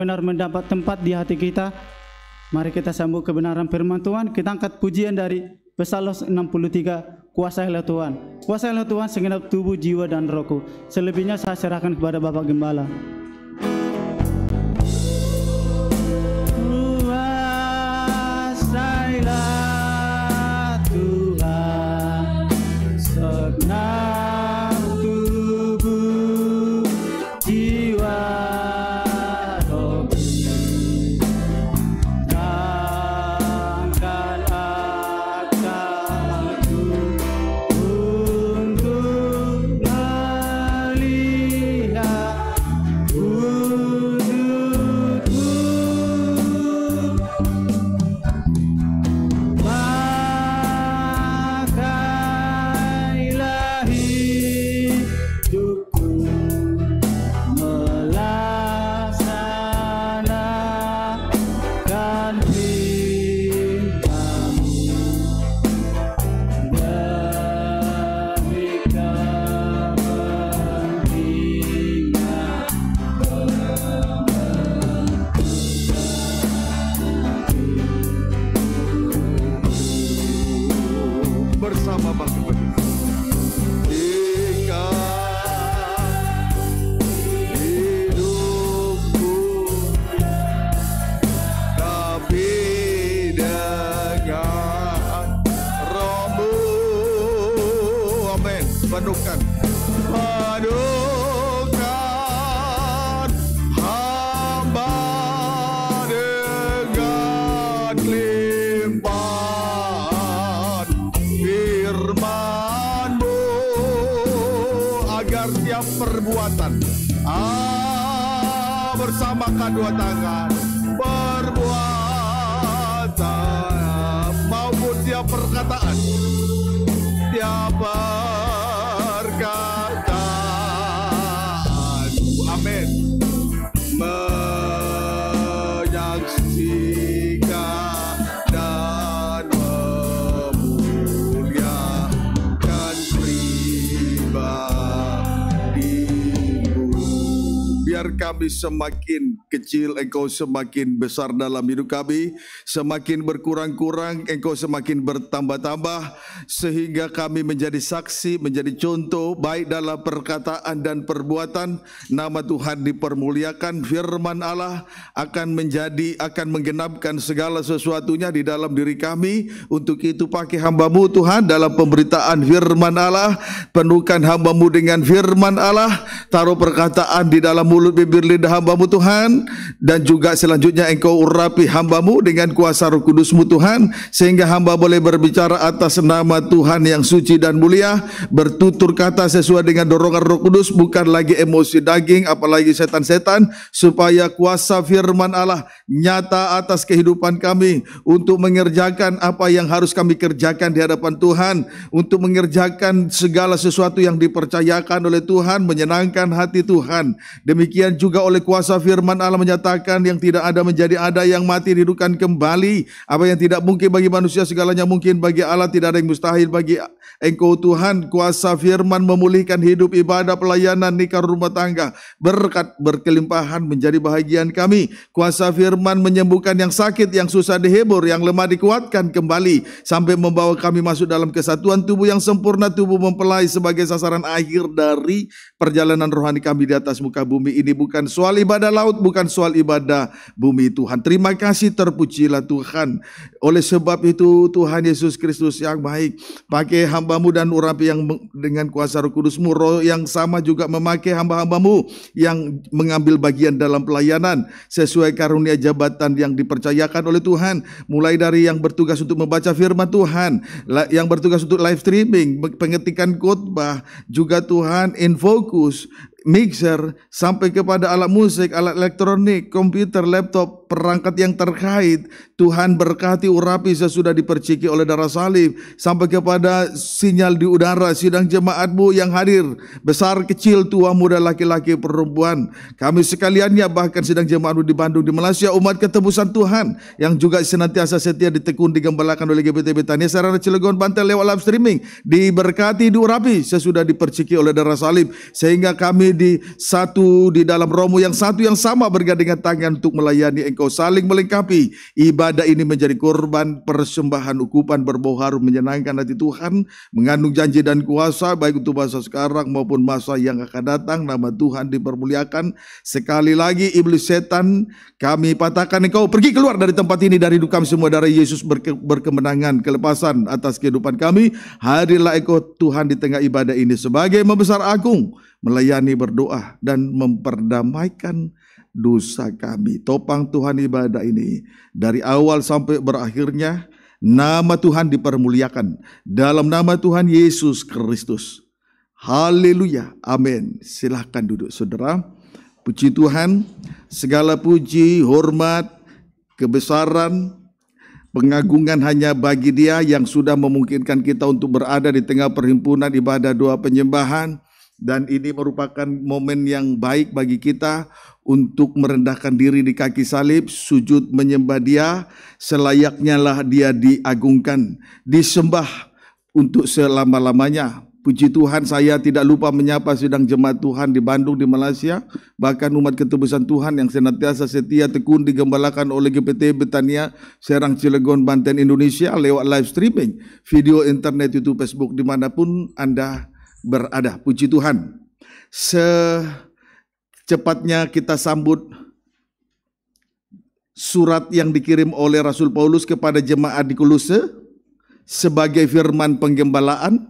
benar mendapat tempat di hati kita. Mari kita sambut kebenaran firman Tuhan. Kita angkat pujian dari pesalos 63, kuasailah Tuhan. kuasa Kuasailah Tuhan segenap tubuh, jiwa, dan rohku. Selebihnya saya serahkan kepada Bapak Gembala. tangan Berbuat maupun tiap perkataan Tiap perkataan Amin Biar kami semakin kecil, engkau semakin besar dalam hidup kami, semakin berkurang-kurang, engkau semakin bertambah-tambah, sehingga kami menjadi saksi, menjadi contoh, baik dalam perkataan dan perbuatan, nama Tuhan dipermuliakan, firman Allah akan menjadi, akan menggenapkan segala sesuatunya di dalam diri kami, untuk itu pakai hambamu Tuhan dalam pemberitaan firman Allah, penuhkan hambamu dengan firman Allah, taruh perkataan di dalam mulut bibir lidah hambamu Tuhan, dan juga selanjutnya engkau urapi hambamu dengan kuasa roh kudusmu Tuhan sehingga hamba boleh berbicara atas nama Tuhan yang suci dan mulia bertutur kata sesuai dengan dorongan roh kudus bukan lagi emosi daging apalagi setan-setan supaya kuasa firman Allah nyata atas kehidupan kami untuk mengerjakan apa yang harus kami kerjakan di hadapan Tuhan untuk mengerjakan segala sesuatu yang dipercayakan oleh Tuhan menyenangkan hati Tuhan demikian juga oleh kuasa firman Allah Allah menyatakan yang tidak ada menjadi ada, yang mati dihidupkan kembali. Apa yang tidak mungkin bagi manusia segalanya mungkin bagi Allah, tidak ada yang mustahil bagi Engkau Tuhan. Kuasa firman memulihkan hidup, ibadah, pelayanan, nikah, rumah tangga. Berkat berkelimpahan menjadi bahagian kami. Kuasa firman menyembuhkan yang sakit, yang susah dihibur, yang lemah dikuatkan kembali. Sampai membawa kami masuk dalam kesatuan tubuh yang sempurna, tubuh mempelai sebagai sasaran akhir dari perjalanan rohani kami di atas muka bumi ini. Bukan soal ibadah laut, bukan bukan soal ibadah bumi Tuhan. Terima kasih terpujilah Tuhan. Oleh sebab itu Tuhan Yesus Kristus yang baik, pakai hambamu dan urapi yang dengan kuasa roh kudusmu, roh yang sama juga memakai hamba-hambamu yang mengambil bagian dalam pelayanan sesuai karunia jabatan yang dipercayakan oleh Tuhan. Mulai dari yang bertugas untuk membaca firman Tuhan, yang bertugas untuk live streaming, pengetikan khotbah, juga Tuhan in focus mixer sampai kepada alat musik, alat elektronik, komputer, laptop, perangkat yang terkait Tuhan berkati urapi sesudah diperciki oleh darah salib sampai kepada sinyal di udara sidang jemaatmu yang hadir besar kecil tua muda laki-laki perempuan kami sekaliannya bahkan sidang jemaatmu di Bandung di Malaysia umat ketebusan Tuhan yang juga senantiasa setia ditekun digembalakan oleh GBT Betania sarana Cilegon bantel lewat live streaming diberkati urapi sesudah diperciki oleh darah salib sehingga kami di satu di dalam romo yang satu yang sama bergandengan tangan untuk melayani engkau saling melengkapi ibadah Ibadah ini menjadi korban persembahan ukupan berbau harum menyenangkan hati Tuhan, mengandung janji dan kuasa baik untuk masa sekarang maupun masa yang akan datang. Nama Tuhan dipermuliakan. Sekali lagi iblis setan kami patahkan engkau pergi keluar dari tempat ini dari hidup kami semua dari Yesus berke, berkemenangan, kelepasan atas kehidupan kami. Hadirlah engkau Tuhan di tengah ibadah ini sebagai membesar agung, melayani berdoa dan memperdamaikan dosa kami. Topang Tuhan ibadah ini dari awal sampai berakhirnya nama Tuhan dipermuliakan dalam nama Tuhan Yesus Kristus. Haleluya. Amin. Silahkan duduk saudara. Puji Tuhan, segala puji, hormat, kebesaran, pengagungan hanya bagi dia yang sudah memungkinkan kita untuk berada di tengah perhimpunan ibadah doa penyembahan dan ini merupakan momen yang baik bagi kita untuk merendahkan diri di kaki salib, sujud menyembah Dia, selayaknya lah Dia diagungkan, disembah untuk selama-lamanya. Puji Tuhan saya tidak lupa menyapa sidang jemaat Tuhan di Bandung, di Malaysia. Bahkan umat ketebusan Tuhan yang senantiasa setia tekun digembalakan oleh GPT Betania, Serang Cilegon, Banten, Indonesia lewat live streaming, video internet, Youtube, Facebook, dimanapun Anda berada. Puji Tuhan. Secepatnya kita sambut surat yang dikirim oleh Rasul Paulus kepada jemaat di Kolose sebagai firman penggembalaan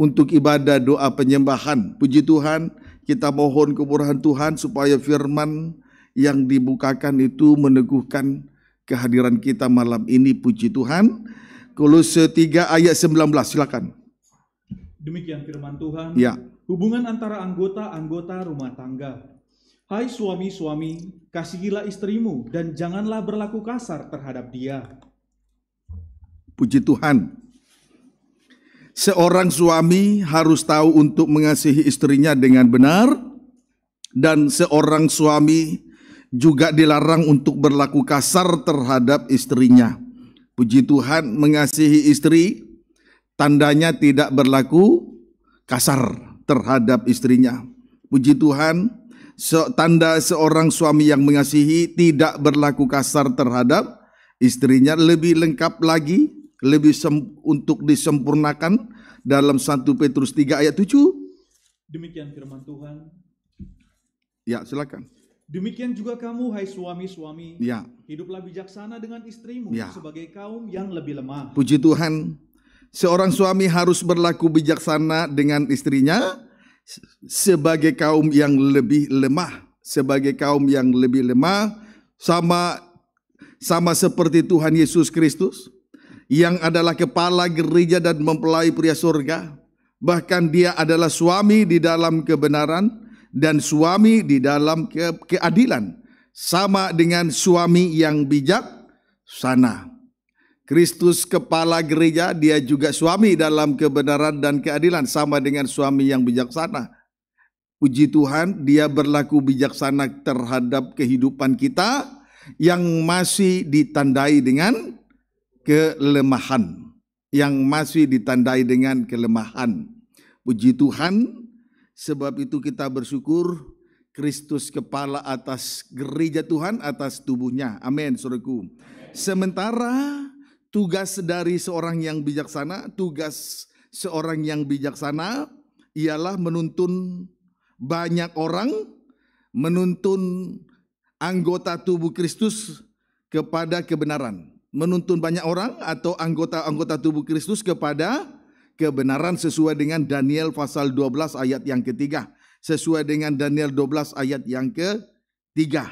untuk ibadah doa penyembahan. Puji Tuhan, kita mohon kemurahan Tuhan supaya firman yang dibukakan itu meneguhkan kehadiran kita malam ini. Puji Tuhan. Kolose 3 ayat 19, silakan. Demikian firman Tuhan. Ya. Hubungan antara anggota-anggota rumah tangga. Hai suami-suami, kasihilah istrimu dan janganlah berlaku kasar terhadap dia. Puji Tuhan. Seorang suami harus tahu untuk mengasihi istrinya dengan benar dan seorang suami juga dilarang untuk berlaku kasar terhadap istrinya. Puji Tuhan, mengasihi istri Tandanya tidak berlaku kasar terhadap istrinya. Puji Tuhan, tanda seorang suami yang mengasihi tidak berlaku kasar terhadap istrinya lebih lengkap lagi, lebih untuk disempurnakan dalam 1 Petrus 3 ayat 7. Demikian firman Tuhan. Ya, silakan. Demikian juga kamu hai suami-suami, ya. hiduplah bijaksana dengan istrimu ya. sebagai kaum yang lebih lemah. Puji Tuhan, seorang suami harus berlaku bijaksana dengan istrinya sebagai kaum yang lebih lemah, sebagai kaum yang lebih lemah sama sama seperti Tuhan Yesus Kristus yang adalah kepala gereja dan mempelai pria surga. Bahkan dia adalah suami di dalam kebenaran dan suami di dalam ke keadilan sama dengan suami yang bijak sana. Kristus kepala gereja, dia juga suami dalam kebenaran dan keadilan sama dengan suami yang bijaksana. Puji Tuhan, dia berlaku bijaksana terhadap kehidupan kita yang masih ditandai dengan kelemahan, yang masih ditandai dengan kelemahan. Puji Tuhan, sebab itu kita bersyukur Kristus kepala atas gereja Tuhan, atas tubuhnya. Amin, suruhku. Sementara Tugas dari seorang yang bijaksana, tugas seorang yang bijaksana ialah menuntun banyak orang, menuntun anggota tubuh Kristus kepada kebenaran. Menuntun banyak orang atau anggota-anggota tubuh Kristus kepada kebenaran sesuai dengan Daniel pasal 12 ayat yang ketiga. Sesuai dengan Daniel 12 ayat yang ketiga.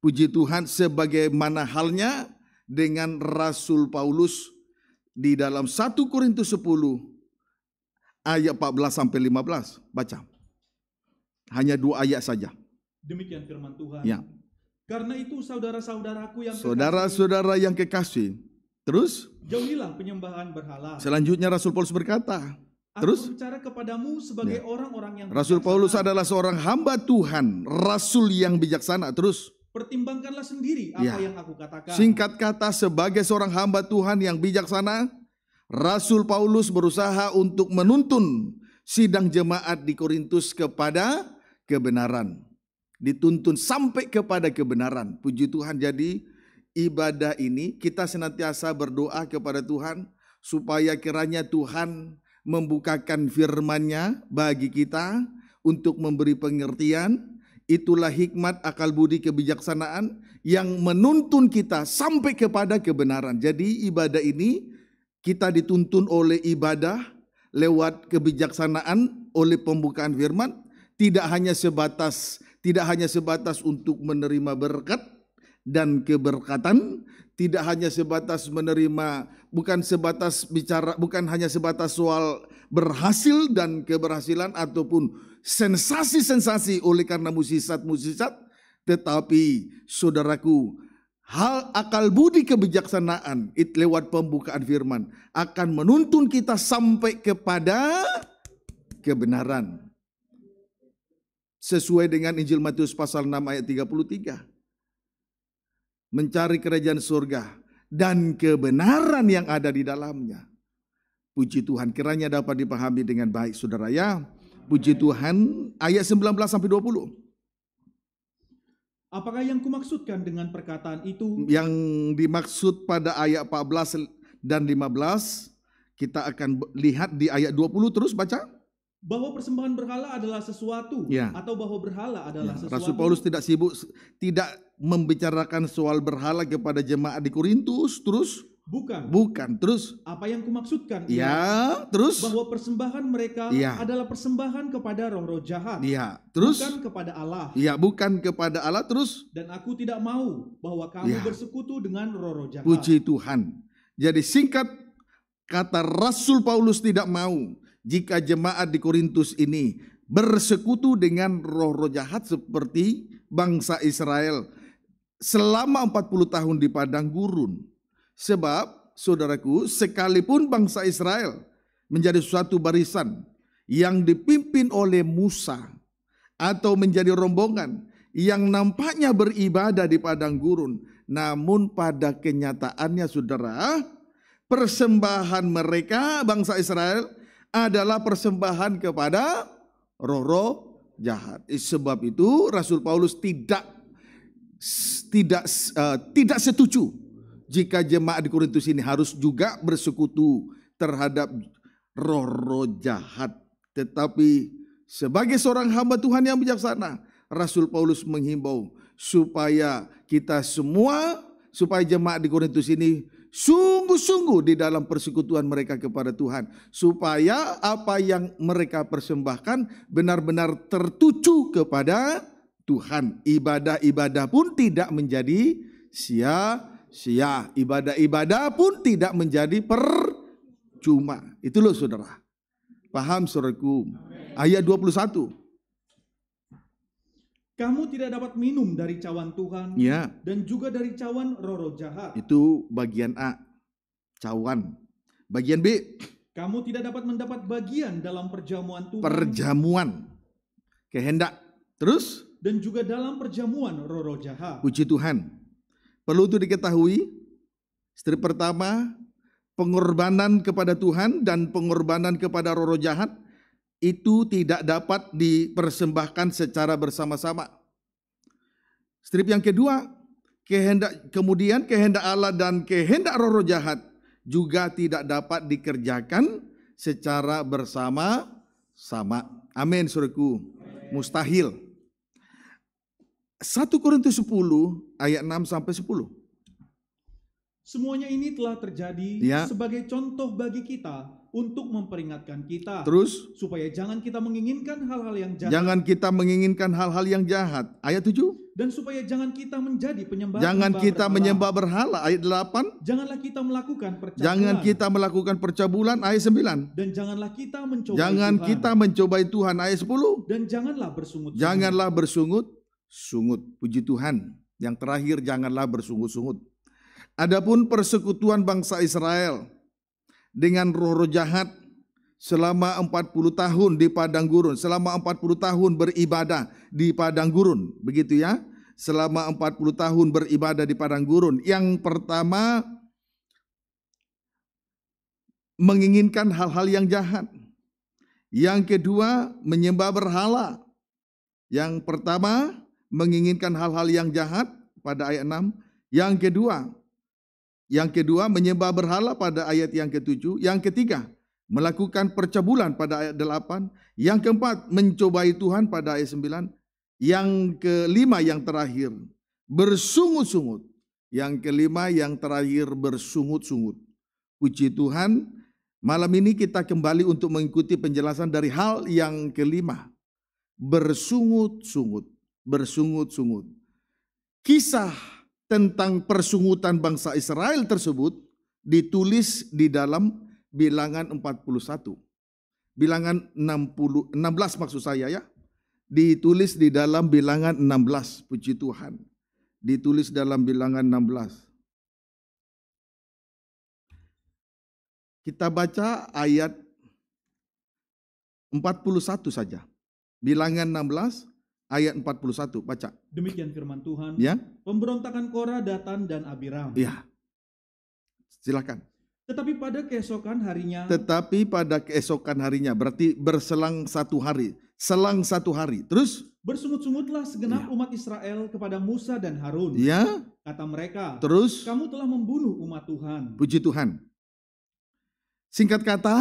Puji Tuhan sebagaimana halnya dengan Rasul Paulus di dalam 1 Korintus 10 ayat 14 sampai 15. Baca. Hanya dua ayat saja. Demikian firman Tuhan. Ya. Karena itu saudara-saudaraku yang Saudara-saudara yang kekasih. Terus? Jauhilah penyembahan berhala. Selanjutnya Rasul Paulus berkata, Terus? Aku kepadamu sebagai ya. orang-orang ya. yang bijaksana. Rasul Paulus adalah seorang hamba Tuhan, rasul yang bijaksana. Terus? Pertimbangkanlah sendiri apa ya. yang aku katakan. Singkat kata, sebagai seorang hamba Tuhan yang bijaksana, Rasul Paulus berusaha untuk menuntun sidang jemaat di Korintus kepada kebenaran. Dituntun sampai kepada kebenaran. Puji Tuhan, jadi ibadah ini kita senantiasa berdoa kepada Tuhan supaya kiranya Tuhan membukakan firman-Nya bagi kita untuk memberi pengertian Itulah hikmat akal budi kebijaksanaan yang menuntun kita sampai kepada kebenaran. Jadi ibadah ini kita dituntun oleh ibadah lewat kebijaksanaan oleh pembukaan firman tidak hanya sebatas tidak hanya sebatas untuk menerima berkat dan keberkatan tidak hanya sebatas menerima bukan sebatas bicara bukan hanya sebatas soal berhasil dan keberhasilan ataupun sensasi-sensasi oleh karena musisat-musisat. Tetapi saudaraku, hal akal budi kebijaksanaan it lewat pembukaan firman akan menuntun kita sampai kepada kebenaran. Sesuai dengan Injil Matius pasal 6 ayat 33. Mencari kerajaan surga dan kebenaran yang ada di dalamnya. Puji Tuhan kiranya dapat dipahami dengan baik saudara ya. Puji Tuhan, ayat 19 sampai 20. Apakah yang kumaksudkan dengan perkataan itu? Yang dimaksud pada ayat 14 dan 15, kita akan lihat di ayat 20 terus baca. Bahwa persembahan berhala adalah sesuatu ya. atau bahwa berhala adalah ya. sesuatu. Rasul Paulus tidak sibuk tidak membicarakan soal berhala kepada jemaat di Korintus terus Bukan. Bukan. Terus apa yang kumaksudkan? Ya, ya, terus bahwa persembahan mereka ya. adalah persembahan kepada roh-roh jahat. Ya, terus bukan kepada Allah. Ya, bukan kepada Allah terus dan aku tidak mau bahwa kamu ya. bersekutu dengan roh-roh jahat. Puji Tuhan. Jadi singkat kata Rasul Paulus tidak mau jika jemaat di Korintus ini bersekutu dengan roh-roh jahat seperti bangsa Israel selama 40 tahun di padang gurun Sebab, saudaraku, sekalipun bangsa Israel menjadi suatu barisan yang dipimpin oleh Musa atau menjadi rombongan yang nampaknya beribadah di padang gurun, namun pada kenyataannya saudara, persembahan mereka bangsa Israel adalah persembahan kepada roh-roh jahat. Eh, sebab itu Rasul Paulus tidak tidak uh, tidak setuju jika jemaat di Korintus ini harus juga bersekutu terhadap roh-roh jahat. Tetapi sebagai seorang hamba Tuhan yang bijaksana, Rasul Paulus menghimbau supaya kita semua, supaya jemaat di Korintus ini sungguh-sungguh di dalam persekutuan mereka kepada Tuhan supaya apa yang mereka persembahkan benar-benar tertuju kepada Tuhan ibadah-ibadah pun tidak menjadi sia sia ibadah-ibadah pun tidak menjadi percuma itu loh saudara paham saudaraku ayat 21 kamu tidak dapat minum dari cawan Tuhan ya. dan juga dari cawan roro jahat. Itu bagian A, cawan. Bagian B, kamu tidak dapat mendapat bagian dalam perjamuan Tuhan. Perjamuan. Kehendak. Terus? Dan juga dalam perjamuan roro jahat. Puji Tuhan. Perlu itu diketahui, Strip pertama pengorbanan kepada Tuhan dan pengorbanan kepada roh-roh jahat itu tidak dapat dipersembahkan secara bersama-sama. Strip yang kedua, kehendak kemudian kehendak Allah dan kehendak roh-roh jahat juga tidak dapat dikerjakan secara bersama-sama. Amin, suruhku. Mustahil. 1 Korintus 10 ayat 6 sampai 10. Semuanya ini telah terjadi ya. sebagai contoh bagi kita untuk memperingatkan kita. Terus supaya jangan kita menginginkan hal-hal yang jahat. Jangan kita menginginkan hal-hal yang jahat. Ayat 7. Dan supaya jangan kita menjadi penyembah Jangan kita berhala. menyembah berhala ayat 8. Janganlah kita melakukan percabulan. Jangan kita melakukan percabulan ayat 9. Dan janganlah kita mencoba. Jangan Tuhan. kita mencobai Tuhan ayat 10. Dan janganlah bersungut. Janganlah bersungut sungut. Puji Tuhan. Yang terakhir janganlah bersungut-sungut. Adapun persekutuan bangsa Israel dengan roh-roh jahat selama 40 tahun di padang gurun, selama 40 tahun beribadah di padang gurun, begitu ya. Selama 40 tahun beribadah di padang gurun. Yang pertama menginginkan hal-hal yang jahat. Yang kedua menyembah berhala. Yang pertama menginginkan hal-hal yang jahat pada ayat 6. Yang kedua, yang kedua menyembah berhala pada ayat yang ketujuh. Yang ketiga, melakukan percabulan pada ayat 8. Yang keempat, mencobai Tuhan pada ayat 9. Yang kelima yang terakhir, bersungut-sungut. Yang kelima yang terakhir bersungut-sungut. Puji Tuhan, malam ini kita kembali untuk mengikuti penjelasan dari hal yang kelima. Bersungut-sungut bersungut-sungut. Kisah tentang persungutan bangsa Israel tersebut ditulis di dalam bilangan 41. Bilangan 60, 16 maksud saya ya. Ditulis di dalam bilangan 16, puji Tuhan. Ditulis dalam bilangan 16. Kita baca ayat 41 saja. Bilangan 16 ayat 41 baca. Demikian firman Tuhan. Ya. Pemberontakan Korah, Datan dan Abiram. Ya. Silakan. Tetapi pada keesokan harinya. Tetapi pada keesokan harinya berarti berselang satu hari, selang satu hari. Terus bersungut-sungutlah segenap ya. umat Israel kepada Musa dan Harun. Ya. Kata mereka. Terus kamu telah membunuh umat Tuhan. Puji Tuhan. Singkat kata,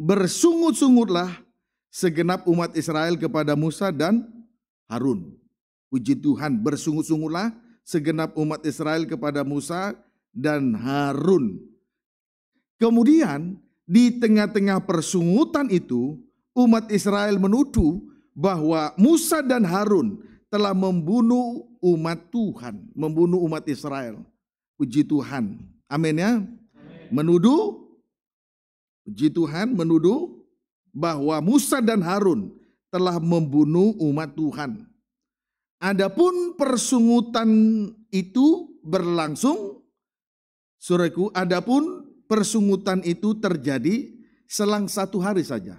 bersungut-sungutlah segenap umat Israel kepada Musa dan Harun. Puji Tuhan, bersungguh sungguhlah segenap umat Israel kepada Musa dan Harun. Kemudian di tengah-tengah persungutan itu, umat Israel menuduh bahwa Musa dan Harun telah membunuh umat Tuhan, membunuh umat Israel. Puji Tuhan. Amin ya. Menuduh puji Tuhan menuduh bahwa Musa dan Harun telah membunuh umat Tuhan. Adapun persungutan itu berlangsung, sureku, adapun persungutan itu terjadi selang satu hari saja.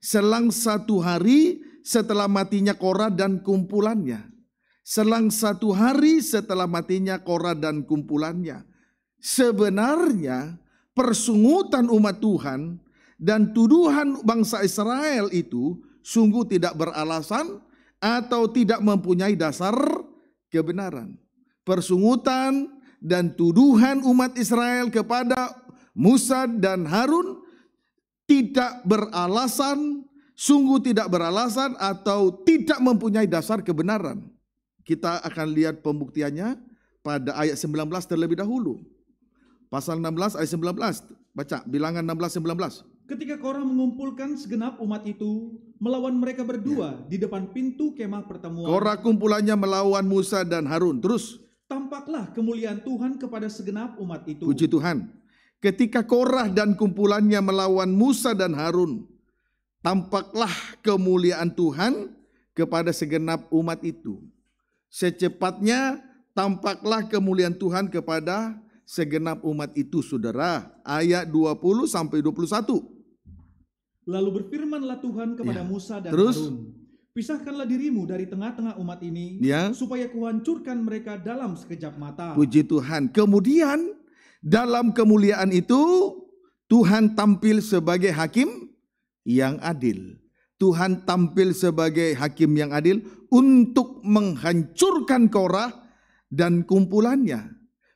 Selang satu hari setelah matinya Korah dan kumpulannya. Selang satu hari setelah matinya Korah dan kumpulannya. Sebenarnya persungutan umat Tuhan dan tuduhan bangsa Israel itu sungguh tidak beralasan atau tidak mempunyai dasar kebenaran. Persungutan dan tuduhan umat Israel kepada Musa dan Harun tidak beralasan, sungguh tidak beralasan atau tidak mempunyai dasar kebenaran. Kita akan lihat pembuktiannya pada ayat 19 terlebih dahulu. Pasal 16 ayat 19. Baca bilangan 16 19. Ketika Korah mengumpulkan segenap umat itu, melawan mereka berdua ya. di depan pintu kemah pertemuan. Korah kumpulannya melawan Musa dan Harun. Terus. Tampaklah kemuliaan Tuhan kepada segenap umat itu. Puji Tuhan. Ketika Korah dan kumpulannya melawan Musa dan Harun, tampaklah kemuliaan Tuhan kepada segenap umat itu. Secepatnya tampaklah kemuliaan Tuhan kepada segenap umat itu saudara. Ayat 20 sampai 21. Lalu berfirmanlah Tuhan kepada ya. Musa dan Terus? Harun, Pisahkanlah dirimu dari tengah-tengah umat ini, ya. supaya kuhancurkan mereka dalam sekejap mata. Puji Tuhan. Kemudian dalam kemuliaan itu Tuhan tampil sebagai hakim yang adil. Tuhan tampil sebagai hakim yang adil untuk menghancurkan Korah dan kumpulannya.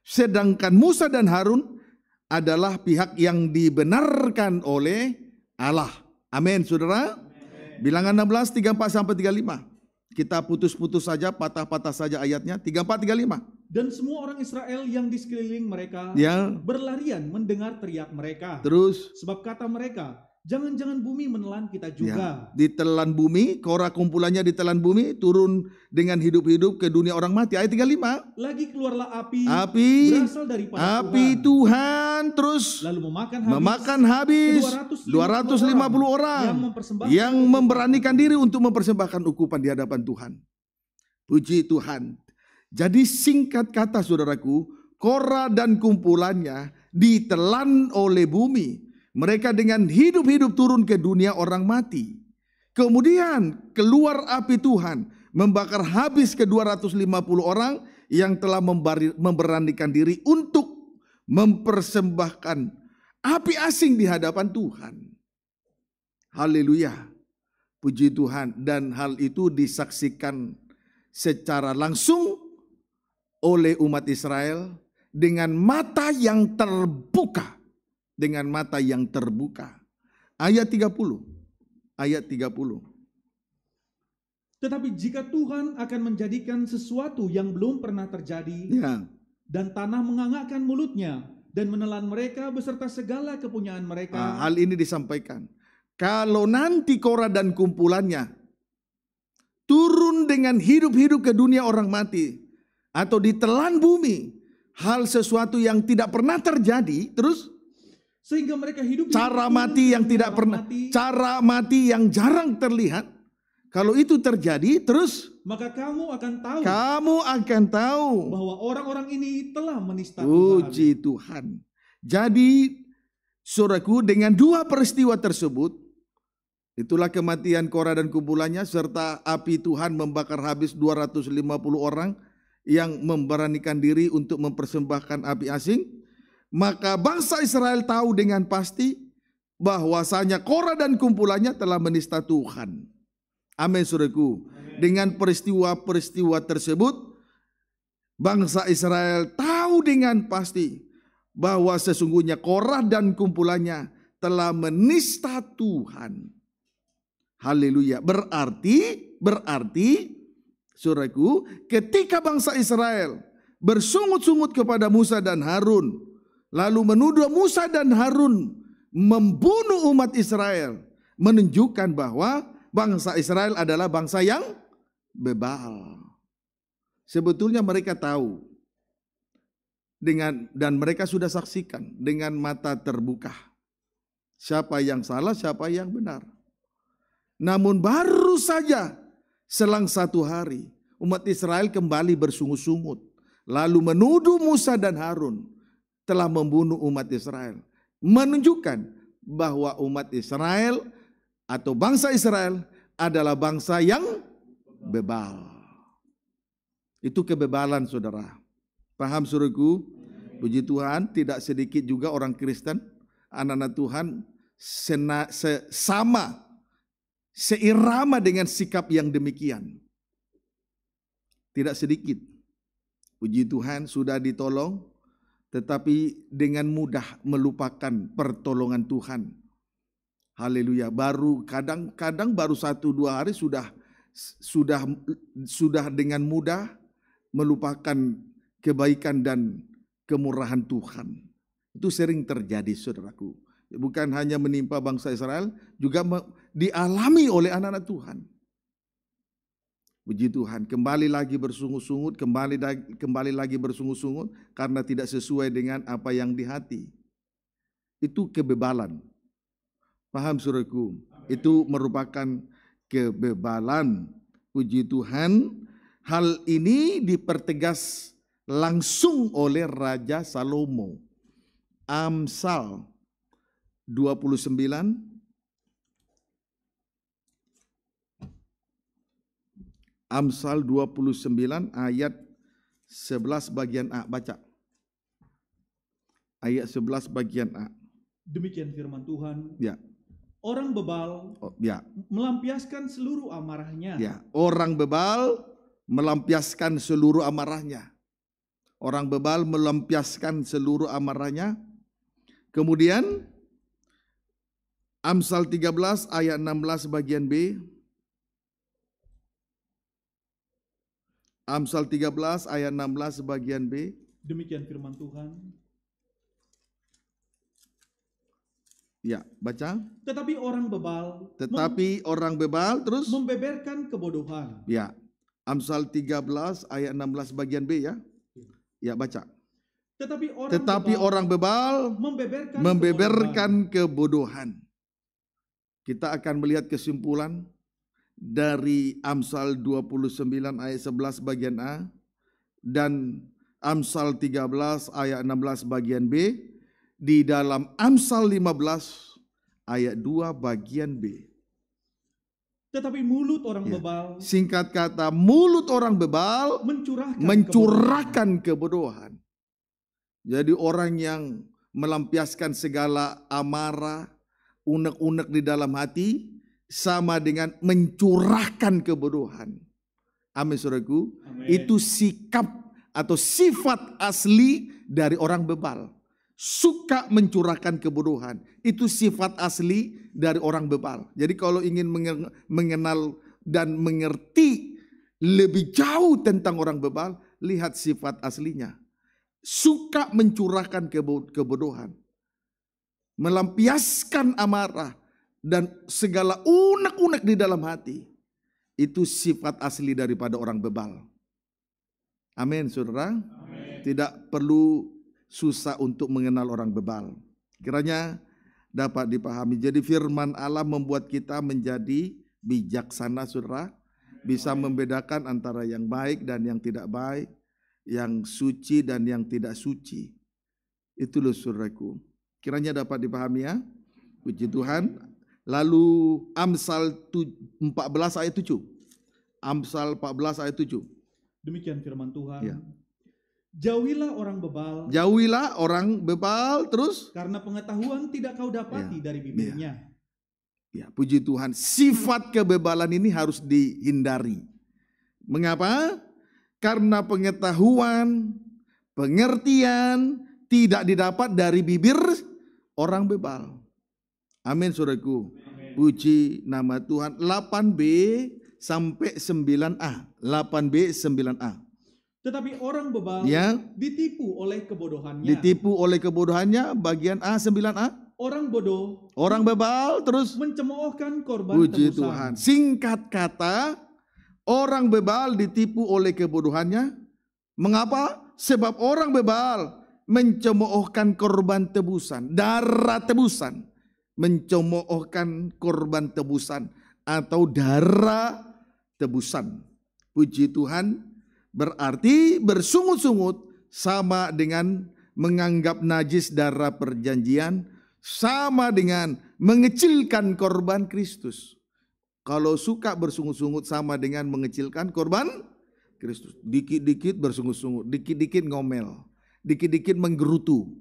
Sedangkan Musa dan Harun adalah pihak yang dibenarkan oleh Allah. Amin, saudara. Amen. Bilangan 16, 34 sampai 35. Kita putus-putus saja, patah-patah saja ayatnya. 34, 35. Dan semua orang Israel yang di sekeliling mereka ya. berlarian mendengar teriak mereka. Terus. Sebab kata mereka, Jangan-jangan bumi menelan kita ya, juga. Ya, ditelan bumi, kora kumpulannya ditelan bumi, turun dengan hidup-hidup ke dunia orang mati. Ayat 35. Lagi keluarlah api, api berasal dari api Tuhan. Tuhan terus lalu memakan habis, memakan habis 250, 250 orang, orang yang, mempersembahkan yang memberanikan diri untuk mempersembahkan ukupan di hadapan Tuhan. Puji Tuhan. Jadi singkat kata saudaraku, Kora dan kumpulannya ditelan oleh bumi mereka dengan hidup-hidup turun ke dunia orang mati. Kemudian keluar api Tuhan membakar habis ke 250 orang yang telah memberanikan diri untuk mempersembahkan api asing di hadapan Tuhan. Haleluya. Puji Tuhan dan hal itu disaksikan secara langsung oleh umat Israel dengan mata yang terbuka dengan mata yang terbuka. Ayat 30. Ayat 30. Tetapi jika Tuhan akan menjadikan sesuatu yang belum pernah terjadi, ya. dan tanah mengangakkan mulutnya dan menelan mereka beserta segala kepunyaan mereka. Nah, hal ini disampaikan. Kalau nanti Kora dan kumpulannya turun dengan hidup-hidup ke dunia orang mati atau ditelan bumi, hal sesuatu yang tidak pernah terjadi, terus sehingga mereka hidup cara mati yang tidak pernah mati, cara mati yang jarang terlihat kalau itu terjadi terus maka kamu akan tahu kamu akan tahu bahwa orang-orang ini telah menista Puji Tuhan. Jadi Suraku dengan dua peristiwa tersebut itulah kematian korah dan kumpulannya serta api Tuhan membakar habis 250 orang yang memberanikan diri untuk mempersembahkan api asing maka bangsa Israel tahu dengan pasti bahwasanya Korah dan kumpulannya telah menista Tuhan. Amin suruhku. Dengan peristiwa-peristiwa tersebut, bangsa Israel tahu dengan pasti bahwa sesungguhnya Korah dan kumpulannya telah menista Tuhan. Haleluya. Berarti, berarti, suruhku, ketika bangsa Israel bersungut-sungut kepada Musa dan Harun, lalu menuduh Musa dan Harun membunuh umat Israel, menunjukkan bahwa bangsa Israel adalah bangsa yang bebal. Sebetulnya mereka tahu dengan dan mereka sudah saksikan dengan mata terbuka siapa yang salah, siapa yang benar. Namun baru saja selang satu hari umat Israel kembali bersungut-sungut lalu menuduh Musa dan Harun telah membunuh umat Israel. Menunjukkan bahwa umat Israel atau bangsa Israel adalah bangsa yang bebal. Itu kebebalan saudara. Paham suruhku? Puji Tuhan tidak sedikit juga orang Kristen, anak-anak Tuhan sena, se, sama, seirama dengan sikap yang demikian. Tidak sedikit. Puji Tuhan sudah ditolong, tetapi dengan mudah melupakan pertolongan Tuhan. Haleluya. Baru kadang-kadang baru satu dua hari sudah sudah sudah dengan mudah melupakan kebaikan dan kemurahan Tuhan. Itu sering terjadi saudaraku. Bukan hanya menimpa bangsa Israel, juga dialami oleh anak-anak Tuhan. Puji Tuhan, kembali lagi bersungut-sungut, kembali kembali lagi bersungut-sungut karena tidak sesuai dengan apa yang di hati. Itu kebebalan. Paham Saudaraku? Itu merupakan kebebalan. Puji Tuhan, hal ini dipertegas langsung oleh Raja Salomo. Amsal 29 Amsal 29 ayat 11 bagian A baca. Ayat 11 bagian A. Demikian firman Tuhan. Ya. Orang bebal oh, ya. melampiaskan seluruh amarahnya. Ya, orang bebal melampiaskan seluruh amarahnya. Orang bebal melampiaskan seluruh amarahnya. Kemudian Amsal 13 ayat 16 bagian B. Amsal 13 ayat 16 bagian B. Demikian firman Tuhan. Ya, baca. Tetapi orang bebal. Tetapi orang bebal terus membeberkan kebodohan. Ya. Amsal 13 ayat 16 bagian B ya. ya. Ya, baca. Tetapi orang Tetapi bebal, orang bebal membeberkan, membeberkan kebodohan. kebodohan. Kita akan melihat kesimpulan dari Amsal 29 ayat 11 bagian A dan Amsal 13 ayat 16 bagian B di dalam Amsal 15 ayat 2 bagian B. Tetapi mulut orang ya. bebal singkat kata mulut orang bebal mencurahkan mencurahkan kebodohan. kebodohan. Jadi orang yang melampiaskan segala amarah, unek-unek di dalam hati, sama dengan mencurahkan kebodohan. Amin saudaraku. Itu sikap atau sifat asli dari orang bebal. Suka mencurahkan kebodohan. Itu sifat asli dari orang bebal. Jadi kalau ingin mengenal dan mengerti lebih jauh tentang orang bebal, lihat sifat aslinya. Suka mencurahkan kebodohan. Melampiaskan amarah dan segala unek-unek di dalam hati itu sifat asli daripada orang bebal. Amin, saudara. Amen. Tidak perlu susah untuk mengenal orang bebal. Kiranya dapat dipahami. Jadi firman Allah membuat kita menjadi bijaksana, saudara. Bisa membedakan antara yang baik dan yang tidak baik, yang suci dan yang tidak suci. Itu loh saudaraku. Kiranya dapat dipahami ya. Puji Tuhan, Lalu Amsal 14 ayat 7. Amsal 14 ayat 7. Demikian firman Tuhan. Ya. Jauhilah orang bebal. Jauhilah orang bebal terus karena pengetahuan tidak kau dapati ya. dari ya. bibirnya. Ya. ya, puji Tuhan, sifat kebebalan ini harus dihindari. Mengapa? Karena pengetahuan, pengertian tidak didapat dari bibir orang bebal. Amin saudaraku. Puji nama Tuhan. 8B sampai 9A. 8B 9A. Tetapi orang bebal ya. ditipu oleh kebodohannya. Ditipu oleh kebodohannya bagian A 9A. Orang bodoh. Orang bebal terus mencemoohkan korban Puji tebusan. Tuhan. Singkat kata, orang bebal ditipu oleh kebodohannya. Mengapa? Sebab orang bebal mencemoohkan korban tebusan, darah tebusan mencemoohkan korban tebusan atau darah tebusan. Puji Tuhan berarti bersungut-sungut sama dengan menganggap najis darah perjanjian sama dengan mengecilkan korban Kristus. Kalau suka bersungut-sungut sama dengan mengecilkan korban Kristus. Dikit-dikit bersungut-sungut, dikit-dikit ngomel, dikit-dikit menggerutu.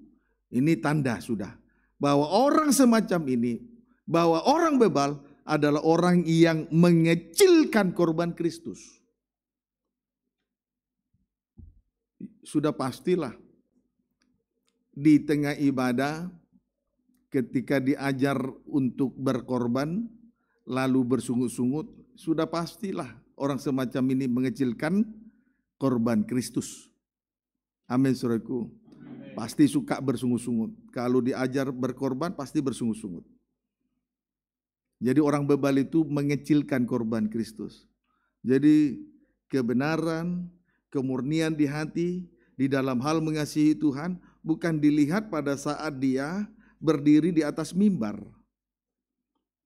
Ini tanda sudah bahwa orang semacam ini, bahwa orang bebal adalah orang yang mengecilkan korban Kristus. Sudah pastilah di tengah ibadah ketika diajar untuk berkorban lalu bersungut-sungut sudah pastilah orang semacam ini mengecilkan korban Kristus. Amin suraku. Pasti suka bersungut-sungut. Kalau diajar berkorban pasti bersungut-sungut. Jadi orang bebal itu mengecilkan korban Kristus. Jadi kebenaran, kemurnian di hati, di dalam hal mengasihi Tuhan, bukan dilihat pada saat dia berdiri di atas mimbar.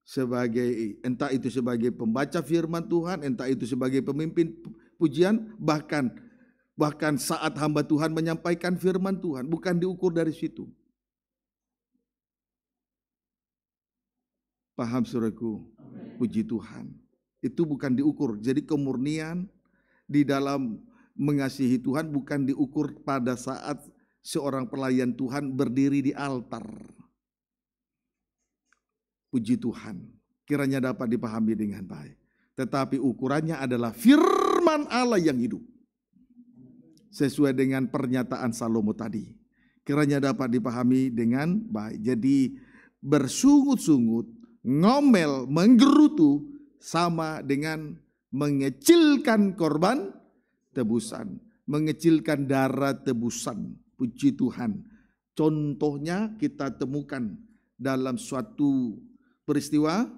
Sebagai, entah itu sebagai pembaca firman Tuhan, entah itu sebagai pemimpin pujian, bahkan Bahkan saat hamba Tuhan menyampaikan firman Tuhan, bukan diukur dari situ. Paham suraku? Puji Tuhan. Itu bukan diukur. Jadi kemurnian di dalam mengasihi Tuhan bukan diukur pada saat seorang pelayan Tuhan berdiri di altar. Puji Tuhan. Kiranya dapat dipahami dengan baik. Tetapi ukurannya adalah firman Allah yang hidup sesuai dengan pernyataan Salomo tadi. Kiranya dapat dipahami dengan baik. Jadi bersungut-sungut, ngomel, menggerutu sama dengan mengecilkan korban tebusan, mengecilkan darah tebusan. Puji Tuhan. Contohnya kita temukan dalam suatu peristiwa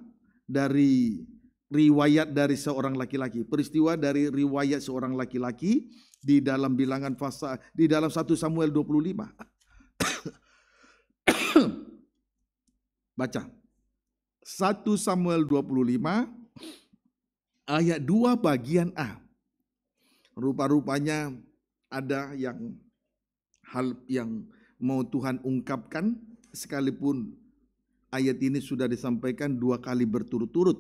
dari riwayat dari seorang laki-laki. Peristiwa dari riwayat seorang laki-laki di dalam bilangan fasa di dalam 1 Samuel 25. Baca. 1 Samuel 25 ayat 2 bagian A. Rupa-rupanya ada yang hal yang mau Tuhan ungkapkan sekalipun ayat ini sudah disampaikan dua kali berturut-turut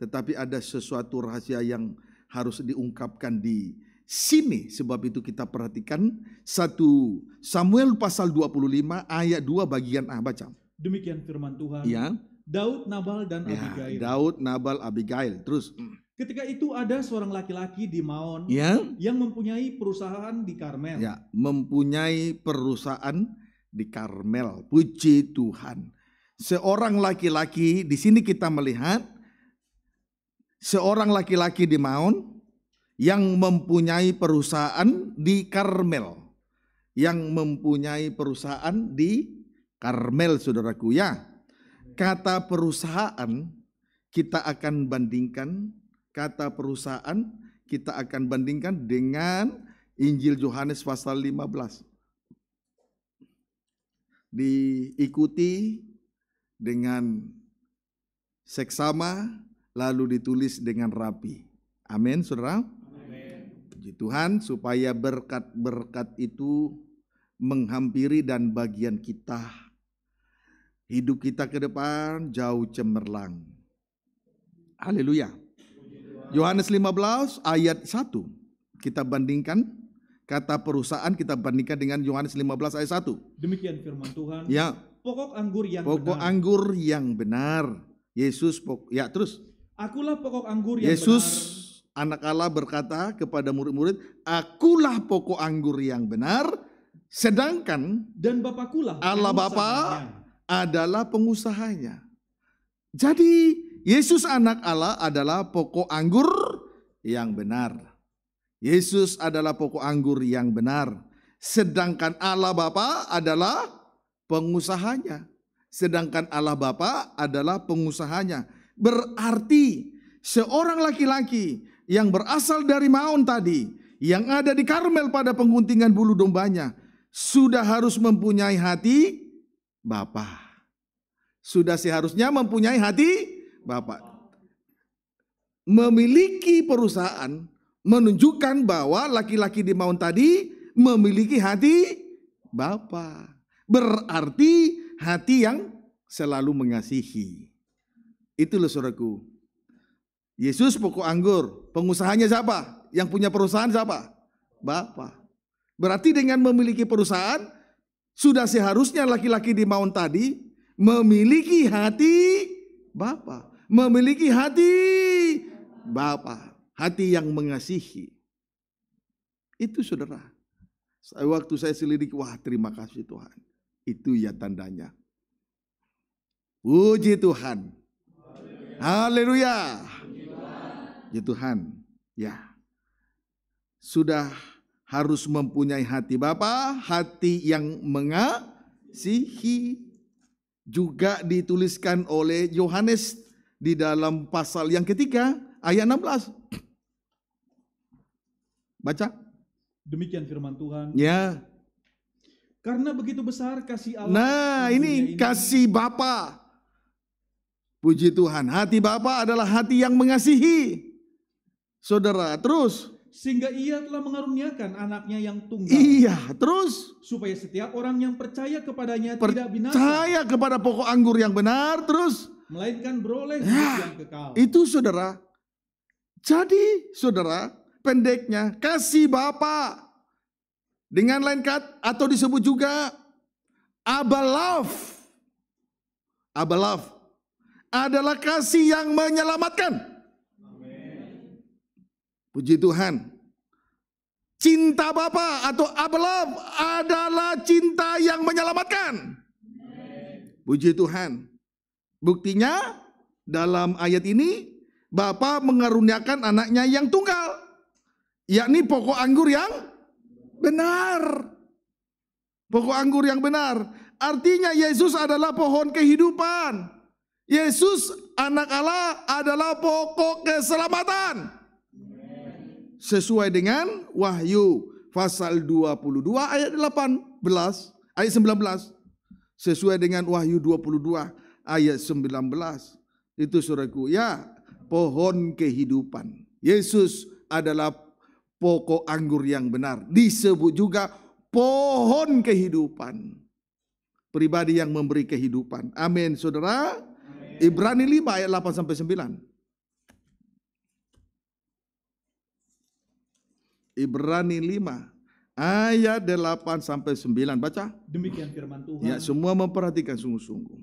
tetapi ada sesuatu rahasia yang harus diungkapkan di sini sebab itu kita perhatikan satu Samuel pasal 25 ayat 2 bagian A ah, baca. Demikian firman Tuhan. Ya. Daud, Nabal dan ya, Abigail. Daud, Nabal, Abigail. Terus Ketika itu ada seorang laki-laki di Maon ya. yang mempunyai perusahaan di Karmel. Ya, mempunyai perusahaan di Karmel. Puji Tuhan. Seorang laki-laki di sini kita melihat seorang laki-laki di Maon yang mempunyai perusahaan di Karmel. Yang mempunyai perusahaan di Karmel, saudaraku ya. Kata perusahaan kita akan bandingkan, kata perusahaan kita akan bandingkan dengan Injil Yohanes pasal 15. Diikuti dengan seksama lalu ditulis dengan rapi. Amin, saudara. Puji Tuhan supaya berkat-berkat itu menghampiri dan bagian kita. Hidup kita ke depan jauh cemerlang. Haleluya. Yohanes 15 ayat 1. Kita bandingkan kata perusahaan kita bandingkan dengan Yohanes 15 ayat 1. Demikian firman Tuhan. Ya. Pokok anggur yang pokok benar. anggur yang benar. Yesus pok ya terus. Akulah pokok anggur yang Yesus benar Anak Allah berkata kepada murid-murid, "Akulah pokok anggur yang benar, sedangkan dan Bapakulah Allah Bapa adalah pengusahanya." Jadi, Yesus anak Allah adalah pokok anggur yang benar. Yesus adalah pokok anggur yang benar, sedangkan Allah Bapa adalah pengusahanya. Sedangkan Allah Bapa adalah pengusahanya. Berarti seorang laki-laki yang berasal dari Maon tadi, yang ada di Karmel pada pengguntingan bulu dombanya, sudah harus mempunyai hati Bapa. Sudah seharusnya mempunyai hati Bapak. Memiliki perusahaan menunjukkan bahwa laki-laki di Maun tadi memiliki hati Bapa. Berarti hati yang selalu mengasihi. Itulah suraku. Yesus pokok anggur, pengusahanya siapa? Yang punya perusahaan siapa? Bapak. Berarti dengan memiliki perusahaan, sudah seharusnya laki-laki di Maun tadi memiliki hati Bapak. Memiliki hati Bapak. Hati yang mengasihi. Itu saudara. Waktu saya selidik, wah terima kasih Tuhan. Itu ya tandanya. Puji Tuhan. Haleluya ya Tuhan, ya. Sudah harus mempunyai hati Bapa, hati yang mengasihi juga dituliskan oleh Yohanes di dalam pasal yang ketiga ayat 16. Baca. Demikian firman Tuhan. Ya. Karena begitu besar kasih Allah. Nah, ini, ini kasih Bapa. Puji Tuhan, hati Bapa adalah hati yang mengasihi. Saudara, terus sehingga ia telah mengaruniakan anaknya yang tunggal. Iya, terus supaya setiap orang yang percaya kepadanya percaya tidak binasa. Percaya kepada pokok anggur yang benar terus melainkan beroleh ya, yang kekal. Itu Saudara. Jadi, Saudara, pendeknya kasih Bapa dengan lain kat atau disebut juga abalaf, abalaf adalah kasih yang menyelamatkan. Puji Tuhan. Cinta Bapa atau Abelab adalah cinta yang menyelamatkan. Puji Tuhan. Buktinya dalam ayat ini Bapa mengaruniakan anaknya yang tunggal, yakni pokok anggur yang benar. Pokok anggur yang benar. Artinya Yesus adalah pohon kehidupan. Yesus anak Allah adalah pokok keselamatan sesuai dengan wahyu pasal 22 ayat 18 ayat 19 sesuai dengan wahyu 22 ayat 19 itu suraku ya pohon kehidupan Yesus adalah pokok anggur yang benar disebut juga pohon kehidupan pribadi yang memberi kehidupan amin saudara Ibrani 5 ayat 8 sampai 9 Ibrani 5 ayat 8 sampai 9. Baca. Demikian firman Tuhan. Ya, semua memperhatikan sungguh-sungguh.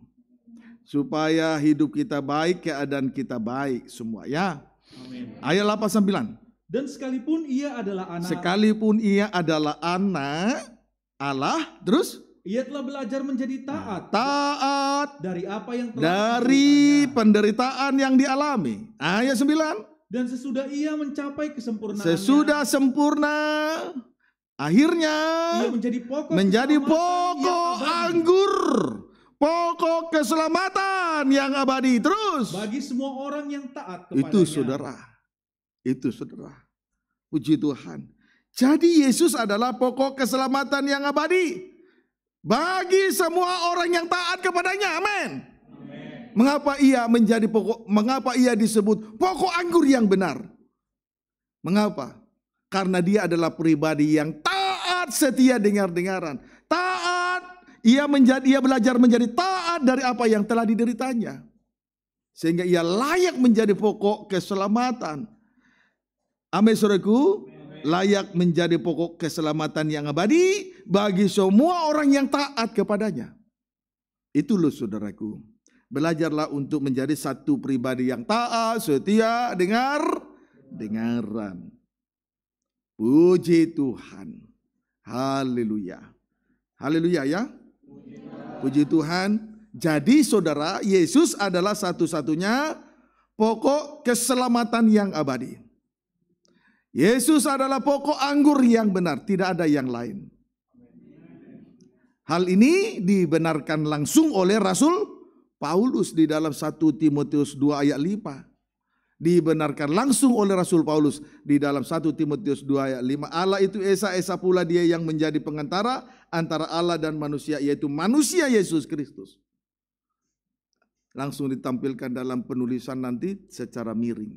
Supaya hidup kita baik, keadaan kita baik semua ya. Amin. Ayat 8 9. Dan sekalipun ia adalah anak Sekalipun ia adalah anak Allah, terus ia telah belajar menjadi taat. Taat dari apa yang telah dari penderitaan yang dialami. Ayat 9 dan sesudah ia mencapai kesempurnaan sesudah sempurna akhirnya ia menjadi pokok menjadi pokok anggur pokok keselamatan yang abadi terus bagi semua orang yang taat kepadanya itu saudara itu saudara puji Tuhan jadi Yesus adalah pokok keselamatan yang abadi bagi semua orang yang taat kepadanya amin Mengapa ia menjadi pokok mengapa ia disebut pokok anggur yang benar? Mengapa? Karena dia adalah pribadi yang taat setia dengar-dengaran. Taat ia menjadi ia belajar menjadi taat dari apa yang telah dideritanya. Sehingga ia layak menjadi pokok keselamatan. Amin saudaraku layak menjadi pokok keselamatan yang abadi bagi semua orang yang taat kepadanya. Itu loh saudaraku. Belajarlah untuk menjadi satu pribadi yang taat, setia, dengar, dengaran. Puji Tuhan. Haleluya. Haleluya ya. Puji Tuhan. Jadi saudara, Yesus adalah satu-satunya pokok keselamatan yang abadi. Yesus adalah pokok anggur yang benar, tidak ada yang lain. Hal ini dibenarkan langsung oleh Rasul Paulus di dalam 1 Timotius 2 ayat 5 dibenarkan langsung oleh Rasul Paulus di dalam 1 Timotius 2 ayat 5 Allah itu Esa Esa pula dia yang menjadi pengantara antara Allah dan manusia yaitu manusia Yesus Kristus langsung ditampilkan dalam penulisan nanti secara miring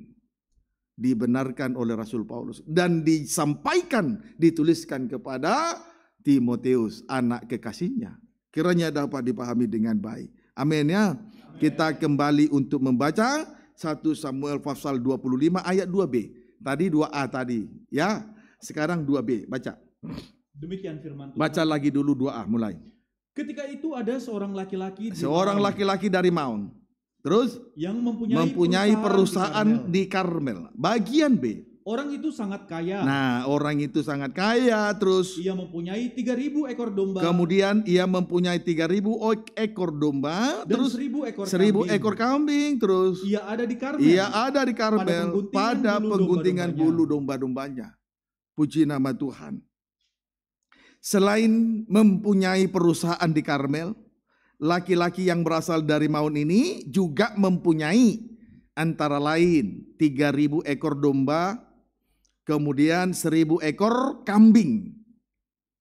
dibenarkan oleh Rasul Paulus dan disampaikan dituliskan kepada Timotius anak kekasihnya kiranya dapat dipahami dengan baik Amin ya. Kita kembali untuk membaca 1 Samuel pasal 25 ayat 2b. Tadi 2a tadi ya. Sekarang 2b baca. Demikian firman Tuhan. Baca lagi dulu 2a mulai. Ketika itu ada seorang laki-laki seorang laki-laki dari Maun. Terus yang mempunyai, mempunyai perusahaan, perusahaan di, Karmel. di Karmel. Bagian B. Orang itu sangat kaya. Nah, orang itu sangat kaya. Terus ia mempunyai 3000 ekor domba. Kemudian ia mempunyai 3000 ekor domba, dan terus 1000 ekor 1000 ekor kambing, terus ia ada di Karmel. Ia ada di Karmel pada pengguntingan, pada bulu domba-dombanya. Domba Puji nama Tuhan. Selain mempunyai perusahaan di Karmel, laki-laki yang berasal dari Maun ini juga mempunyai antara lain 3000 ekor domba, kemudian seribu ekor kambing.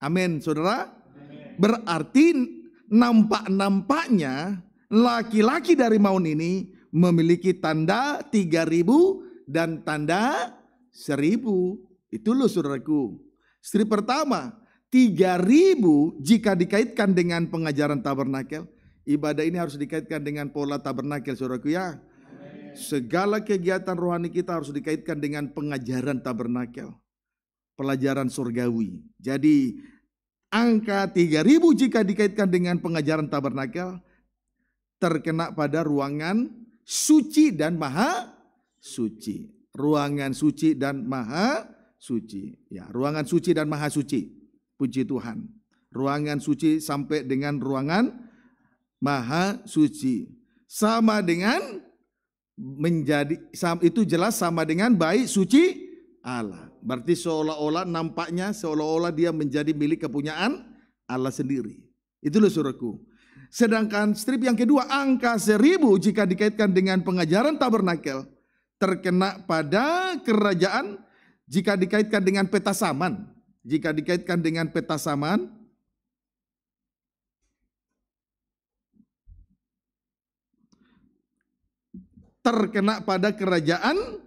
Amin, saudara. Berarti nampak-nampaknya laki-laki dari Maun ini memiliki tanda tiga ribu dan tanda seribu. Itu loh saudaraku. Strip pertama, tiga ribu jika dikaitkan dengan pengajaran tabernakel. Ibadah ini harus dikaitkan dengan pola tabernakel saudaraku ya segala kegiatan rohani kita harus dikaitkan dengan pengajaran tabernakel, pelajaran surgawi. Jadi angka 3000 jika dikaitkan dengan pengajaran tabernakel terkena pada ruangan suci dan maha suci. Ruangan suci dan maha suci. Ya, ruangan suci dan maha suci. Puji Tuhan. Ruangan suci sampai dengan ruangan maha suci. Sama dengan menjadi itu jelas sama dengan baik suci Allah. Berarti seolah-olah nampaknya seolah-olah dia menjadi milik kepunyaan Allah sendiri. Itulah loh suruhku. Sedangkan strip yang kedua angka seribu jika dikaitkan dengan pengajaran tabernakel terkena pada kerajaan jika dikaitkan dengan peta saman. Jika dikaitkan dengan peta saman terkena pada kerajaan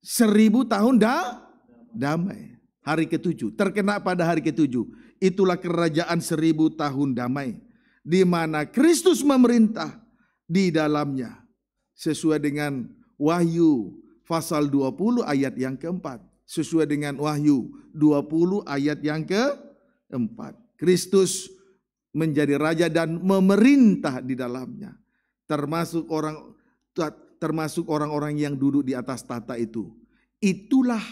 seribu tahun da damai. Hari ketujuh, terkena pada hari ketujuh. Itulah kerajaan seribu tahun damai. Di mana Kristus memerintah di dalamnya. Sesuai dengan Wahyu pasal 20 ayat yang keempat. Sesuai dengan Wahyu 20 ayat yang keempat. Kristus menjadi raja dan memerintah di dalamnya. Termasuk orang termasuk orang-orang yang duduk di atas tata itu. Itulah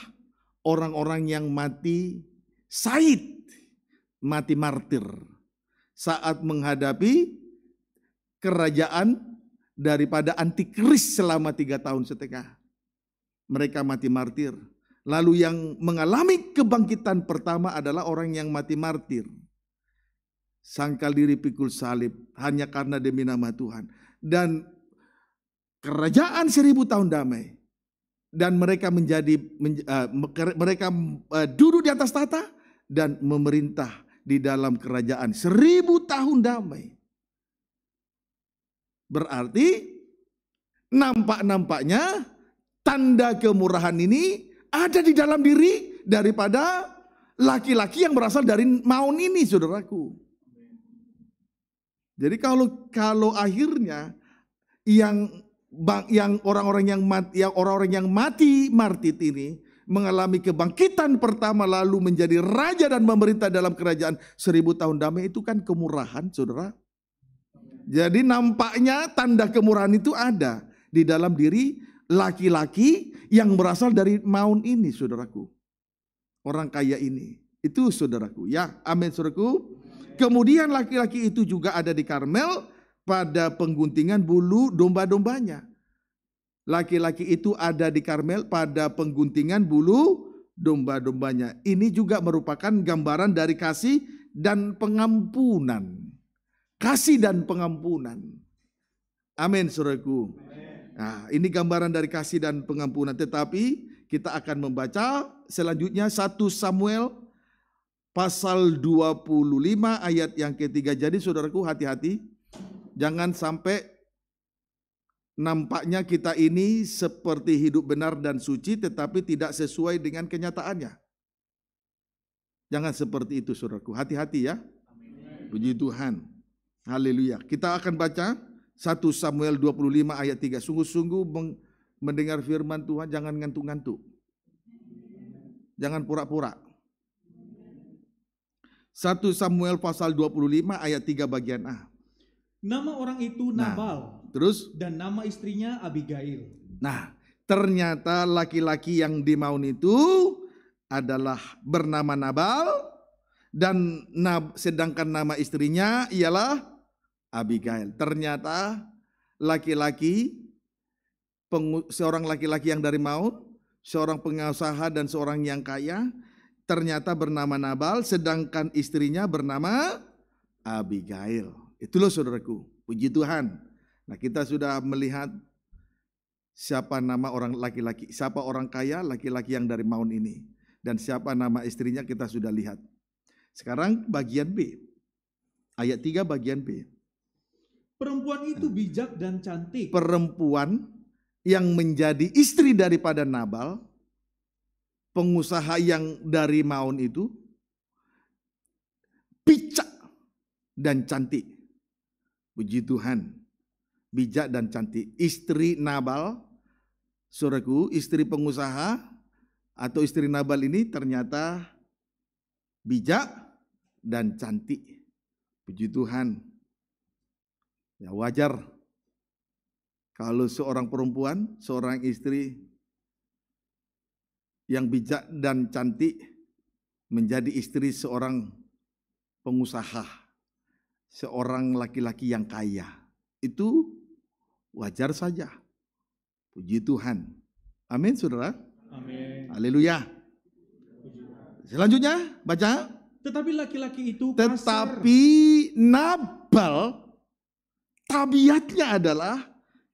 orang-orang yang mati Said, mati martir saat menghadapi kerajaan daripada antikris selama tiga tahun setengah. Mereka mati martir. Lalu yang mengalami kebangkitan pertama adalah orang yang mati martir. Sangkal diri pikul salib hanya karena demi nama Tuhan. Dan kerajaan seribu tahun damai dan mereka menjadi eh, mereka eh, duduk di atas tata dan memerintah di dalam kerajaan seribu tahun damai. Berarti nampak-nampaknya tanda kemurahan ini ada di dalam diri daripada laki-laki yang berasal dari maun ini saudaraku. Jadi kalau kalau akhirnya yang yang orang-orang yang mati, yang orang-orang yang mati martit ini mengalami kebangkitan pertama lalu menjadi raja dan pemerintah dalam kerajaan seribu tahun damai itu kan kemurahan saudara. Jadi nampaknya tanda kemurahan itu ada di dalam diri laki-laki yang berasal dari maun ini saudaraku. Orang kaya ini. Itu saudaraku ya. Amin saudaraku. Kemudian laki-laki itu juga ada di Karmel pada pengguntingan bulu domba-dombanya. Laki-laki itu ada di Karmel pada pengguntingan bulu domba-dombanya. Ini juga merupakan gambaran dari kasih dan pengampunan. Kasih dan pengampunan. Amin, saudaraku. Nah, ini gambaran dari kasih dan pengampunan. Tetapi kita akan membaca selanjutnya 1 Samuel pasal 25 ayat yang ketiga. Jadi saudaraku hati-hati Jangan sampai nampaknya kita ini seperti hidup benar dan suci tetapi tidak sesuai dengan kenyataannya. Jangan seperti itu saudaraku. Hati-hati ya. Amin. Puji Tuhan. Haleluya. Kita akan baca 1 Samuel 25 ayat 3. Sungguh-sungguh mendengar firman Tuhan jangan ngantuk-ngantuk. Jangan pura-pura. 1 Samuel pasal 25 ayat 3 bagian A. Nama orang itu nah, Nabal. Nah, terus? Dan nama istrinya Abigail. Nah, ternyata laki-laki yang di dimaun itu adalah bernama Nabal dan nab, sedangkan nama istrinya ialah Abigail. Ternyata laki-laki seorang laki-laki yang dari maut, seorang pengusaha dan seorang yang kaya ternyata bernama Nabal sedangkan istrinya bernama Abigail. Itulah saudaraku, puji Tuhan. Nah kita sudah melihat siapa nama orang laki-laki, siapa orang kaya laki-laki yang dari Maun ini. Dan siapa nama istrinya kita sudah lihat. Sekarang bagian B. Ayat 3 bagian B. Perempuan itu bijak dan cantik. Perempuan yang menjadi istri daripada Nabal, pengusaha yang dari Maun itu, bijak dan cantik Puji Tuhan. Bijak dan cantik. Istri Nabal, suraku, istri pengusaha atau istri Nabal ini ternyata bijak dan cantik. Puji Tuhan. Ya wajar kalau seorang perempuan, seorang istri yang bijak dan cantik menjadi istri seorang pengusaha seorang laki-laki yang kaya. Itu wajar saja. Puji Tuhan. Amin, saudara. Amin. Haleluya. Selanjutnya, baca. Tetapi laki-laki itu kasar. Tetapi Nabal tabiatnya adalah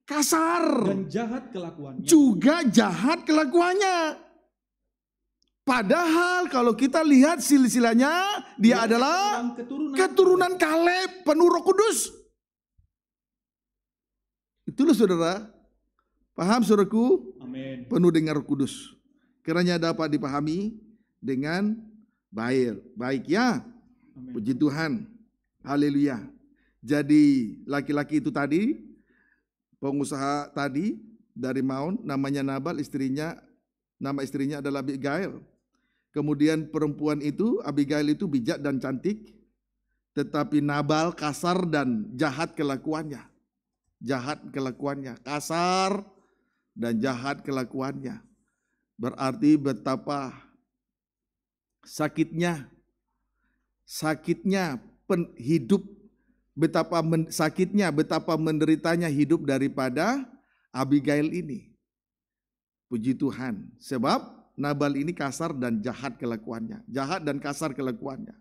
kasar. Dan jahat kelakuannya. Juga jahat kelakuannya. Padahal kalau kita lihat silsilanya dia ya, adalah keturunan, keturunan Kaleb penuh Roh Kudus. Itulah saudara. Paham saudaraku? Amin. Penuh dengan Roh Kudus. Kiranya dapat dipahami dengan baik. Baik ya. Amin. Puji Tuhan. Haleluya. Jadi laki-laki itu tadi pengusaha tadi dari Maun namanya Nabal istrinya nama istrinya adalah Abigail Kemudian perempuan itu, Abigail itu bijak dan cantik, tetapi Nabal kasar dan jahat kelakuannya. Jahat kelakuannya, kasar dan jahat kelakuannya. Berarti betapa sakitnya, sakitnya pen, hidup, betapa men, sakitnya, betapa menderitanya hidup daripada Abigail ini. Puji Tuhan, sebab Nabal ini kasar dan jahat kelakuannya. Jahat dan kasar kelakuannya.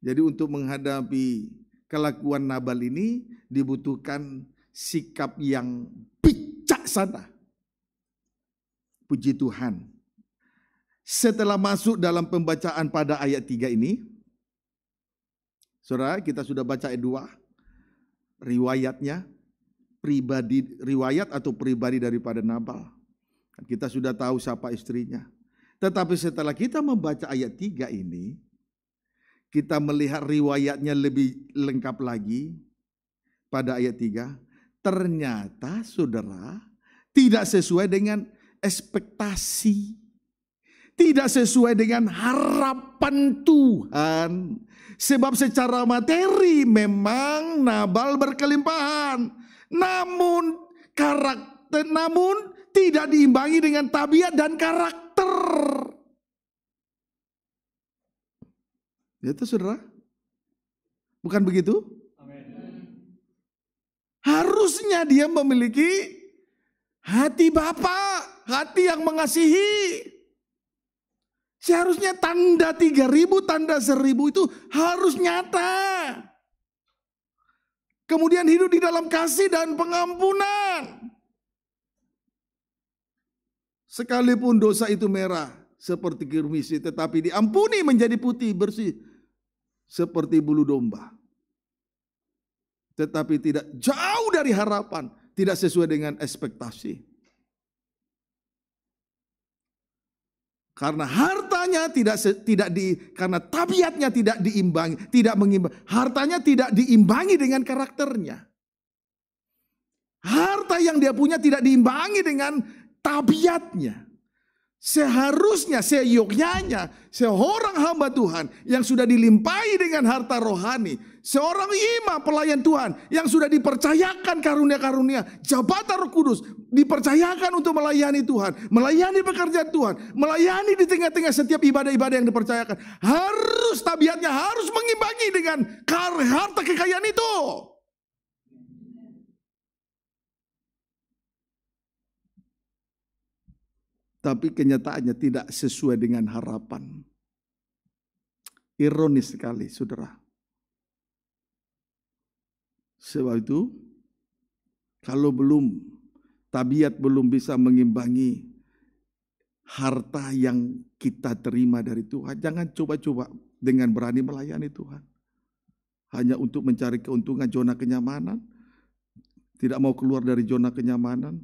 Jadi untuk menghadapi kelakuan Nabal ini dibutuhkan sikap yang bijaksana. Puji Tuhan. Setelah masuk dalam pembacaan pada ayat 3 ini, Saudara, kita sudah baca ayat 2. Riwayatnya pribadi riwayat atau pribadi daripada Nabal. Kita sudah tahu siapa istrinya. Tetapi setelah kita membaca ayat 3 ini, kita melihat riwayatnya lebih lengkap lagi pada ayat 3. Ternyata saudara tidak sesuai dengan ekspektasi. Tidak sesuai dengan harapan Tuhan. Sebab secara materi memang Nabal berkelimpahan. Namun karakter namun tidak diimbangi dengan tabiat dan karakter. Ya itu saudara. Bukan begitu? Harusnya dia memiliki hati Bapa, hati yang mengasihi. Seharusnya tanda tiga ribu, tanda seribu itu harus nyata. Kemudian hidup di dalam kasih dan pengampunan. Sekalipun dosa itu merah seperti kirmisi tetapi diampuni menjadi putih bersih seperti bulu domba. Tetapi tidak jauh dari harapan, tidak sesuai dengan ekspektasi. Karena hartanya tidak tidak di karena tabiatnya tidak diimbangi, tidak mengimbangi. Hartanya tidak diimbangi dengan karakternya. Harta yang dia punya tidak diimbangi dengan tabiatnya. Seharusnya, seyogyanya, seorang hamba Tuhan yang sudah dilimpahi dengan harta rohani. Seorang imam pelayan Tuhan yang sudah dipercayakan karunia-karunia, jabatan roh kudus. Dipercayakan untuk melayani Tuhan, melayani pekerjaan Tuhan, melayani di tengah-tengah setiap ibadah-ibadah yang dipercayakan. Harus tabiatnya, harus mengimbangi dengan harta kekayaan itu. tapi kenyataannya tidak sesuai dengan harapan. Ironis sekali, saudara. Sebab itu, kalau belum tabiat belum bisa mengimbangi harta yang kita terima dari Tuhan, jangan coba-coba dengan berani melayani Tuhan. Hanya untuk mencari keuntungan zona kenyamanan, tidak mau keluar dari zona kenyamanan,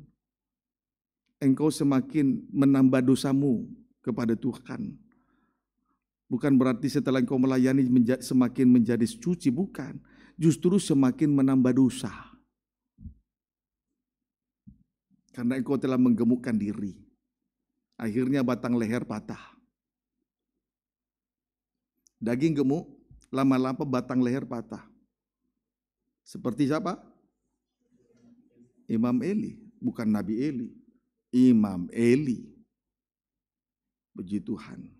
engkau semakin menambah dosamu kepada Tuhan. Bukan berarti setelah engkau melayani semakin menjadi suci, bukan. Justru semakin menambah dosa. Karena engkau telah menggemukkan diri. Akhirnya batang leher patah. Daging gemuk, lama-lama batang leher patah. Seperti siapa? Imam Eli, bukan Nabi Eli. Imam Eli. Puji Tuhan.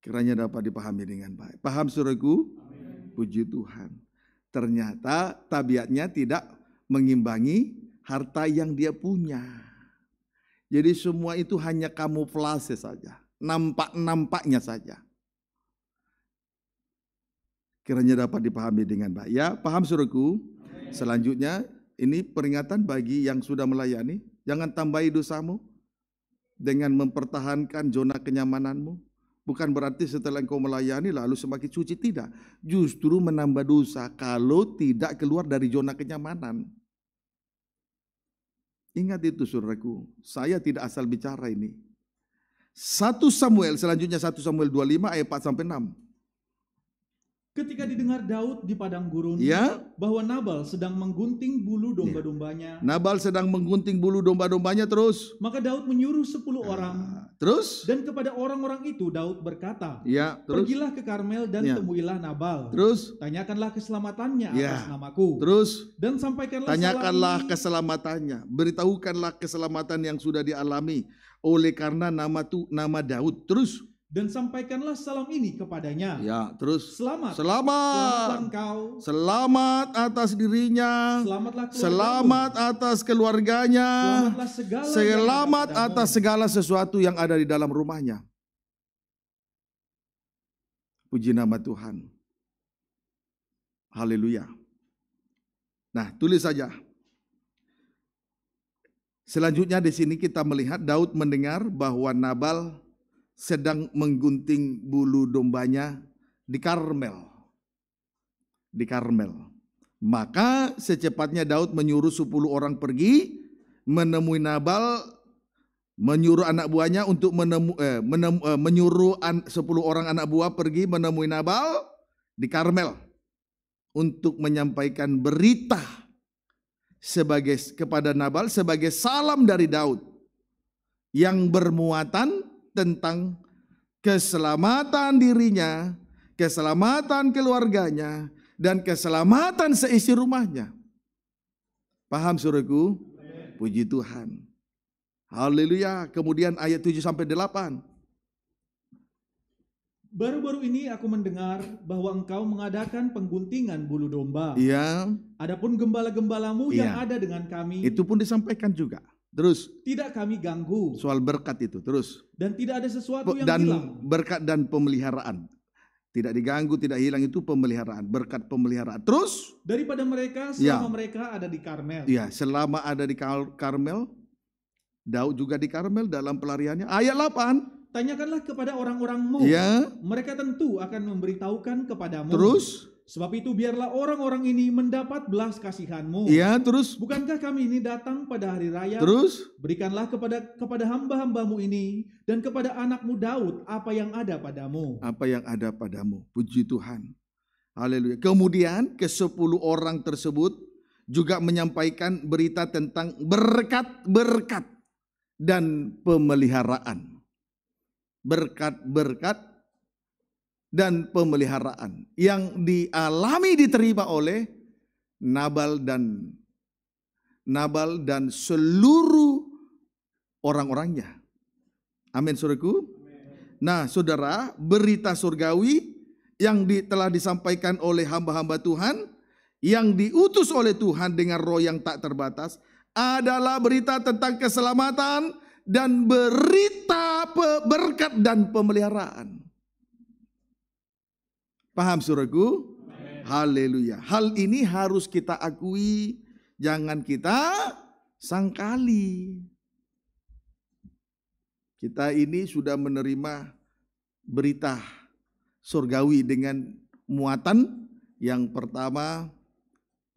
Kiranya dapat dipahami dengan baik. Paham suruhku? Puji Tuhan. Ternyata tabiatnya tidak mengimbangi harta yang dia punya. Jadi semua itu hanya kamuflase saja. Nampak-nampaknya saja. Kiranya dapat dipahami dengan baik. Ya, paham suruhku? Selanjutnya, ini peringatan bagi yang sudah melayani. Jangan tambahi dosamu dengan mempertahankan zona kenyamananmu. Bukan berarti setelah engkau melayani lalu semakin cuci Tidak. Justru menambah dosa kalau tidak keluar dari zona kenyamanan. Ingat itu saudaraku. Saya tidak asal bicara ini. 1 Samuel selanjutnya 1 Samuel 25 ayat 4 sampai 6. Ketika didengar Daud di padang gurun ya. bahwa Nabal sedang menggunting bulu ya. domba-dombanya. Nabal sedang menggunting bulu domba-dombanya terus. Maka Daud menyuruh sepuluh ya. orang. Terus? Dan kepada orang-orang itu Daud berkata, ya, terus? "Pergilah ke Karmel dan ya. temuilah Nabal. Terus? Tanyakanlah keselamatannya ya. atas namaku. Terus? Dan sampaikanlah Tanyakanlah selami. keselamatannya. Beritahukanlah keselamatan yang sudah dialami oleh karena nama tu nama Daud. Terus? dan sampaikanlah salam ini kepadanya. Ya, terus selamat. Selamat. Selamat Selamat atas dirinya. Selamatlah keluarga. Selamat atas keluarganya. Selamatlah segala selamat atas segala sesuatu yang ada di dalam rumahnya. Puji nama Tuhan. Haleluya. Nah, tulis saja. Selanjutnya di sini kita melihat Daud mendengar bahwa Nabal sedang menggunting bulu dombanya di Karmel. Di Karmel. Maka secepatnya Daud menyuruh 10 orang pergi menemui Nabal menyuruh anak buahnya untuk menemu, eh, menemu, eh, menyuruh an, 10 orang anak buah pergi menemui Nabal di Karmel untuk menyampaikan berita sebagai kepada Nabal sebagai salam dari Daud yang bermuatan tentang keselamatan dirinya, keselamatan keluarganya, dan keselamatan seisi rumahnya. Paham suruhku? Puji Tuhan. Haleluya. Kemudian ayat 7 sampai 8. Baru-baru ini aku mendengar bahwa engkau mengadakan pengguntingan bulu domba. Iya. Adapun gembala-gembalamu ya. yang iya. ada dengan kami. Itu pun disampaikan juga. Terus tidak kami ganggu. Soal berkat itu terus. Dan tidak ada sesuatu yang dan hilang. Berkat dan pemeliharaan. Tidak diganggu, tidak hilang itu pemeliharaan, berkat pemeliharaan. Terus daripada mereka ya. selama ya. mereka ada di Karmel. Ya, selama ada di Kar Karmel Daud juga di Karmel dalam pelariannya. Ayat 8. Tanyakanlah kepada orang-orangmu. Ya. Mereka tentu akan memberitahukan kepadamu. Terus Sebab itu biarlah orang-orang ini mendapat belas kasihanmu. Iya, terus. Bukankah kami ini datang pada hari raya? Terus. Berikanlah kepada kepada hamba-hambamu ini dan kepada anakmu Daud apa yang ada padamu. Apa yang ada padamu. Puji Tuhan. Haleluya. Kemudian ke sepuluh orang tersebut juga menyampaikan berita tentang berkat-berkat dan pemeliharaan. Berkat-berkat dan pemeliharaan yang dialami diterima oleh Nabal dan Nabal dan seluruh orang-orangnya. Amin saudaraku. Nah, saudara, berita surgawi yang di, telah disampaikan oleh hamba-hamba Tuhan yang diutus oleh Tuhan dengan roh yang tak terbatas adalah berita tentang keselamatan dan berita berkat dan pemeliharaan. Paham suruhku? Haleluya. Hal ini harus kita akui, jangan kita sangkali. Kita ini sudah menerima berita surgawi dengan muatan yang pertama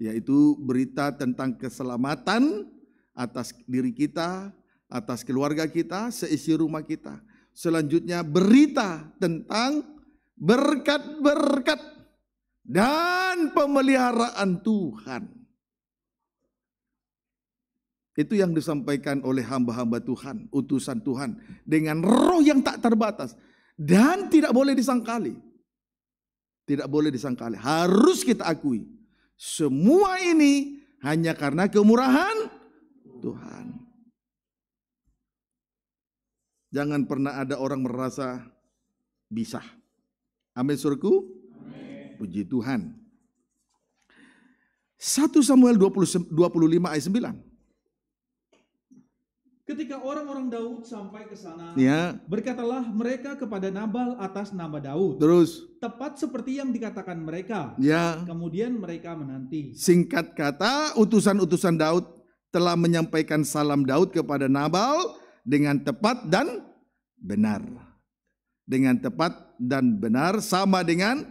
yaitu berita tentang keselamatan atas diri kita, atas keluarga kita, seisi rumah kita. Selanjutnya berita tentang berkat-berkat dan pemeliharaan Tuhan. Itu yang disampaikan oleh hamba-hamba Tuhan, utusan Tuhan dengan roh yang tak terbatas dan tidak boleh disangkali. Tidak boleh disangkali, harus kita akui. Semua ini hanya karena kemurahan Tuhan. Jangan pernah ada orang merasa bisa. Amin surku? Amin. Puji Tuhan. 1 Samuel 20, 25 ayat 9. Ketika orang-orang Daud sampai ke sana, ya. berkatalah mereka kepada Nabal atas nama Daud. Terus. Tepat seperti yang dikatakan mereka. Ya. Kemudian mereka menanti. Singkat kata, utusan-utusan Daud telah menyampaikan salam Daud kepada Nabal dengan tepat dan benar. Dengan tepat dan benar sama dengan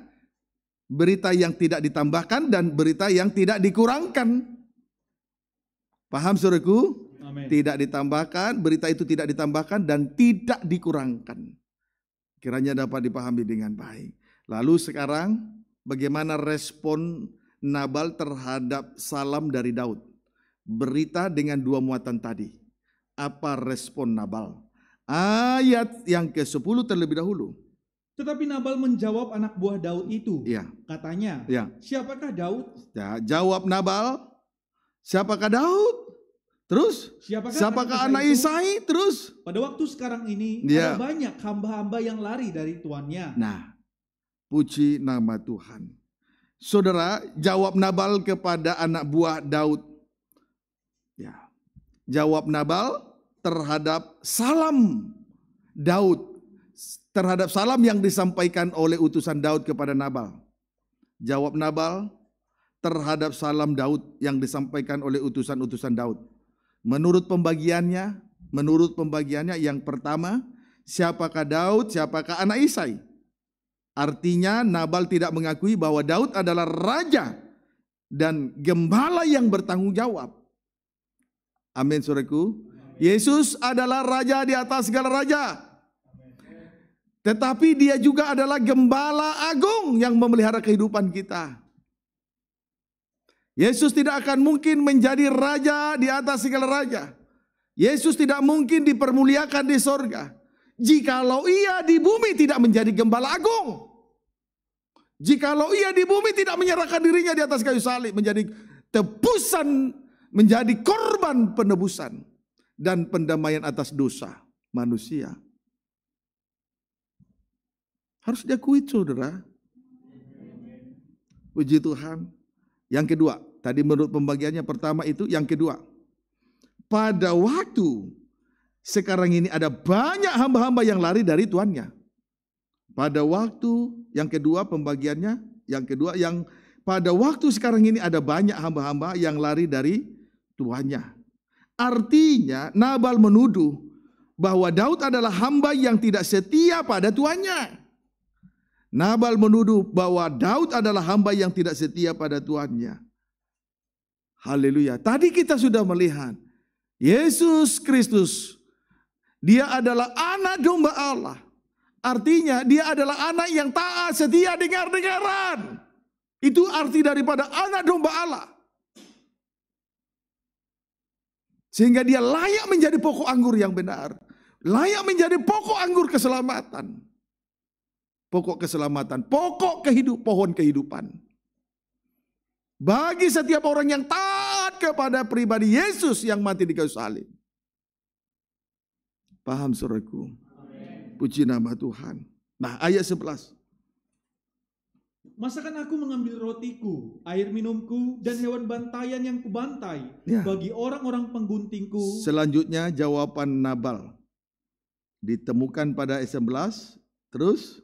berita yang tidak ditambahkan dan berita yang tidak dikurangkan. Paham suruhku? Amen. Tidak ditambahkan, berita itu tidak ditambahkan dan tidak dikurangkan. Kiranya dapat dipahami dengan baik. Lalu sekarang bagaimana respon Nabal terhadap salam dari Daud? Berita dengan dua muatan tadi. Apa respon Nabal? Ayat yang ke-10 terlebih dahulu tetapi Nabal menjawab anak buah Daud itu. Ya. Katanya, ya. siapakah Daud? Ya, jawab Nabal, siapakah Daud? Terus, siapakah, siapakah anak, anak Isai? Itu? Terus, pada waktu sekarang ini ya. ada banyak hamba-hamba yang lari dari tuannya. Nah, puji nama Tuhan. Saudara, jawab Nabal kepada anak buah Daud. Ya. Jawab Nabal terhadap salam Daud terhadap salam yang disampaikan oleh utusan Daud kepada Nabal? Jawab Nabal, terhadap salam Daud yang disampaikan oleh utusan-utusan Daud. Menurut pembagiannya, menurut pembagiannya yang pertama, siapakah Daud, siapakah anak Isai? Artinya Nabal tidak mengakui bahwa Daud adalah raja dan gembala yang bertanggung jawab. Amin suraku. Yesus adalah raja di atas segala raja. Tetapi dia juga adalah gembala agung yang memelihara kehidupan kita. Yesus tidak akan mungkin menjadi raja di atas segala raja. Yesus tidak mungkin dipermuliakan di sorga. Jikalau ia di bumi tidak menjadi gembala agung. Jikalau ia di bumi tidak menyerahkan dirinya di atas kayu salib. Menjadi tebusan, menjadi korban penebusan. Dan pendamaian atas dosa manusia. Harus diakui saudara. Puji Tuhan. Yang kedua, tadi menurut pembagiannya pertama itu yang kedua. Pada waktu sekarang ini ada banyak hamba-hamba yang lari dari tuannya. Pada waktu yang kedua pembagiannya, yang kedua yang pada waktu sekarang ini ada banyak hamba-hamba yang lari dari tuannya. Artinya Nabal menuduh bahwa Daud adalah hamba yang tidak setia pada tuannya. Nabal menuduh bahwa Daud adalah hamba yang tidak setia pada Tuannya. Haleluya. Tadi kita sudah melihat Yesus Kristus dia adalah anak domba Allah. Artinya dia adalah anak yang taat, setia, dengar-dengaran. Itu arti daripada anak domba Allah. Sehingga dia layak menjadi pokok anggur yang benar. Layak menjadi pokok anggur keselamatan pokok keselamatan, pokok kehidup, pohon kehidupan. Bagi setiap orang yang taat kepada pribadi Yesus yang mati di kayu salib. Paham saudaraku? Puji nama Tuhan. Nah, ayat 11. Masakan aku mengambil rotiku, air minumku, dan hewan bantayan yang kubantai ya. bagi orang-orang pengguntingku. Selanjutnya jawaban Nabal. Ditemukan pada ayat 11, terus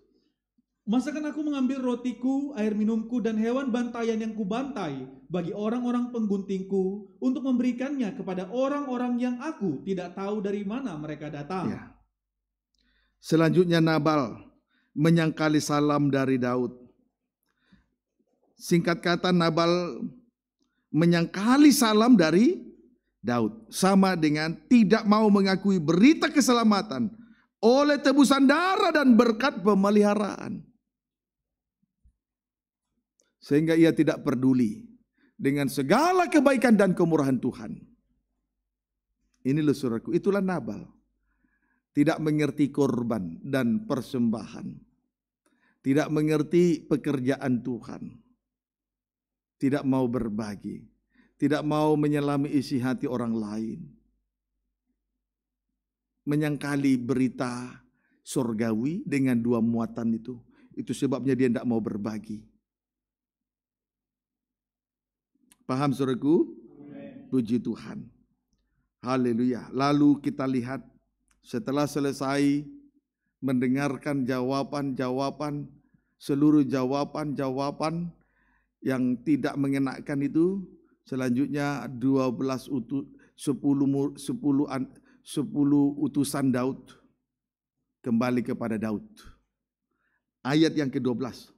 Masakan aku mengambil rotiku, air minumku, dan hewan bantayan yang kubantai bagi orang-orang pengguntingku untuk memberikannya kepada orang-orang yang aku tidak tahu dari mana mereka datang. Ya. Selanjutnya Nabal menyangkali salam dari Daud. Singkat kata Nabal menyangkali salam dari Daud. Sama dengan tidak mau mengakui berita keselamatan oleh tebusan darah dan berkat pemeliharaan. Sehingga ia tidak peduli dengan segala kebaikan dan kemurahan Tuhan. ini loh suratku, itulah Nabal. Tidak mengerti korban dan persembahan. Tidak mengerti pekerjaan Tuhan. Tidak mau berbagi. Tidak mau menyelami isi hati orang lain. Menyangkali berita surgawi dengan dua muatan itu. Itu sebabnya dia tidak mau berbagi. Paham suruhku? Puji Tuhan. Haleluya. Lalu kita lihat setelah selesai mendengarkan jawaban-jawaban seluruh jawaban-jawaban yang tidak mengenakan itu selanjutnya 12 utu, 10 10 10 utusan Daud kembali kepada Daud. Ayat yang ke-12.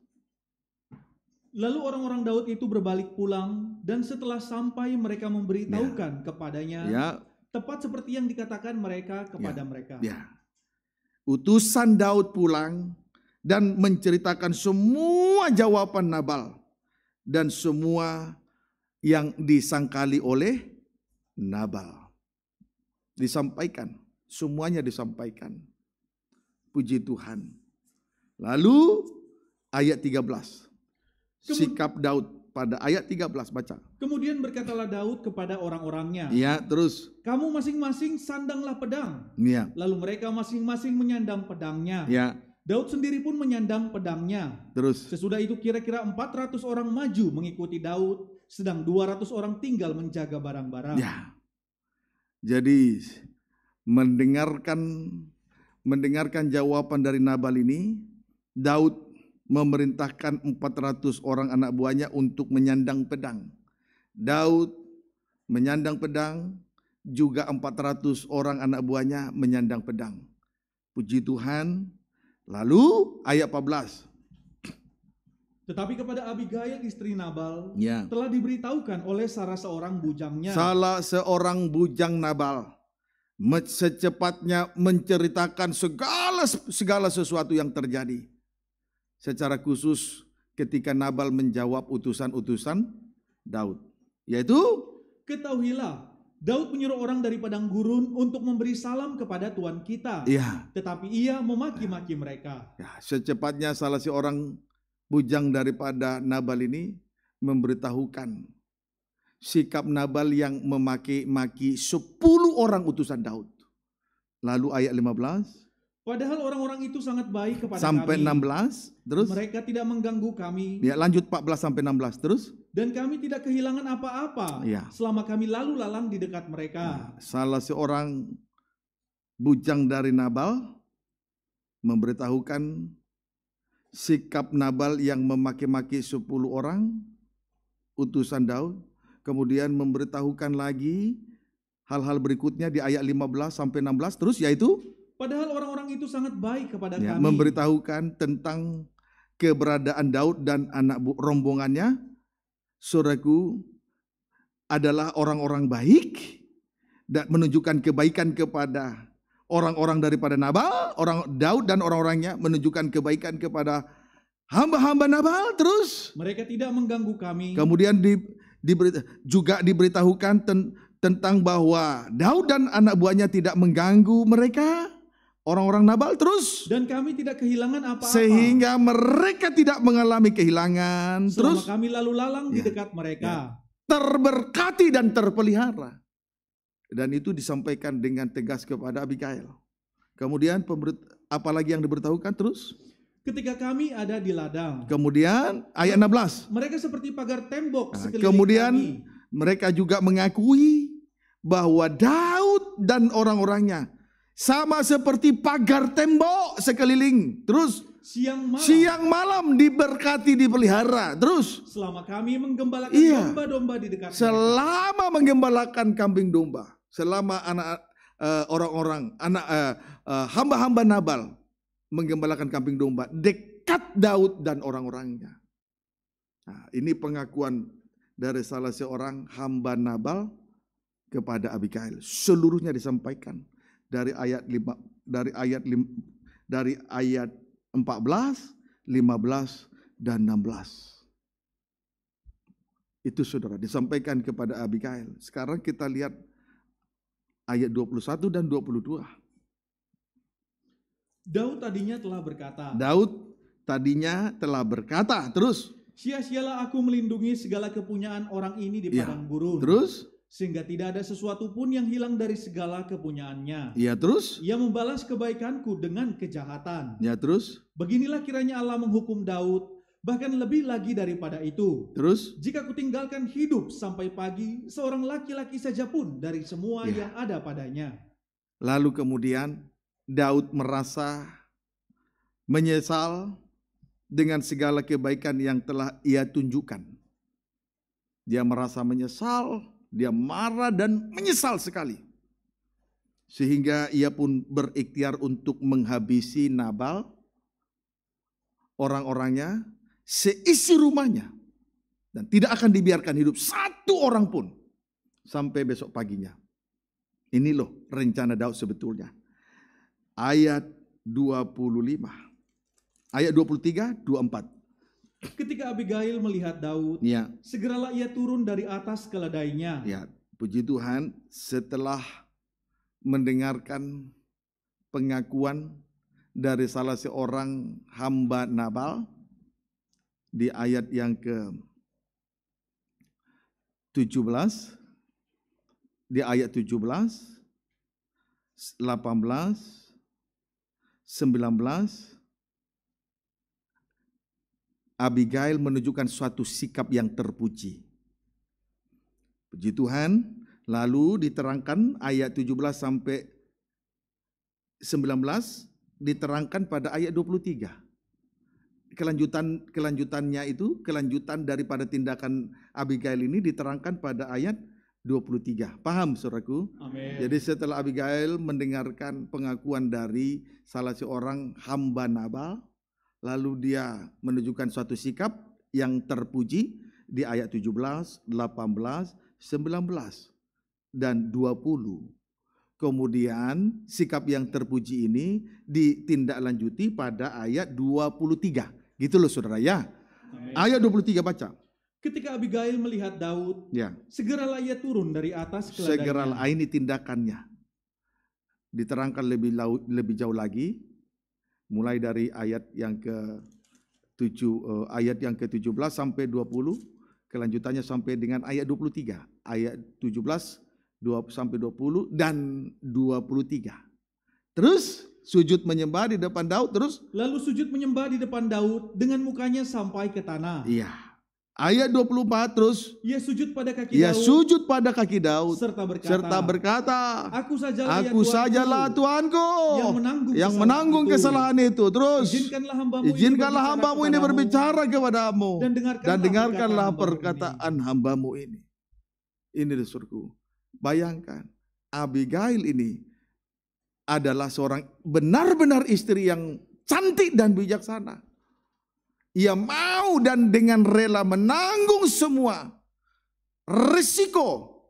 Lalu orang-orang Daud itu berbalik pulang dan setelah sampai mereka memberitahukan ya. kepadanya ya. tepat seperti yang dikatakan mereka kepada ya. mereka. Ya. Utusan Daud pulang dan menceritakan semua jawaban Nabal dan semua yang disangkali oleh Nabal. Disampaikan, semuanya disampaikan. Puji Tuhan. Lalu ayat 13 sikap Daud pada ayat 13 baca. Kemudian berkatalah Daud kepada orang-orangnya. Iya, terus. Kamu masing-masing sandanglah pedang. Iya. Lalu mereka masing-masing menyandang pedangnya. Iya. Daud sendiri pun menyandang pedangnya. Terus. Sesudah itu kira-kira 400 orang maju mengikuti Daud, sedang 200 orang tinggal menjaga barang-barang. Iya. Jadi mendengarkan mendengarkan jawaban dari Nabal ini, Daud memerintahkan 400 orang anak buahnya untuk menyandang pedang. Daud menyandang pedang, juga 400 orang anak buahnya menyandang pedang. Puji Tuhan. Lalu ayat 14. Tetapi kepada Abigail istri Nabal ya. telah diberitahukan oleh salah seorang bujangnya. Salah seorang bujang Nabal secepatnya menceritakan segala segala sesuatu yang terjadi secara khusus ketika Nabal menjawab utusan-utusan Daud. Yaitu, ketahuilah Daud menyuruh orang dari padang gurun untuk memberi salam kepada Tuhan kita. Ya. Tetapi ia memaki-maki mereka. Ya, secepatnya salah seorang bujang daripada Nabal ini memberitahukan sikap Nabal yang memaki-maki 10 orang utusan Daud. Lalu ayat 15, Padahal orang-orang itu sangat baik kepada sampai kami. Sampai 16, terus? Mereka tidak mengganggu kami. Ya, lanjut 14 sampai 16, terus? Dan kami tidak kehilangan apa-apa ya. selama kami lalu lalang di dekat mereka. Nah, salah seorang bujang dari Nabal memberitahukan sikap Nabal yang memaki-maki 10 orang utusan Daud kemudian memberitahukan lagi hal-hal berikutnya di ayat 15 sampai 16 terus yaitu Padahal orang-orang itu sangat baik kepada ya, kami. Memberitahukan tentang keberadaan Daud dan anak rombongannya. Saudaraku adalah orang-orang baik dan menunjukkan kebaikan kepada orang-orang daripada Nabal, orang Daud dan orang-orangnya menunjukkan kebaikan kepada hamba-hamba Nabal terus. Mereka tidak mengganggu kami. Kemudian di, di juga diberitahukan ten, tentang bahwa Daud dan anak buahnya tidak mengganggu mereka orang-orang Nabal terus. Dan kami tidak kehilangan apa-apa. Sehingga mereka tidak mengalami kehilangan. Selama terus kami lalu lalang ya, di dekat mereka. Ya. Terberkati dan terpelihara. Dan itu disampaikan dengan tegas kepada Abigail. Kemudian apalagi yang diberitahukan terus? ketika kami ada di ladang. Kemudian ayat 16. Mereka seperti pagar tembok nah, Kemudian kami. mereka juga mengakui bahwa Daud dan orang-orangnya sama seperti pagar tembok sekeliling. Terus siang malam, siang malam diberkati dipelihara terus selama kami menggembalakan iya, domba-domba di dekat selama menggembalakan kambing domba selama anak eh, orang-orang anak uh, uh, hamba-hamba Nabal menggembalakan kambing domba dekat Daud dan orang-orangnya nah, ini pengakuan dari salah seorang hamba Nabal kepada Abigail seluruhnya disampaikan dari ayat lima, dari ayat lim, dari ayat 14, 15 dan 16. Itu saudara disampaikan kepada Abigail. Sekarang kita lihat ayat 21 dan 22. Daud tadinya telah berkata. Daud tadinya telah berkata. Terus. Sia-sialah aku melindungi segala kepunyaan orang ini di iya. padang ya. Terus sehingga tidak ada sesuatu pun yang hilang dari segala kepunyaannya. Ya terus? Ia membalas kebaikanku dengan kejahatan. Ya terus? Beginilah kiranya Allah menghukum Daud, bahkan lebih lagi daripada itu. Terus? Jika kutinggalkan hidup sampai pagi, seorang laki-laki saja pun dari semua ya. yang ada padanya. Lalu kemudian Daud merasa menyesal dengan segala kebaikan yang telah ia tunjukkan. Dia merasa menyesal dia marah dan menyesal sekali. Sehingga ia pun berikhtiar untuk menghabisi Nabal, orang-orangnya, seisi rumahnya. Dan tidak akan dibiarkan hidup satu orang pun sampai besok paginya. Ini loh rencana Daud sebetulnya. Ayat 25. Ayat 23, 24. Ketika Abigail melihat Daud, ya. segeralah ia turun dari atas keledainya. Ya, puji Tuhan, setelah mendengarkan pengakuan dari salah seorang hamba Nabal di ayat yang ke 17 di ayat 17 18 19 Abigail menunjukkan suatu sikap yang terpuji. Puji Tuhan, lalu diterangkan ayat 17 sampai 19 diterangkan pada ayat 23 kelanjutan kelanjutannya itu kelanjutan daripada tindakan Abigail ini diterangkan pada ayat 23. Paham Saudaraku? Amin. Jadi setelah Abigail mendengarkan pengakuan dari salah seorang hamba Nabal lalu dia menunjukkan suatu sikap yang terpuji di ayat 17, 18, 19 dan 20. Kemudian sikap yang terpuji ini ditindaklanjuti pada ayat 23. Gitu loh saudara ya. Ayat 23 baca. Ketika Abigail melihat Daud, ya. segeralah ia turun dari atas keledainya. Segeralah ini tindakannya. Diterangkan lebih lau, lebih jauh lagi mulai dari ayat yang ke 7 eh, ayat yang ke-17 sampai 20 kelanjutannya sampai dengan ayat 23 ayat 17 2 sampai 20 dan 23 terus sujud menyembah di depan Daud terus lalu sujud menyembah di depan Daud dengan mukanya sampai ke tanah iya Ayat 24 terus Ia sujud pada kaki Ia Daud. sujud pada kaki Daud serta berkata, serta berkata Aku sajalah ya Aku ya sajalah Tuhanku yang menanggung yang kesalahan, itu. kesalahan itu. Terus izinkanlah hambamu, izinkanlah ini, hambamu ini berbicara kepadamu dan dengarkanlah, dan dengarkanlah perkataan hambamu ini. Ini disuruhku. Bayangkan Abigail ini adalah seorang benar-benar istri yang cantik dan bijaksana ia mau dan dengan rela menanggung semua risiko,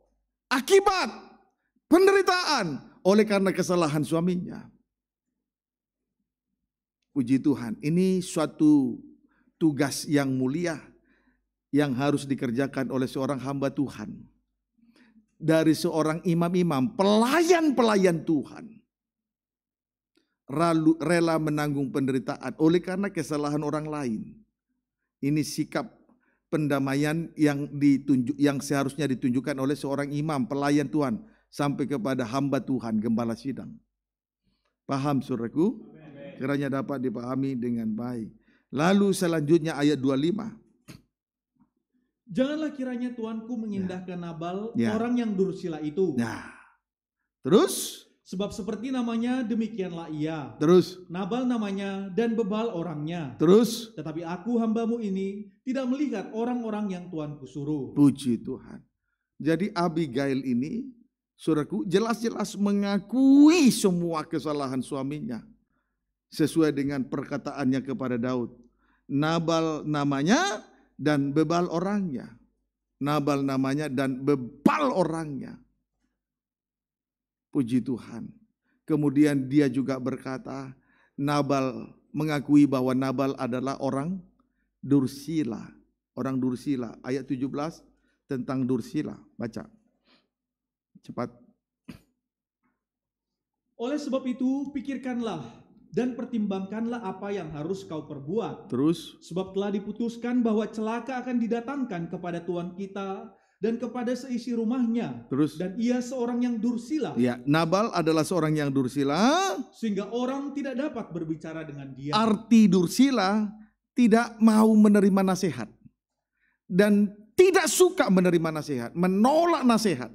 akibat, penderitaan oleh karena kesalahan suaminya. Puji Tuhan, ini suatu tugas yang mulia yang harus dikerjakan oleh seorang hamba Tuhan. Dari seorang imam-imam, pelayan-pelayan Tuhan ralu, rela menanggung penderitaan oleh karena kesalahan orang lain. Ini sikap pendamaian yang ditunjuk yang seharusnya ditunjukkan oleh seorang imam pelayan Tuhan sampai kepada hamba Tuhan gembala sidang. Paham suraku? Kiranya dapat dipahami dengan baik. Lalu selanjutnya ayat 25. Janganlah kiranya tuanku ya. mengindahkan ya. Nabal ya. orang yang dursila itu. Nah. Terus Sebab seperti namanya demikianlah ia. Terus. Nabal namanya dan bebal orangnya. Terus. Tetapi aku hambamu ini tidak melihat orang-orang yang Tuanku suruh. Puji Tuhan. Jadi Abigail ini, suraku jelas-jelas mengakui semua kesalahan suaminya. Sesuai dengan perkataannya kepada Daud. Nabal namanya dan bebal orangnya. Nabal namanya dan bebal orangnya. Puji Tuhan. Kemudian dia juga berkata, Nabal mengakui bahwa Nabal adalah orang Dursila. Orang Dursila. Ayat 17 tentang Dursila. Baca. Cepat. Oleh sebab itu, pikirkanlah dan pertimbangkanlah apa yang harus kau perbuat. Terus, sebab telah diputuskan bahwa celaka akan didatangkan kepada Tuhan kita dan kepada seisi rumahnya. Terus dan ia seorang yang dursila. Ya, Nabal adalah seorang yang dursila sehingga orang tidak dapat berbicara dengan dia. Arti dursila tidak mau menerima nasihat dan tidak suka menerima nasihat, menolak nasihat.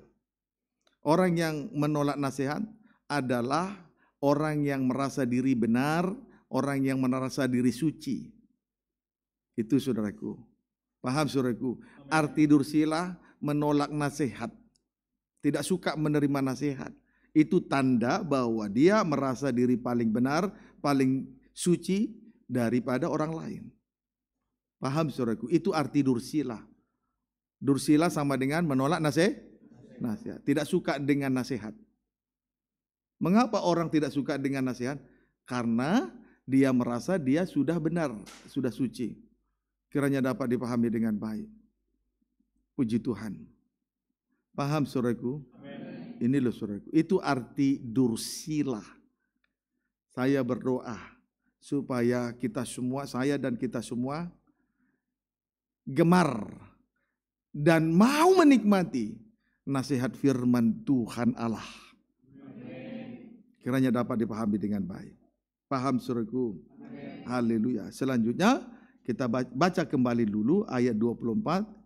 Orang yang menolak nasihat adalah orang yang merasa diri benar, orang yang merasa diri suci. Itu saudaraku. Paham saudaraku? Arti dursilah menolak nasihat, tidak suka menerima nasihat. Itu tanda bahwa dia merasa diri paling benar, paling suci daripada orang lain. Paham saudaraku? Itu arti dursila. Dursila sama dengan menolak nasihat. nasihat. Tidak suka dengan nasihat. Mengapa orang tidak suka dengan nasihat? Karena dia merasa dia sudah benar, sudah suci. Kiranya dapat dipahami dengan baik. Puji Tuhan. Paham suraku? Ini loh suraku. Itu arti dursila. Saya berdoa supaya kita semua, saya dan kita semua gemar dan mau menikmati nasihat firman Tuhan Allah. Kiranya dapat dipahami dengan baik. Paham suraku? Haleluya. Selanjutnya kita baca kembali dulu ayat 24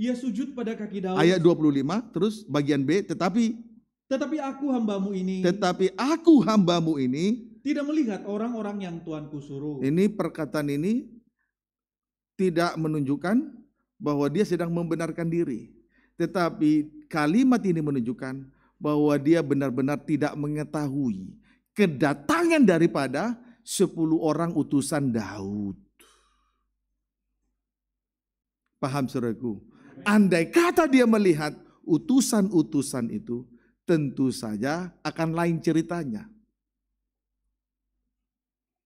ia sujud pada kaki Daud. Ayat 25 terus bagian B tetapi tetapi aku hambamu ini tetapi aku hambamu ini tidak melihat orang-orang yang Tuanku suruh. Ini perkataan ini tidak menunjukkan bahwa dia sedang membenarkan diri. Tetapi kalimat ini menunjukkan bahwa dia benar-benar tidak mengetahui kedatangan daripada 10 orang utusan Daud. Paham saudaraku? Andai kata dia melihat utusan-utusan itu, tentu saja akan lain ceritanya.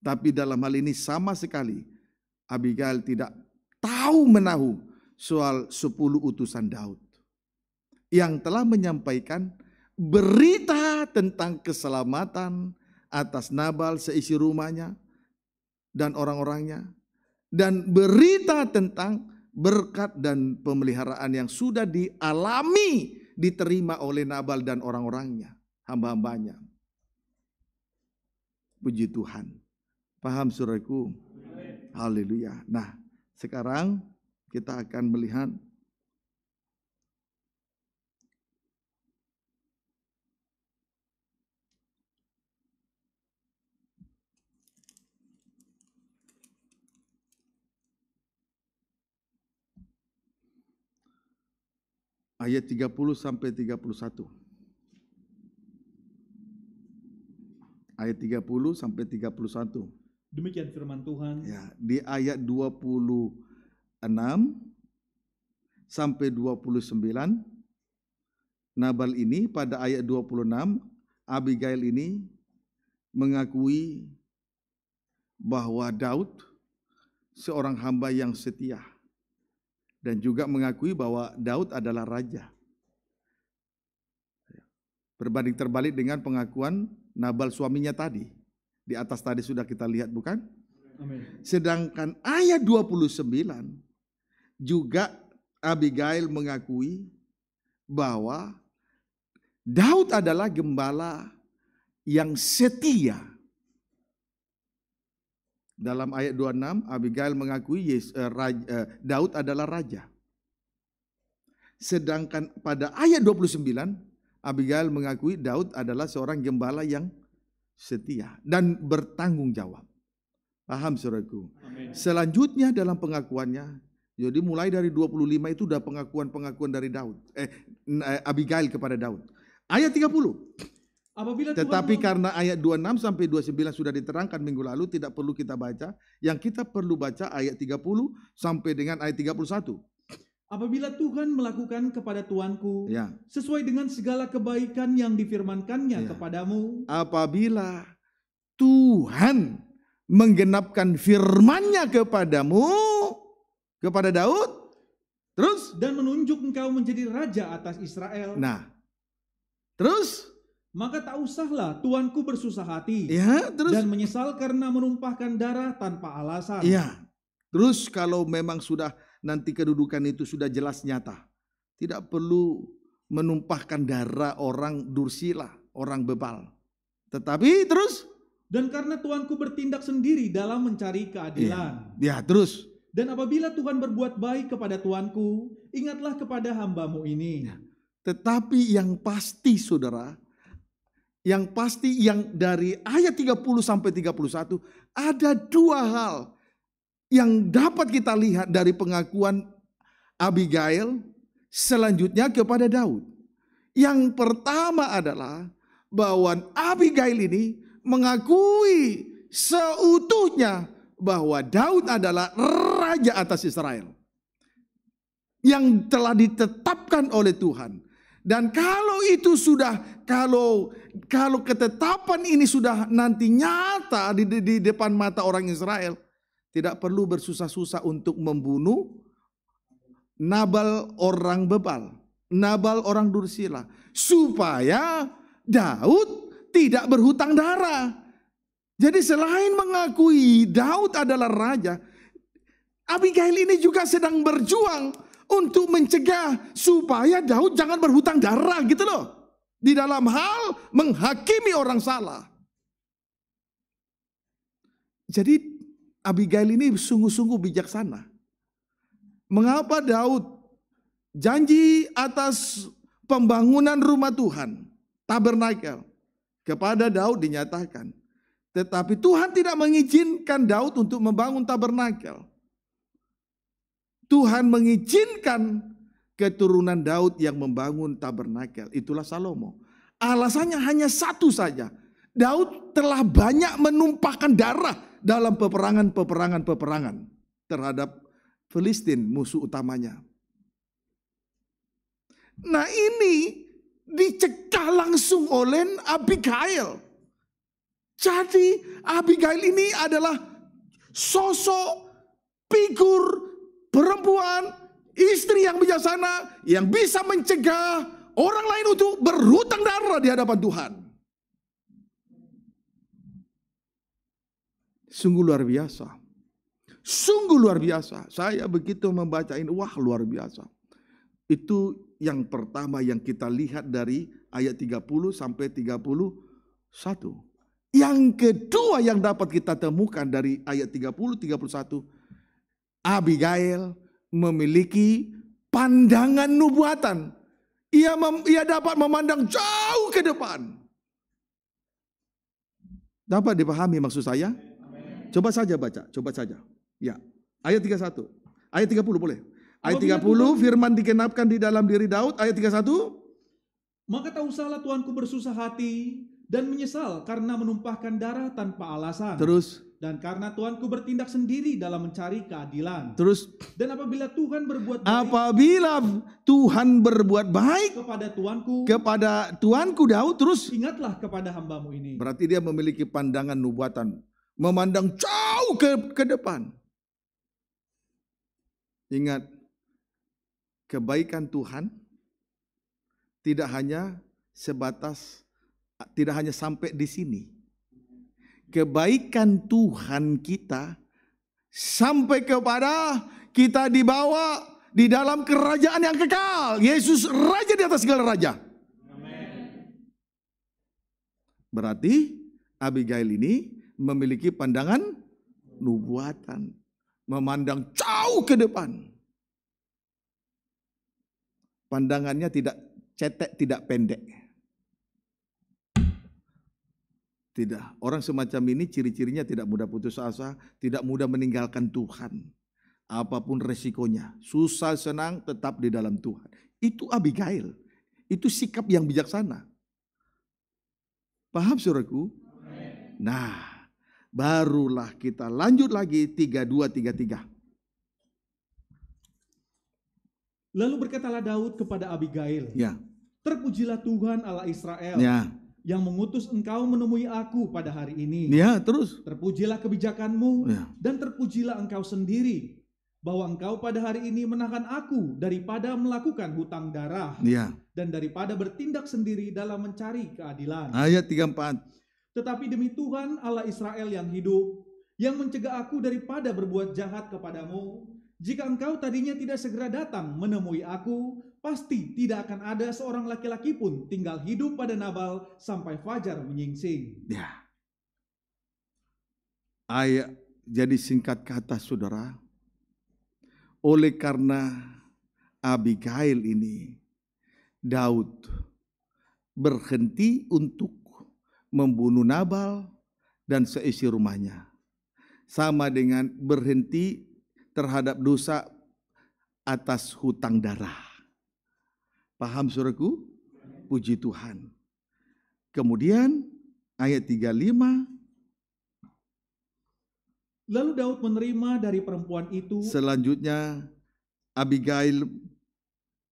Tapi dalam hal ini sama sekali Abigail tidak tahu menahu soal sepuluh utusan Daud yang telah menyampaikan berita tentang keselamatan atas Nabal seisi rumahnya dan orang-orangnya dan berita tentang berkat dan pemeliharaan yang sudah dialami, diterima oleh Nabal dan orang-orangnya, hamba-hambanya. Puji Tuhan. Paham suraiku? Haleluya. Nah, sekarang kita akan melihat ayat 30 sampai 31. Ayat 30 sampai 31. Demikian firman Tuhan. Ya, di ayat 26 sampai 29 Nabal ini pada ayat 26 Abigail ini mengakui bahwa Daud seorang hamba yang setia dan juga mengakui bahwa Daud adalah raja. Berbanding terbalik dengan pengakuan Nabal suaminya tadi. Di atas tadi sudah kita lihat bukan? Sedangkan ayat 29 juga Abigail mengakui bahwa Daud adalah gembala yang setia dalam ayat 26, Abigail mengakui Yes, uh, eh, Raja, uh, eh, Daud adalah raja. Sedangkan pada ayat 29, Abigail mengakui Daud adalah seorang gembala yang setia dan bertanggung jawab. Paham saudaraku? Selanjutnya dalam pengakuannya, jadi mulai dari 25 itu sudah pengakuan-pengakuan dari Daud, eh, eh, Abigail kepada Daud. Ayat 30. Apabila Tetapi Tuhan karena ayat 26 sampai 29 sudah diterangkan minggu lalu tidak perlu kita baca. Yang kita perlu baca ayat 30 sampai dengan ayat 31. Apabila Tuhan melakukan kepada tuanku ya. sesuai dengan segala kebaikan yang difirmankannya ya. kepadamu. Apabila Tuhan menggenapkan firmannya kepadamu kepada Daud terus dan menunjuk engkau menjadi raja atas Israel. Nah. Terus maka tak usahlah tuanku bersusah hati ya, terus, dan menyesal karena menumpahkan darah tanpa alasan. Ya, Terus kalau memang sudah nanti kedudukan itu sudah jelas nyata, tidak perlu menumpahkan darah orang dursila, orang bebal. Tetapi terus dan karena tuanku bertindak sendiri dalam mencari keadilan. Ya, ya terus dan apabila Tuhan berbuat baik kepada tuanku, ingatlah kepada hambamu ini. Ya. Tetapi yang pasti saudara, yang pasti yang dari ayat 30 sampai 31 ada dua hal yang dapat kita lihat dari pengakuan Abigail selanjutnya kepada Daud. Yang pertama adalah bahwa Abigail ini mengakui seutuhnya bahwa Daud adalah raja atas Israel yang telah ditetapkan oleh Tuhan dan kalau itu sudah kalau kalau ketetapan ini sudah nanti nyata di, di, di depan mata orang Israel, tidak perlu bersusah-susah untuk membunuh Nabal orang Bebal, Nabal orang Dursila, supaya Daud tidak berhutang darah. Jadi selain mengakui Daud adalah raja, Abigail ini juga sedang berjuang untuk mencegah supaya Daud jangan berhutang darah gitu loh. Di dalam hal menghakimi orang salah. Jadi Abigail ini sungguh-sungguh bijaksana. Mengapa Daud janji atas pembangunan rumah Tuhan, tabernakel, kepada Daud dinyatakan. Tetapi Tuhan tidak mengizinkan Daud untuk membangun tabernakel. Tuhan mengizinkan keturunan Daud yang membangun tabernakel. Itulah Salomo. Alasannya hanya satu saja. Daud telah banyak menumpahkan darah dalam peperangan-peperangan-peperangan terhadap Filistin musuh utamanya. Nah ini dicegah langsung oleh Abigail. Jadi Abigail ini adalah sosok figur perempuan, istri yang bijaksana yang bisa mencegah orang lain untuk berhutang darah di hadapan Tuhan. Sungguh luar biasa. Sungguh luar biasa. Saya begitu membaca wah luar biasa. Itu yang pertama yang kita lihat dari ayat 30 sampai 31. Yang kedua yang dapat kita temukan dari ayat 30 31 Abigail memiliki pandangan nubuatan. Ia, mem, ia dapat memandang jauh ke depan. Dapat dipahami maksud saya? Amen. Coba saja baca, coba saja. Ya. Ayat 31. Ayat 30 boleh. Ayat 30 firman dikenapkan di dalam diri Daud. Ayat 31. Maka tahu salah tuanku bersusah hati dan menyesal karena menumpahkan darah tanpa alasan. Terus dan karena Tuanku bertindak sendiri dalam mencari keadilan. Terus dan apabila Tuhan berbuat baik apabila Tuhan berbuat baik kepada Tuanku kepada Tuanku Daud terus ingatlah kepada hambamu ini. Berarti dia memiliki pandangan nubuatan, memandang jauh ke ke depan. Ingat kebaikan Tuhan tidak hanya sebatas tidak hanya sampai di sini kebaikan Tuhan kita sampai kepada kita dibawa di dalam kerajaan yang kekal. Yesus raja di atas segala raja. Amen. Berarti Abigail ini memiliki pandangan nubuatan, memandang jauh ke depan. Pandangannya tidak cetek, tidak pendek. Tidak, orang semacam ini ciri-cirinya tidak mudah putus asa, tidak mudah meninggalkan Tuhan. Apapun resikonya, susah senang tetap di dalam Tuhan. Itu Abigail, itu sikap yang bijaksana. Paham suratku? Nah, barulah kita lanjut lagi 3233. Lalu berkatalah Daud kepada Abigail, ya. "Terpujilah Tuhan Allah Israel, ya yang mengutus engkau menemui aku pada hari ini. Ya, terus. Terpujilah kebijakanmu ya. dan terpujilah engkau sendiri bahwa engkau pada hari ini menahan aku daripada melakukan hutang darah ya. dan daripada bertindak sendiri dalam mencari keadilan. Ayat 34. Tetapi demi Tuhan Allah Israel yang hidup, yang mencegah aku daripada berbuat jahat kepadamu, jika engkau tadinya tidak segera datang menemui aku Pasti tidak akan ada seorang laki-laki pun tinggal hidup pada Nabal sampai fajar menyingsing. Ya. Ayat jadi singkat kata saudara, oleh karena Abigail ini Daud berhenti untuk membunuh Nabal dan seisi rumahnya. Sama dengan berhenti terhadap dosa atas hutang darah. Paham suraku? Puji Tuhan. Kemudian ayat 35. Lalu Daud menerima dari perempuan itu. Selanjutnya Abigail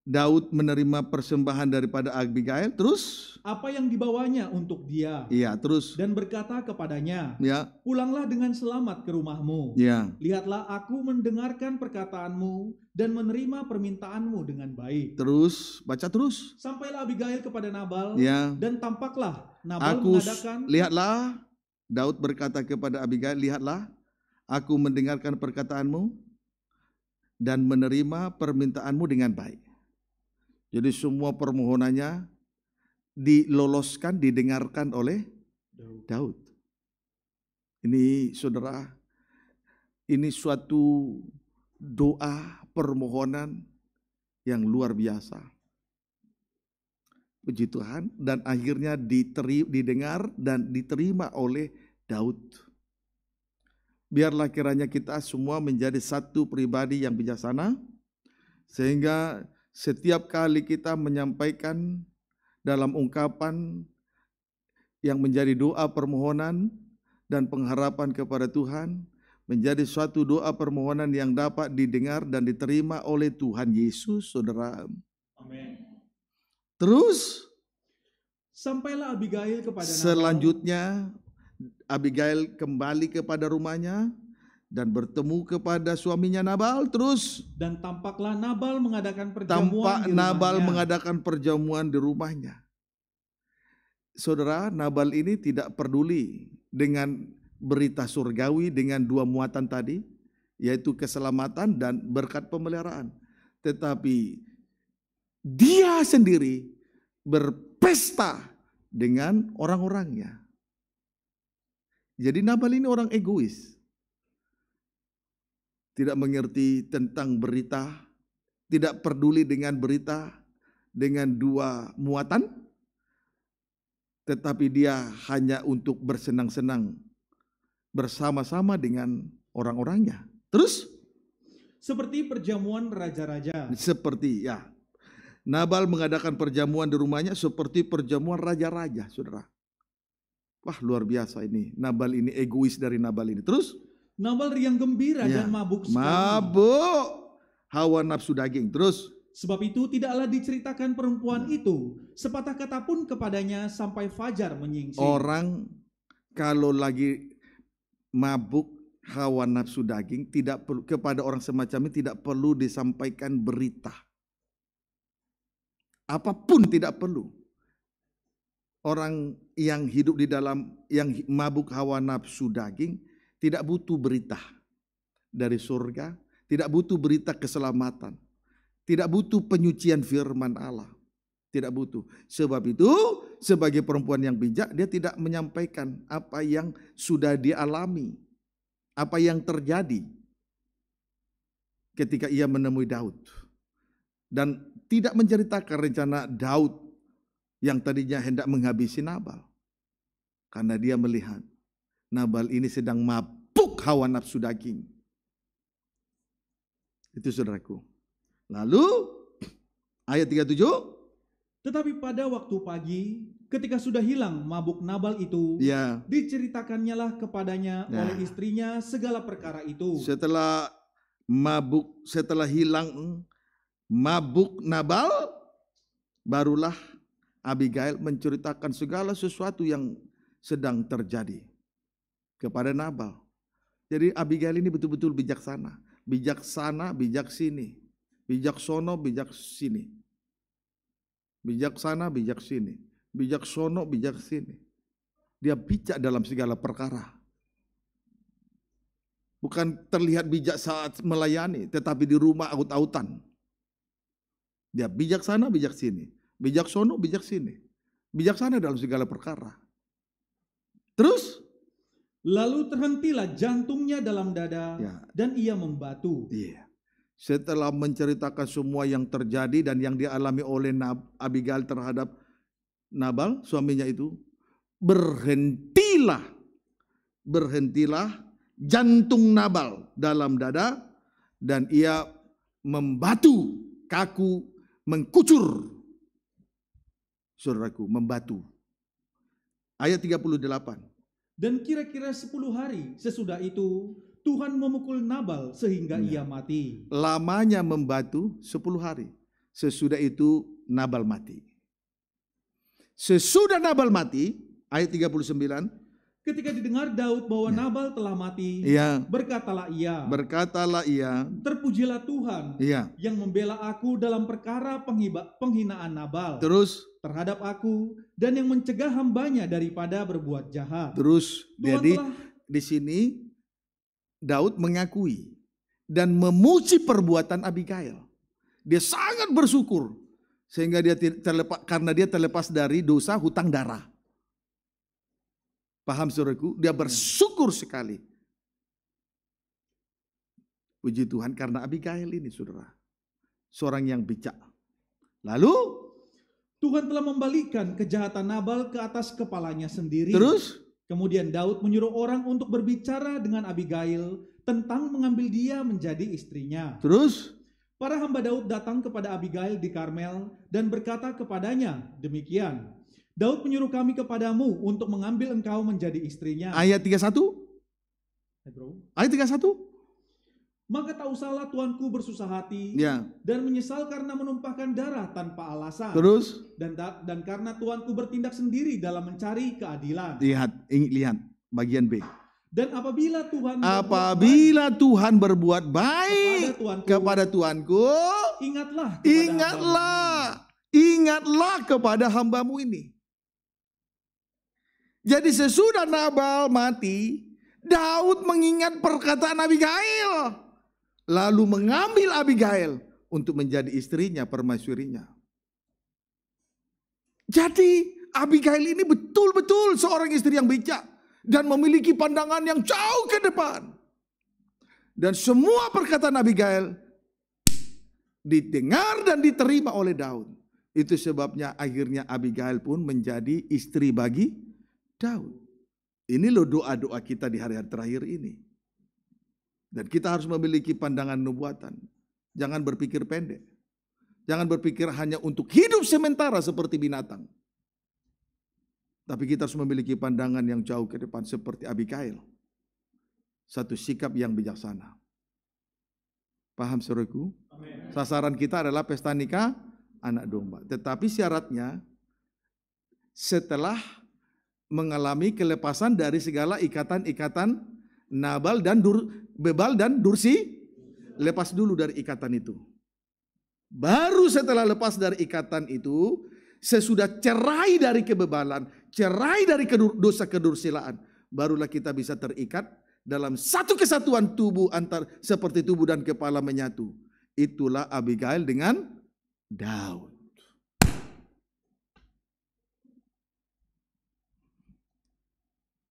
Daud menerima persembahan daripada Abigail terus apa yang dibawanya untuk dia iya terus dan berkata kepadanya ya pulanglah dengan selamat ke rumahmu ya lihatlah aku mendengarkan perkataanmu dan menerima permintaanmu dengan baik terus baca terus sampailah Abigail kepada Nabal ya dan tampaklah Nabal aku, mengadakan lihatlah Daud berkata kepada Abigail lihatlah aku mendengarkan perkataanmu dan menerima permintaanmu dengan baik jadi semua permohonannya diloloskan, didengarkan oleh Daud. Ini saudara, ini suatu doa permohonan yang luar biasa. Puji Tuhan dan akhirnya diteri, didengar dan diterima oleh Daud. Biarlah kiranya kita semua menjadi satu pribadi yang bijaksana sehingga setiap kali kita menyampaikan dalam ungkapan yang menjadi doa permohonan dan pengharapan kepada Tuhan menjadi suatu doa permohonan yang dapat didengar dan diterima oleh Tuhan Yesus, saudara. Amin. Terus sampailah Abigail kepada Nabal. Selanjutnya Abigail kembali kepada rumahnya dan bertemu kepada suaminya Nabal terus dan tampaklah Nabal mengadakan perjamuan tampak di rumahnya. Nabal mengadakan perjamuan di rumahnya Saudara Nabal ini tidak peduli dengan berita surgawi dengan dua muatan tadi yaitu keselamatan dan berkat pemeliharaan tetapi dia sendiri berpesta dengan orang-orangnya jadi Nabal ini orang egois tidak mengerti tentang berita, tidak peduli dengan berita dengan dua muatan, tetapi dia hanya untuk bersenang-senang bersama-sama dengan orang-orangnya. Terus seperti perjamuan raja-raja. Seperti ya. Nabal mengadakan perjamuan di rumahnya seperti perjamuan raja-raja, Saudara. Wah, luar biasa ini. Nabal ini egois dari Nabal ini. Terus Nawal riang gembira ya. dan mabuk sekali. Mabuk. Hawa nafsu daging. Terus. Sebab itu tidaklah diceritakan perempuan ya. itu. Sepatah kata pun kepadanya sampai fajar menyingsing. Orang kalau lagi mabuk hawa nafsu daging tidak perlu kepada orang semacam ini tidak perlu disampaikan berita. Apapun tidak perlu. Orang yang hidup di dalam yang mabuk hawa nafsu daging tidak butuh berita dari surga, tidak butuh berita keselamatan, tidak butuh penyucian firman Allah. Tidak butuh. Sebab itu sebagai perempuan yang bijak dia tidak menyampaikan apa yang sudah dialami. Apa yang terjadi ketika ia menemui Daud. Dan tidak menceritakan rencana Daud yang tadinya hendak menghabisi Nabal. Karena dia melihat Nabal ini sedang mabuk hawa nafsu daging. Itu saudaraku. Lalu ayat 37. Tetapi pada waktu pagi ketika sudah hilang mabuk Nabal itu, ya. diceritakannya lah kepadanya ya. oleh istrinya segala perkara itu. Setelah mabuk, setelah hilang hmm, mabuk Nabal, barulah Abigail menceritakan segala sesuatu yang sedang terjadi kepada Nabal. Jadi Abigail ini betul-betul bijaksana. Bijaksana, bijak sini. Bijak sono, bijak sini. Bijaksana, bijak sini. Bijak sono, bijak sini. Dia bijak dalam segala perkara. Bukan terlihat bijak saat melayani, tetapi di rumah aut-autan. Dia bijak sana, bijak sini. Bijak sono, bijak sini. Bijaksana dalam segala perkara. Terus Lalu terhentilah jantungnya dalam dada ya. dan ia membatu. Ya. Setelah menceritakan semua yang terjadi dan yang dialami oleh Nab Abigail terhadap Nabal suaminya itu, berhentilah berhentilah jantung Nabal dalam dada dan ia membatu kaku mengkucur saudaraku membatu ayat 38 dan kira-kira 10 hari sesudah itu Tuhan memukul Nabal sehingga ya. ia iya. mati. Lamanya membatu 10 hari. Sesudah itu Nabal mati. Sesudah Nabal mati, ayat 39, Ketika didengar Daud bahwa ya. Nabal telah mati, ya. berkatalah ia. Berkatalah ia. Terpujilah Tuhan ya. yang membela aku dalam perkara penghiba, penghinaan Nabal. Terus terhadap aku dan yang mencegah hambanya daripada berbuat jahat. Terus Tuhan jadi di sini Daud mengakui dan memuji perbuatan Abigail. Dia sangat bersyukur sehingga dia terlepas karena dia terlepas dari dosa hutang darah. Paham saudaraku? Dia hmm. bersyukur sekali. Puji Tuhan karena Abigail ini saudara. Seorang yang bijak. Lalu Tuhan telah membalikan kejahatan Nabal ke atas kepalanya sendiri. Terus? Kemudian Daud menyuruh orang untuk berbicara dengan Abigail tentang mengambil dia menjadi istrinya. Terus? Para hamba Daud datang kepada Abigail di Karmel dan berkata kepadanya demikian. Daud menyuruh kami kepadamu untuk mengambil engkau menjadi istrinya. Ayat 31? Ayat 31? Maka tak usahlah tuanku bersusah hati ya. dan menyesal karena menumpahkan darah tanpa alasan. Terus? Dan dan karena tuanku bertindak sendiri dalam mencari keadilan. Lihat, ingin lihat bagian B. Dan apabila Tuhan apabila berbuat, Tuhan berbuat baik kepada tuanku, kepada tuanku ingatlah kepada ingatlah ingatlah kepada hambamu ini. Jadi sesudah Nabal mati, Daud mengingat perkataan Abigail. Lalu mengambil Abigail untuk menjadi istrinya, permaisurinya. Jadi Abigail ini betul-betul seorang istri yang bijak. Dan memiliki pandangan yang jauh ke depan. Dan semua perkataan Abigail didengar dan diterima oleh Daud. Itu sebabnya akhirnya Abigail pun menjadi istri bagi Daud. Ini loh doa-doa kita di hari-hari terakhir ini. Dan kita harus memiliki pandangan nubuatan. Jangan berpikir pendek. Jangan berpikir hanya untuk hidup sementara seperti binatang. Tapi kita harus memiliki pandangan yang jauh ke depan seperti Abikail. Satu sikap yang bijaksana. Paham suruhku? Sasaran kita adalah pesta nikah anak domba. Tetapi syaratnya setelah mengalami kelepasan dari segala ikatan-ikatan nabal dan dur, bebal dan dursi lepas dulu dari ikatan itu. Baru setelah lepas dari ikatan itu, sesudah cerai dari kebebalan, cerai dari kedur, dosa kedursilaan, barulah kita bisa terikat dalam satu kesatuan tubuh antar seperti tubuh dan kepala menyatu. Itulah Abigail dengan Daud.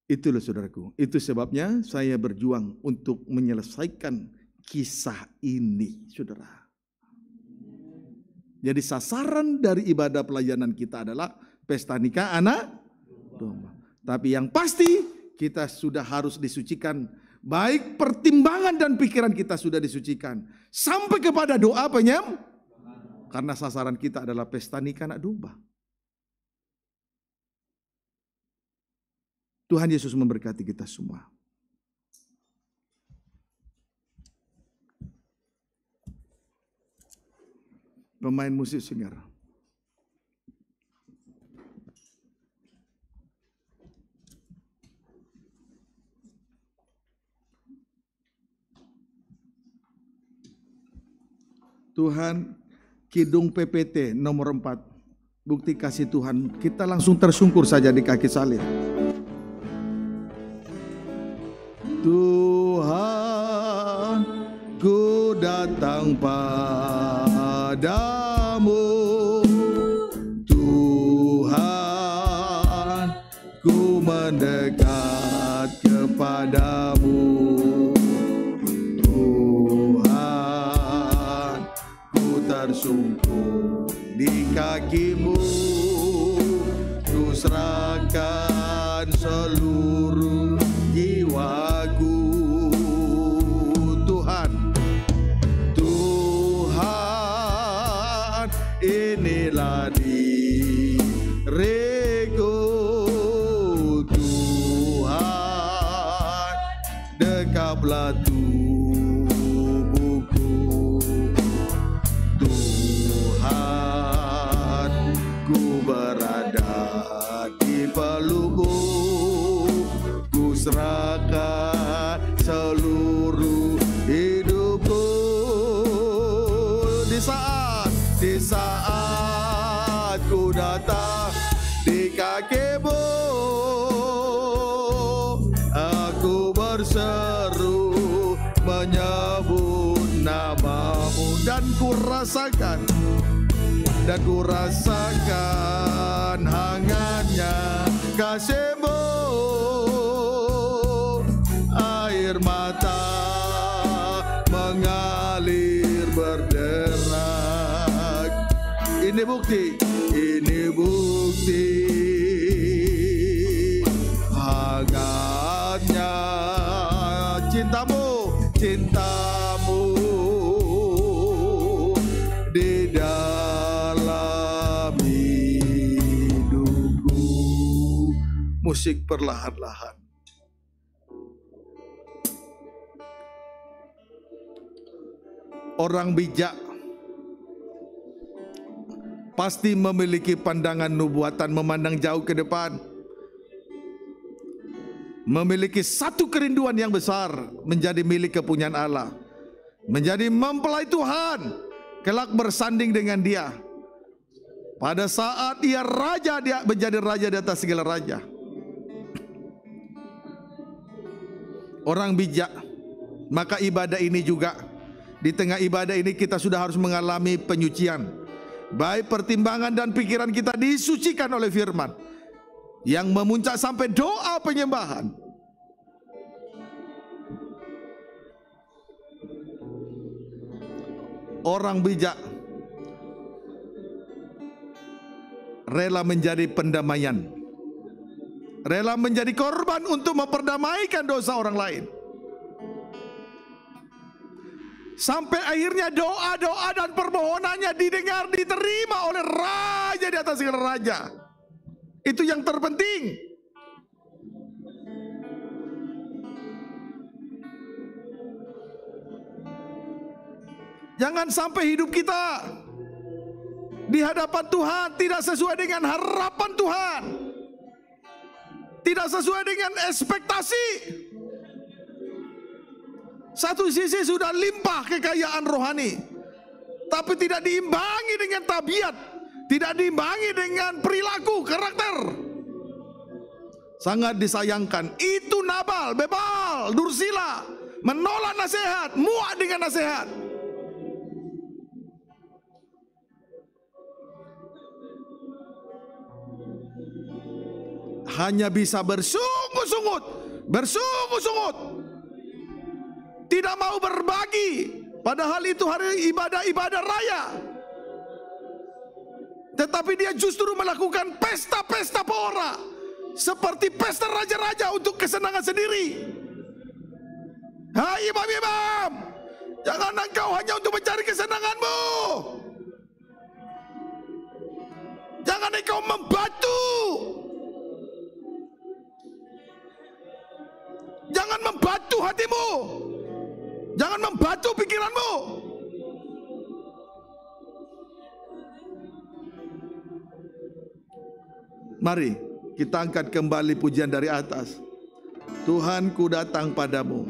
Itulah saudaraku, itu sebabnya saya berjuang untuk menyelesaikan kisah ini, saudara. Jadi sasaran dari ibadah pelayanan kita adalah pesta nikah anak domba. Tapi yang pasti kita sudah harus disucikan. Baik pertimbangan dan pikiran kita sudah disucikan. Sampai kepada doa penyam. Karena sasaran kita adalah pesta nikah anak domba. Tuhan Yesus memberkati kita semua. Pemain musik singer. Tuhan Kidung PPT nomor 4 Bukti kasih Tuhan Kita langsung tersungkur saja di kaki salib datang padamu Tuhan ku mendekat kepadamu Tuhan ku tersungkur di kaki dan ku rasakan hangatnya kasihmu air mata mengalir berderak ini bukti musik perlahan-lahan. Orang bijak pasti memiliki pandangan nubuatan memandang jauh ke depan. Memiliki satu kerinduan yang besar menjadi milik kepunyaan Allah. Menjadi mempelai Tuhan kelak bersanding dengan dia. Pada saat ia raja dia menjadi raja di atas segala raja. orang bijak. Maka ibadah ini juga di tengah ibadah ini kita sudah harus mengalami penyucian. Baik pertimbangan dan pikiran kita disucikan oleh firman yang memuncak sampai doa penyembahan. Orang bijak rela menjadi pendamaian rela menjadi korban untuk memperdamaikan dosa orang lain. Sampai akhirnya doa-doa dan permohonannya didengar, diterima oleh raja di atas segala raja. Itu yang terpenting. Jangan sampai hidup kita di hadapan Tuhan tidak sesuai dengan harapan Tuhan tidak sesuai dengan ekspektasi. Satu sisi sudah limpah kekayaan rohani, tapi tidak diimbangi dengan tabiat, tidak diimbangi dengan perilaku karakter. Sangat disayangkan, itu Nabal, Bebal, Dursila menolak nasihat, muak dengan nasihat. hanya bisa bersungut-sungut, bersungut-sungut. Tidak mau berbagi, padahal itu hari ibadah-ibadah raya. Tetapi dia justru melakukan pesta-pesta pora seperti pesta raja-raja untuk kesenangan sendiri. Hai imam-imam, jangan engkau hanya untuk mencari kesenanganmu. Jangan engkau membantu Jangan membatu hatimu. Jangan membatu pikiranmu. Mari kita angkat kembali pujian dari atas. Tuhan ku datang padamu.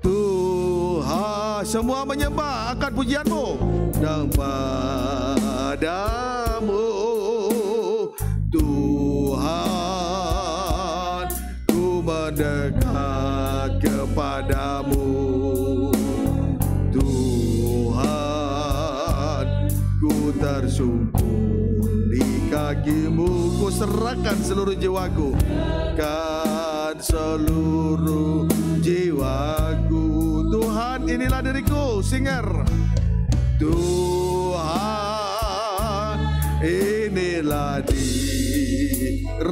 Tuhan, semua menyembah akan pujianmu. Dan padamu. Aku serahkan seluruh jiwaku kan seluruh jiwaku Tuhan inilah diriku singer Tuhan inilah diriku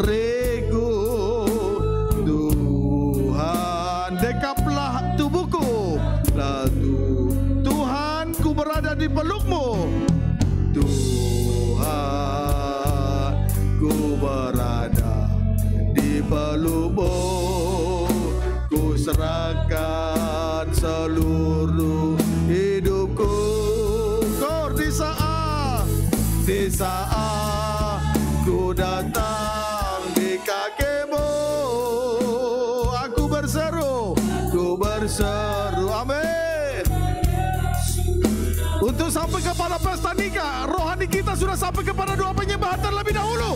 sudah sampai kepada doa penyembahan terlebih dahulu.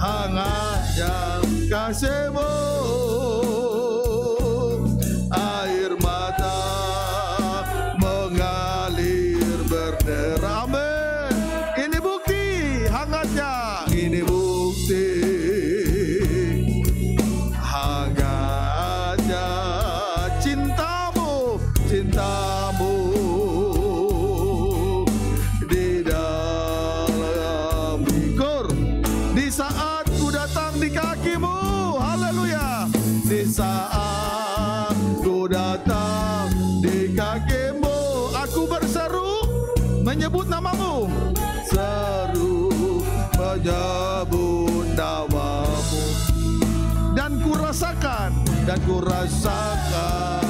Hangat yang kasihmu dan ku rasakan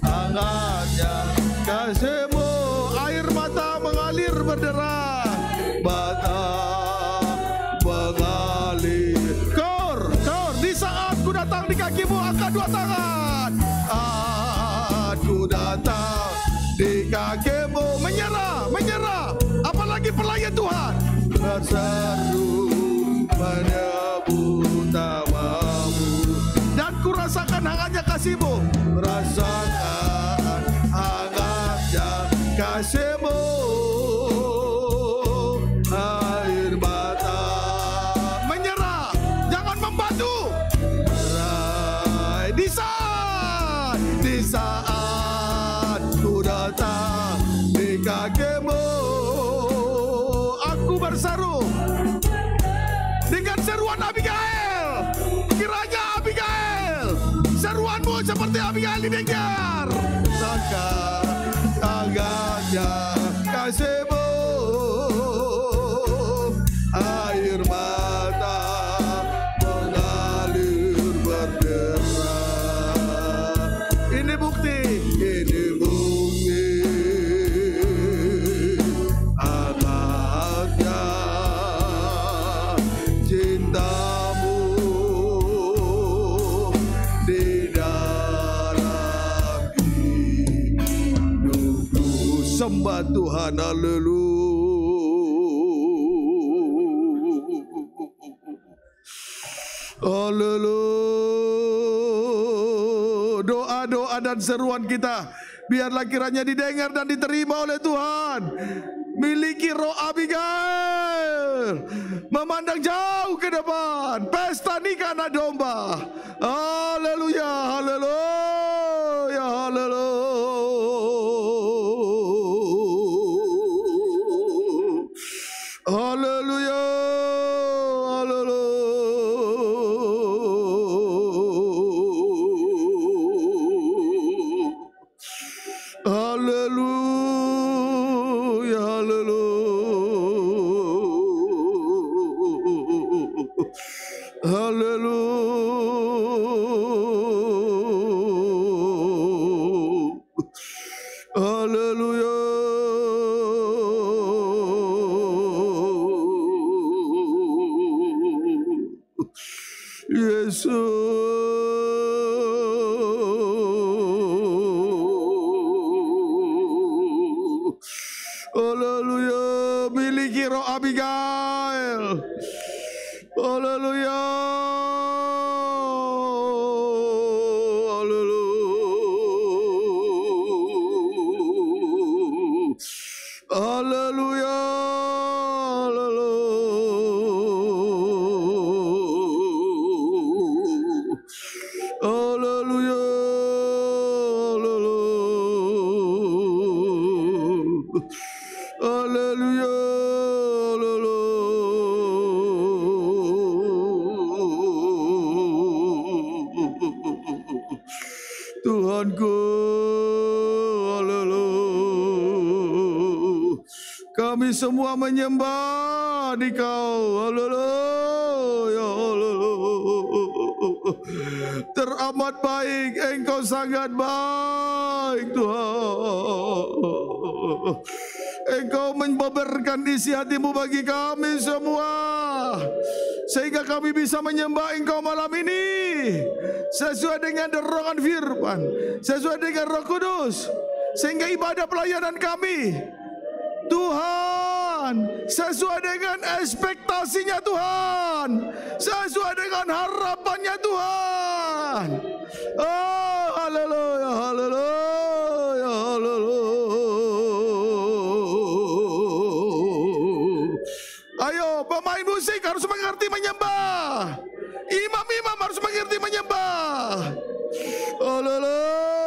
hangatnya kasihmu air mata mengalir berderah mata mengalir kor kor di saat ku datang di kakimu angkat dua tangan aku datang di kakimu menyerah menyerah apalagi pelayan Tuhan berseru lights on. Δε αμυγάλη, δεν Amen. Doa-doa dan seruan kita biarlah kiranya didengar dan diterima oleh Tuhan. Miliki roh Abigail. Memandang jauh ke depan. Pesta nikah anak domba. Haleluya, haleluya, haleluya. Öl menyembah dikau. Haleluya. Teramat baik, engkau sangat baik Tuhan. Engkau membeberkan isi hatimu bagi kami semua. Sehingga kami bisa menyembah engkau malam ini. Sesuai dengan dorongan firman. Sesuai dengan roh kudus. Sehingga ibadah pelayanan kami. Tuhan. Tuhan, sesuai dengan ekspektasinya Tuhan, sesuai dengan harapannya Tuhan. Oh, haleluya, haleluya, haleluya. Ayo, pemain musik harus mengerti menyembah. Imam-imam harus mengerti menyembah. Haleluya.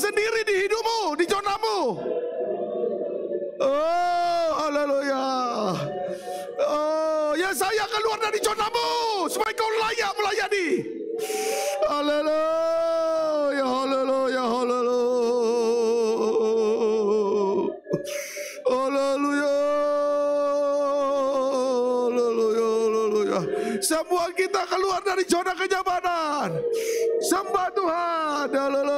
sendiri di hidupmu, di zonamu. Oh, haleluya. Oh, ya saya keluar dari zonamu supaya kau layak melayani. Haleluya, haleluya, haleluya. Haleluya. Haleluya, haleluya. Semua kita keluar dari zona kenyamanan. Sembah Tuhan. Haleluya.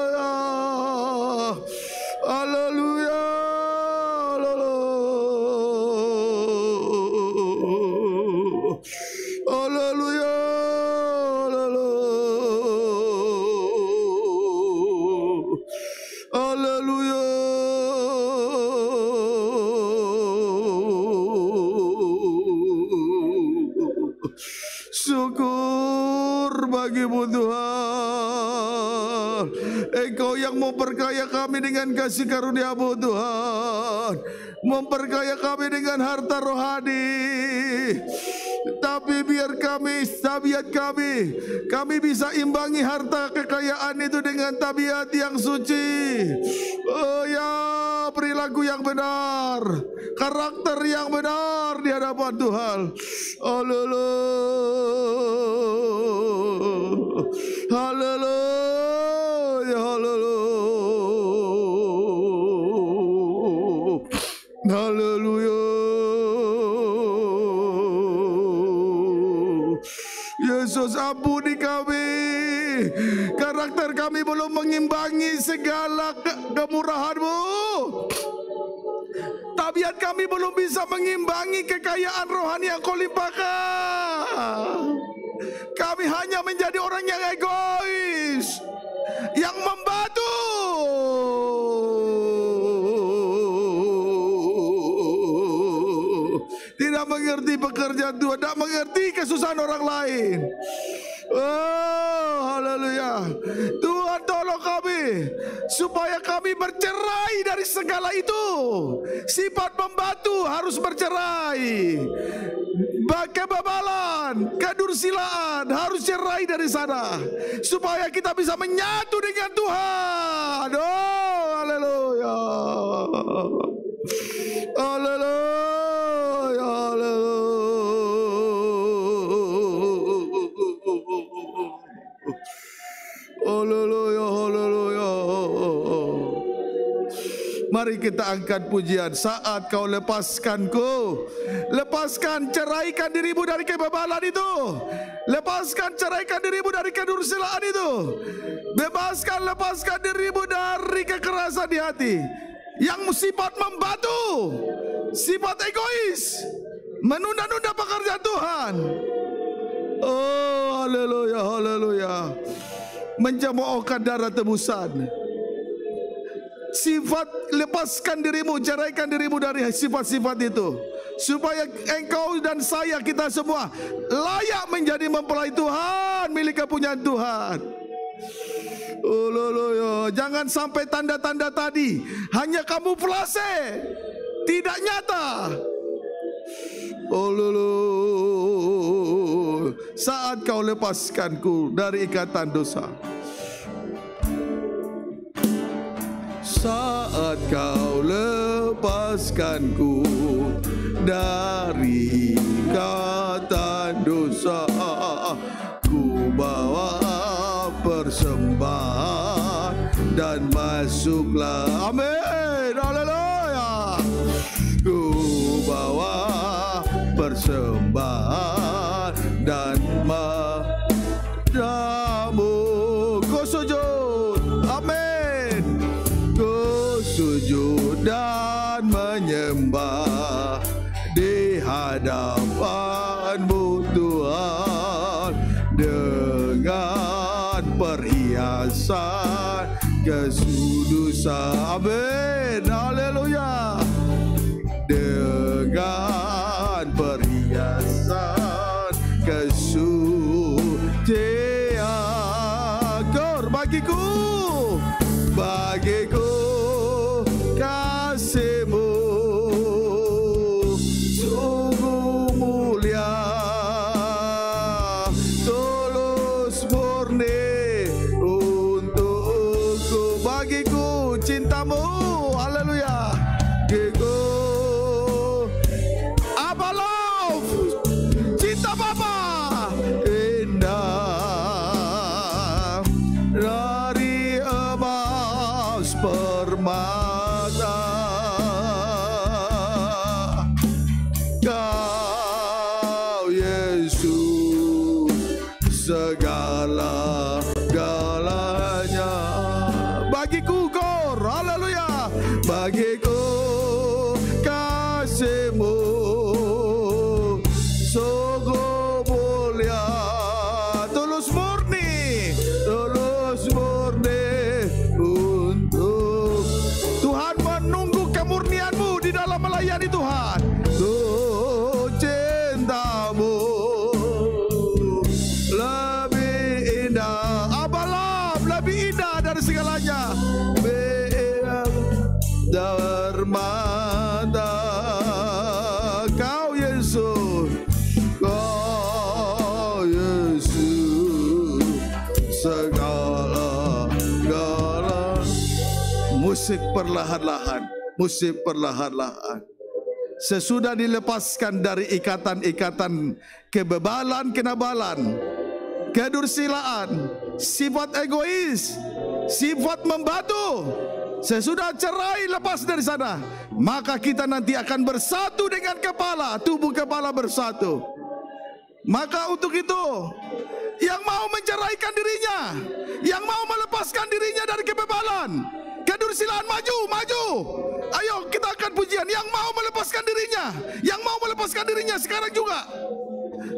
kasih karuniamu Tuhan memperkaya kami dengan harta rohani tapi biar kami tabiat kami kami bisa imbangi harta kekayaan itu dengan tabiat yang suci oh ya perilaku yang benar karakter yang benar di hadapan Tuhan oh lulu haleluya haleluya Haleluya. Yesus ampuni kami. Karakter kami belum mengimbangi segala ke kemurahan Tabiat kami belum bisa mengimbangi kekayaan rohani yang kau limpahkan. Kami hanya menjadi orang yang egois, yang membatu. tidak mengerti pekerjaan Tuhan, tidak mengerti kesusahan orang lain. Oh, haleluya. Tuhan tolong kami supaya kami bercerai dari segala itu. Sifat pembantu harus bercerai. babalan, kedursilaan harus cerai dari sana supaya kita bisa menyatu dengan Tuhan. Oh, haleluya. Haleluya. haleluya, haleluya. Mari kita angkat pujian saat kau lepaskanku. Lepaskan, ceraikan dirimu dari kebebalan itu. Lepaskan, ceraikan dirimu dari kedursilaan itu. Bebaskan, lepaskan dirimu dari kekerasan di hati. Yang sifat membatu, sifat egois, menunda-nunda pekerjaan Tuhan. Oh, haleluya, haleluya menjamuokan darah tebusan. Sifat lepaskan dirimu, ceraikan dirimu dari sifat-sifat itu. Supaya engkau dan saya kita semua layak menjadi mempelai Tuhan, milik kepunyaan Tuhan. Ululuyo. Oh, Jangan sampai tanda-tanda tadi hanya kamu kamuflase, tidak nyata. Oh lulu. Saat kau lepaskanku dari ikatan dosa. Saat kau lepaskanku dari ikatan dosa. Ku bawa persembahan dan masuklah. Amin. Haleluya. Ku Sembah dan madamu ku sujud amin ku sujud dan menyembah di hadapanmu Tuhan dengan perhiasan kesudusan amin musik perlahan-lahan, musik perlahan-lahan. Sesudah dilepaskan dari ikatan-ikatan kebebalan, kenabalan, kedursilaan, sifat egois, sifat membatu. Sesudah cerai lepas dari sana, maka kita nanti akan bersatu dengan kepala, tubuh kepala bersatu. Maka untuk itu, yang mau menceraikan dirinya, yang mau melepaskan dirinya dari kebebalan. Kedursilaan maju, maju. Ayo kita akan pujian yang mau melepaskan dirinya, yang mau melepaskan dirinya sekarang juga.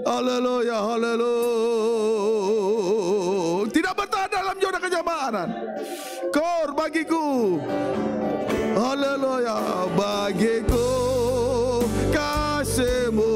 Haleluya, haleluya. Tidak bertahan dalam zona kejamaan. Kor bagiku. Haleluya bagiku kasihmu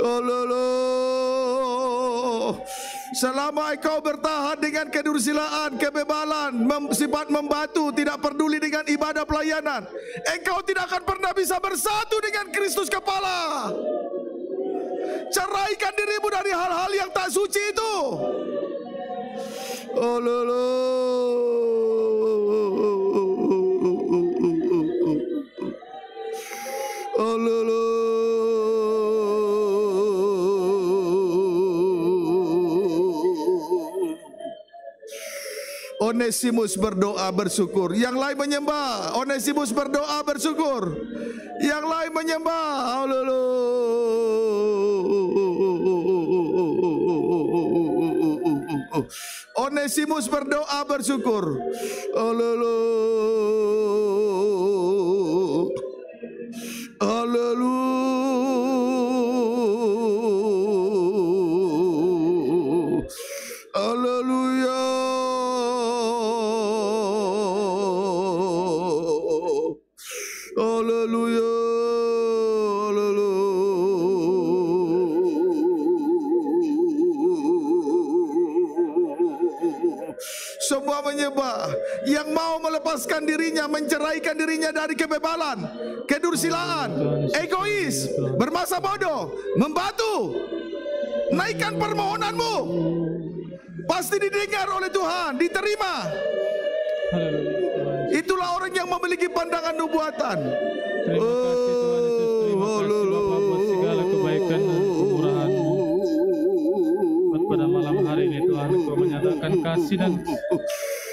Allah. Selama engkau bertahan dengan kedursilaan, kebebalan, mem sifat membatu, tidak peduli dengan ibadah pelayanan, engkau tidak akan pernah bisa bersatu dengan Kristus kepala. Ceraikan dirimu dari hal-hal yang tak suci itu. Oh, Oh, Onesimus berdoa bersyukur. Yang lain menyembah. Onesimus berdoa bersyukur. Yang lain menyembah. Onesimus berdoa bersyukur. Alulu. Haleluya. Hallelujah. menyembah, yang mau melepaskan dirinya, menceraikan dirinya dari kebebalan, kedursilaan, egois, bermasa bodoh, membantu Naikkan permohonanmu. Pasti didengar oleh Tuhan, diterima. Itulah orang yang memiliki pandangan nubuatan. Terima kasih Tuhan terima Pada malam hari ini Tuhan Engkau menyatakan kasih dan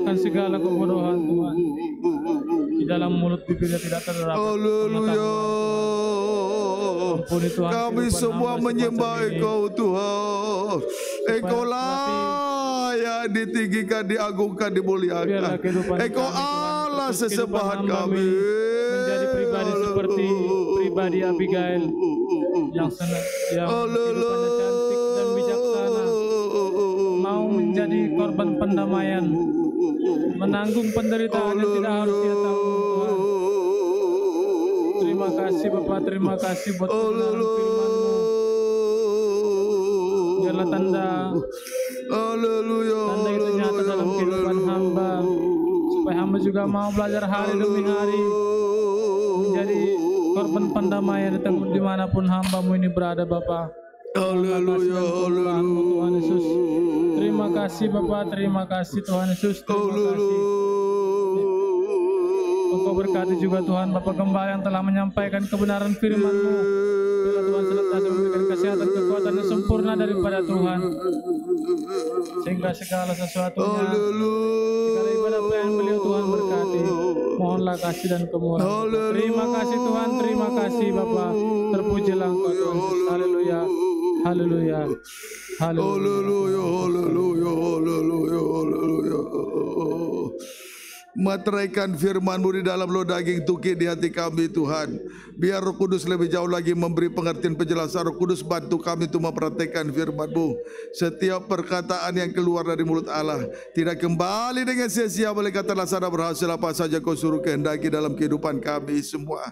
meninggalkan segala kebodohan Tuhan. Di dalam mulut bibirnya tidak terdapat. Haleluya. Tuhan, Kami semua menyembah Engkau Tuhan. Engkau yang ditinggikan, diagungkan, dimuliakan. Engkau Allah sesembahan kami. Menjadi pribadi seperti pribadi Abigail yang senang, yang cantik dan bijaksana. Mau menjadi korban pendamaian menanggung penderitaan yang oh, tidak harus dia tanggung Terima kasih Bapak, terima kasih buat kebenaran firman-Mu. Biarlah tanda tanda itu nyata dalam kehidupan hamba supaya hamba juga mau belajar hari demi hari menjadi korban pendamaian dimanapun hambamu ini berada Bapak. Haleluya, haleluya. Tuhan Yesus kasih Bapak, terima kasih Tuhan Yesus. Terima kasih. Engkau berkati juga Tuhan Bapak Gembal yang telah menyampaikan kebenaran firman-Mu. Bila Tuhan serta memberikan kesehatan kekuatan yang sempurna daripada Tuhan. Sehingga segala sesuatunya, segala ibadah pelayan beliau Tuhan berkati. Mohonlah kasih dan kemurahan. Terima kasih Tuhan, terima kasih Bapak. Terpujilah Engkau Tuhan. Haleluya. Haleluya. Haleluya. Haleluya. Haleluya. Haleluya. Materaikan firman di dalam lo daging tuki di hati kami Tuhan. Biar Roh Kudus lebih jauh lagi memberi pengertian penjelasan. Roh Kudus bantu kami untuk memperhatikan firman-Mu. Setiap perkataan yang keluar dari mulut Allah tidak kembali dengan sia-sia. Boleh kata sana berhasil apa saja kau suruh kehendaki dalam kehidupan kami semua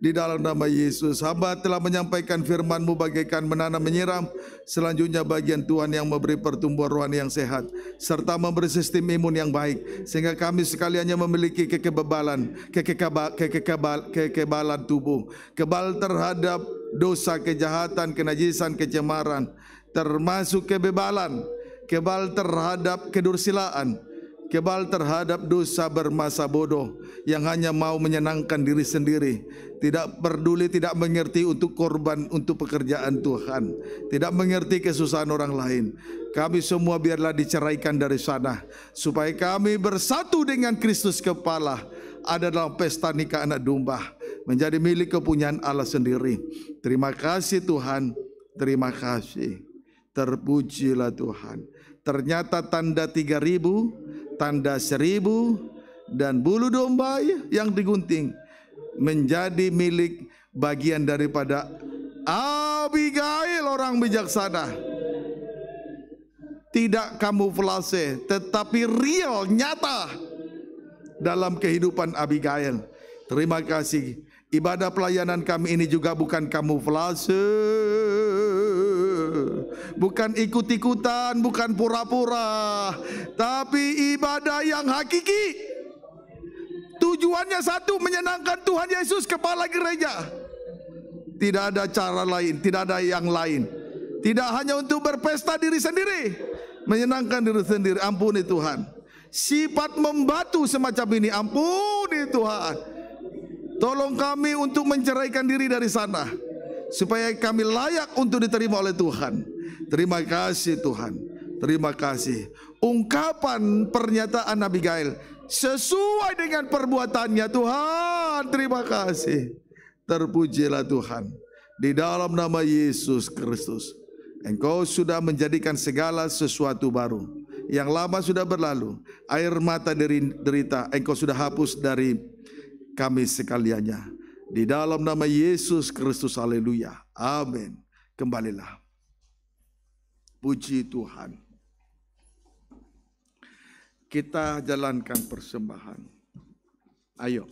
di dalam nama Yesus. Hamba telah menyampaikan firman-Mu bagaikan menanam menyiram. Selanjutnya bagian Tuhan yang memberi pertumbuhan rohani yang sehat. Serta memberi sistem imun yang baik. Sehingga kami sekaliannya memiliki kekebalan, kekebalan tubuh. Kebal terhadap dosa, kejahatan, kenajisan, kecemaran. Termasuk kebebalan. Kebal terhadap kedursilaan kebal terhadap dosa bermasa bodoh yang hanya mau menyenangkan diri sendiri, tidak peduli, tidak mengerti untuk korban untuk pekerjaan Tuhan, tidak mengerti kesusahan orang lain. Kami semua biarlah diceraikan dari sana supaya kami bersatu dengan Kristus kepala ada dalam pesta nikah anak domba menjadi milik kepunyaan Allah sendiri. Terima kasih Tuhan, terima kasih. Terpujilah Tuhan. Ternyata tanda 3000 tanda seribu dan bulu domba yang digunting menjadi milik bagian daripada Abigail orang bijaksana. Tidak kamuflase, tetapi real, nyata dalam kehidupan Abigail. Terima kasih. Ibadah pelayanan kami ini juga bukan kamuflase bukan ikut-ikutan, bukan pura-pura, tapi ibadah yang hakiki. Tujuannya satu menyenangkan Tuhan Yesus kepala gereja. Tidak ada cara lain, tidak ada yang lain. Tidak hanya untuk berpesta diri sendiri, menyenangkan diri sendiri. Ampuni Tuhan. Sifat membatu semacam ini, ampuni Tuhan. Tolong kami untuk menceraikan diri dari sana supaya kami layak untuk diterima oleh Tuhan. Terima kasih Tuhan. Terima kasih. Ungkapan pernyataan Nabi Gail sesuai dengan perbuatannya Tuhan. Terima kasih. Terpujilah Tuhan di dalam nama Yesus Kristus. Engkau sudah menjadikan segala sesuatu baru. Yang lama sudah berlalu, air mata derita engkau sudah hapus dari kami sekaliannya. Di dalam nama Yesus Kristus, haleluya. Amin. Kembalilah. Puji Tuhan. Kita jalankan persembahan. Ayo.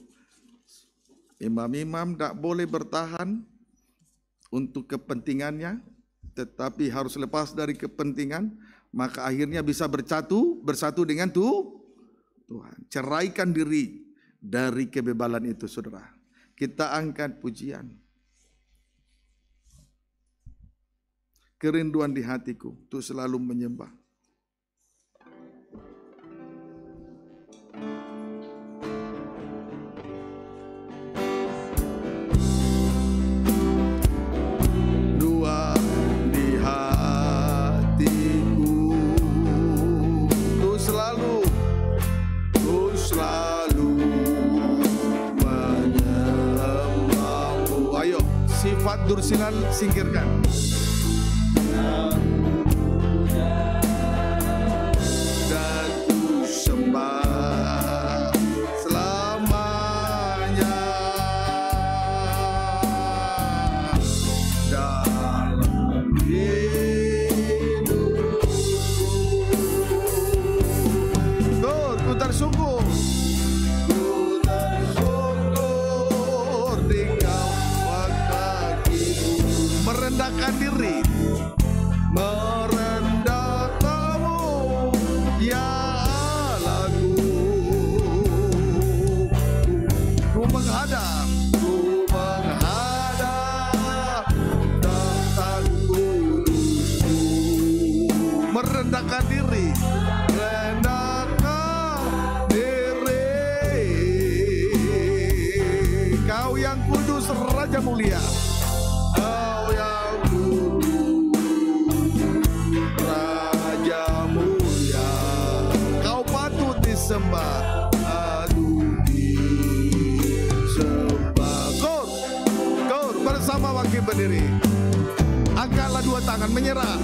Imam-imam tak boleh bertahan untuk kepentingannya, tetapi harus lepas dari kepentingan, maka akhirnya bisa bercatu, bersatu dengan tu, Tuhan. Ceraikan diri dari kebebalan itu, saudara kita angkat pujian. Kerinduan di hatiku untuk selalu menyembah. tidur singkirkan berdiri. Angkatlah dua tangan menyerah.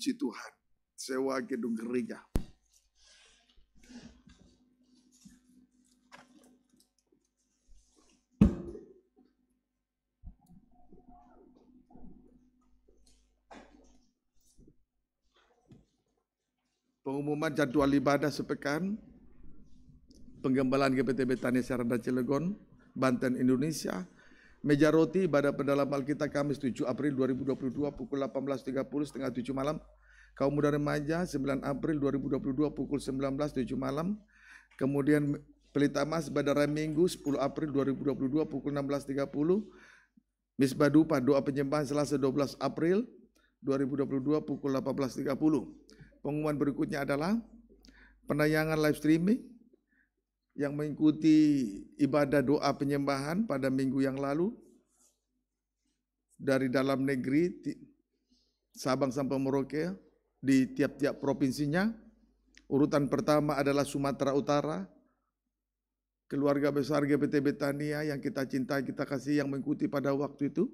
Puji Tuhan. Sewa gedung gereja. pengumuman jadwal ibadah sepekan, penggembalaan GPTB Tani Serendah Cilegon, Banten Indonesia, Meja Roti pada pendalam Alkitab Kamis 7 April 2022 pukul 18.30 setengah 7 malam. Kaum muda remaja 9 April 2022 pukul 19.07 malam. Kemudian Pelita Mas pada hari Minggu 10 April 2022 pukul 16.30. Misbah Badupa doa penyembahan Selasa 12 April 2022 pukul 18.30. Pengumuman berikutnya adalah penayangan live streaming yang mengikuti ibadah doa penyembahan pada minggu yang lalu dari dalam negeri Sabang sampai Merauke di tiap-tiap provinsinya. Urutan pertama adalah Sumatera Utara. Keluarga besar GPT Betania yang kita cintai, kita kasih yang mengikuti pada waktu itu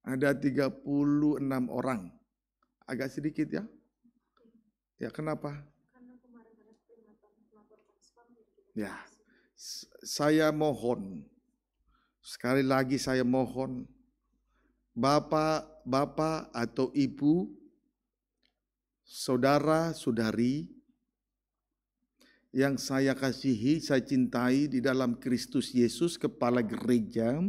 ada 36 orang. Agak sedikit ya. Ya kenapa? Ya, saya mohon, sekali lagi saya mohon, Bapak, Bapak atau Ibu, Saudara, Saudari, yang saya kasihi, saya cintai di dalam Kristus Yesus, Kepala Gereja,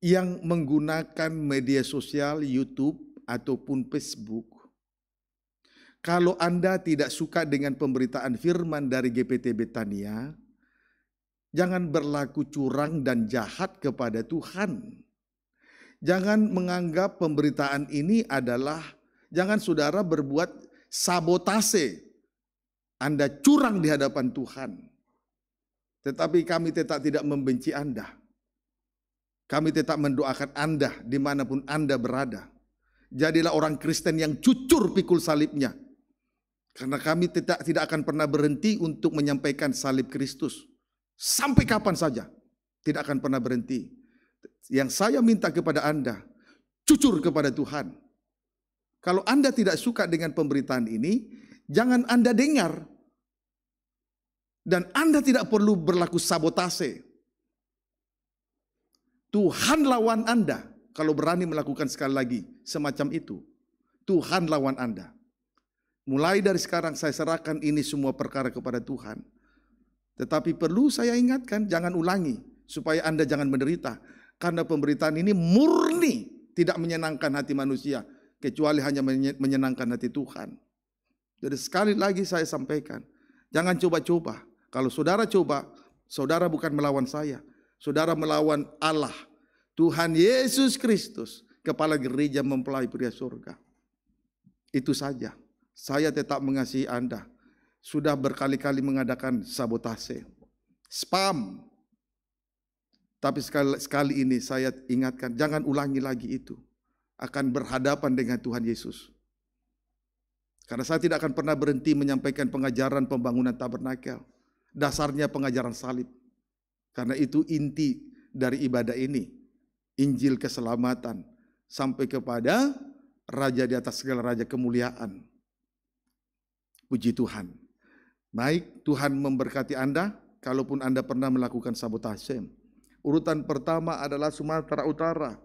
yang menggunakan media sosial YouTube ataupun Facebook kalau Anda tidak suka dengan pemberitaan firman dari GPT Betania, jangan berlaku curang dan jahat kepada Tuhan. Jangan menganggap pemberitaan ini adalah, jangan saudara berbuat sabotase. Anda curang di hadapan Tuhan. Tetapi kami tetap tidak membenci Anda. Kami tetap mendoakan Anda dimanapun Anda berada. Jadilah orang Kristen yang cucur pikul salibnya karena kami tidak tidak akan pernah berhenti untuk menyampaikan salib Kristus. Sampai kapan saja. Tidak akan pernah berhenti. Yang saya minta kepada Anda, cucur kepada Tuhan. Kalau Anda tidak suka dengan pemberitaan ini, jangan Anda dengar. Dan Anda tidak perlu berlaku sabotase. Tuhan lawan Anda kalau berani melakukan sekali lagi semacam itu. Tuhan lawan Anda. Mulai dari sekarang saya serahkan ini semua perkara kepada Tuhan. Tetapi perlu saya ingatkan, jangan ulangi supaya Anda jangan menderita. Karena pemberitaan ini murni tidak menyenangkan hati manusia, kecuali hanya menyenangkan hati Tuhan. Jadi sekali lagi saya sampaikan, jangan coba-coba. Kalau saudara coba, saudara bukan melawan saya. Saudara melawan Allah. Tuhan Yesus Kristus, kepala gereja mempelai pria surga. Itu saja. Saya tetap mengasihi Anda. Sudah berkali-kali mengadakan sabotase, spam. Tapi sekali, sekali ini saya ingatkan, jangan ulangi lagi itu. Akan berhadapan dengan Tuhan Yesus. Karena saya tidak akan pernah berhenti menyampaikan pengajaran pembangunan tabernakel. Dasarnya pengajaran salib. Karena itu inti dari ibadah ini. Injil keselamatan sampai kepada raja di atas segala raja kemuliaan. Puji Tuhan. Baik, Tuhan memberkati Anda, kalaupun Anda pernah melakukan sabotase. Urutan pertama adalah Sumatera Utara.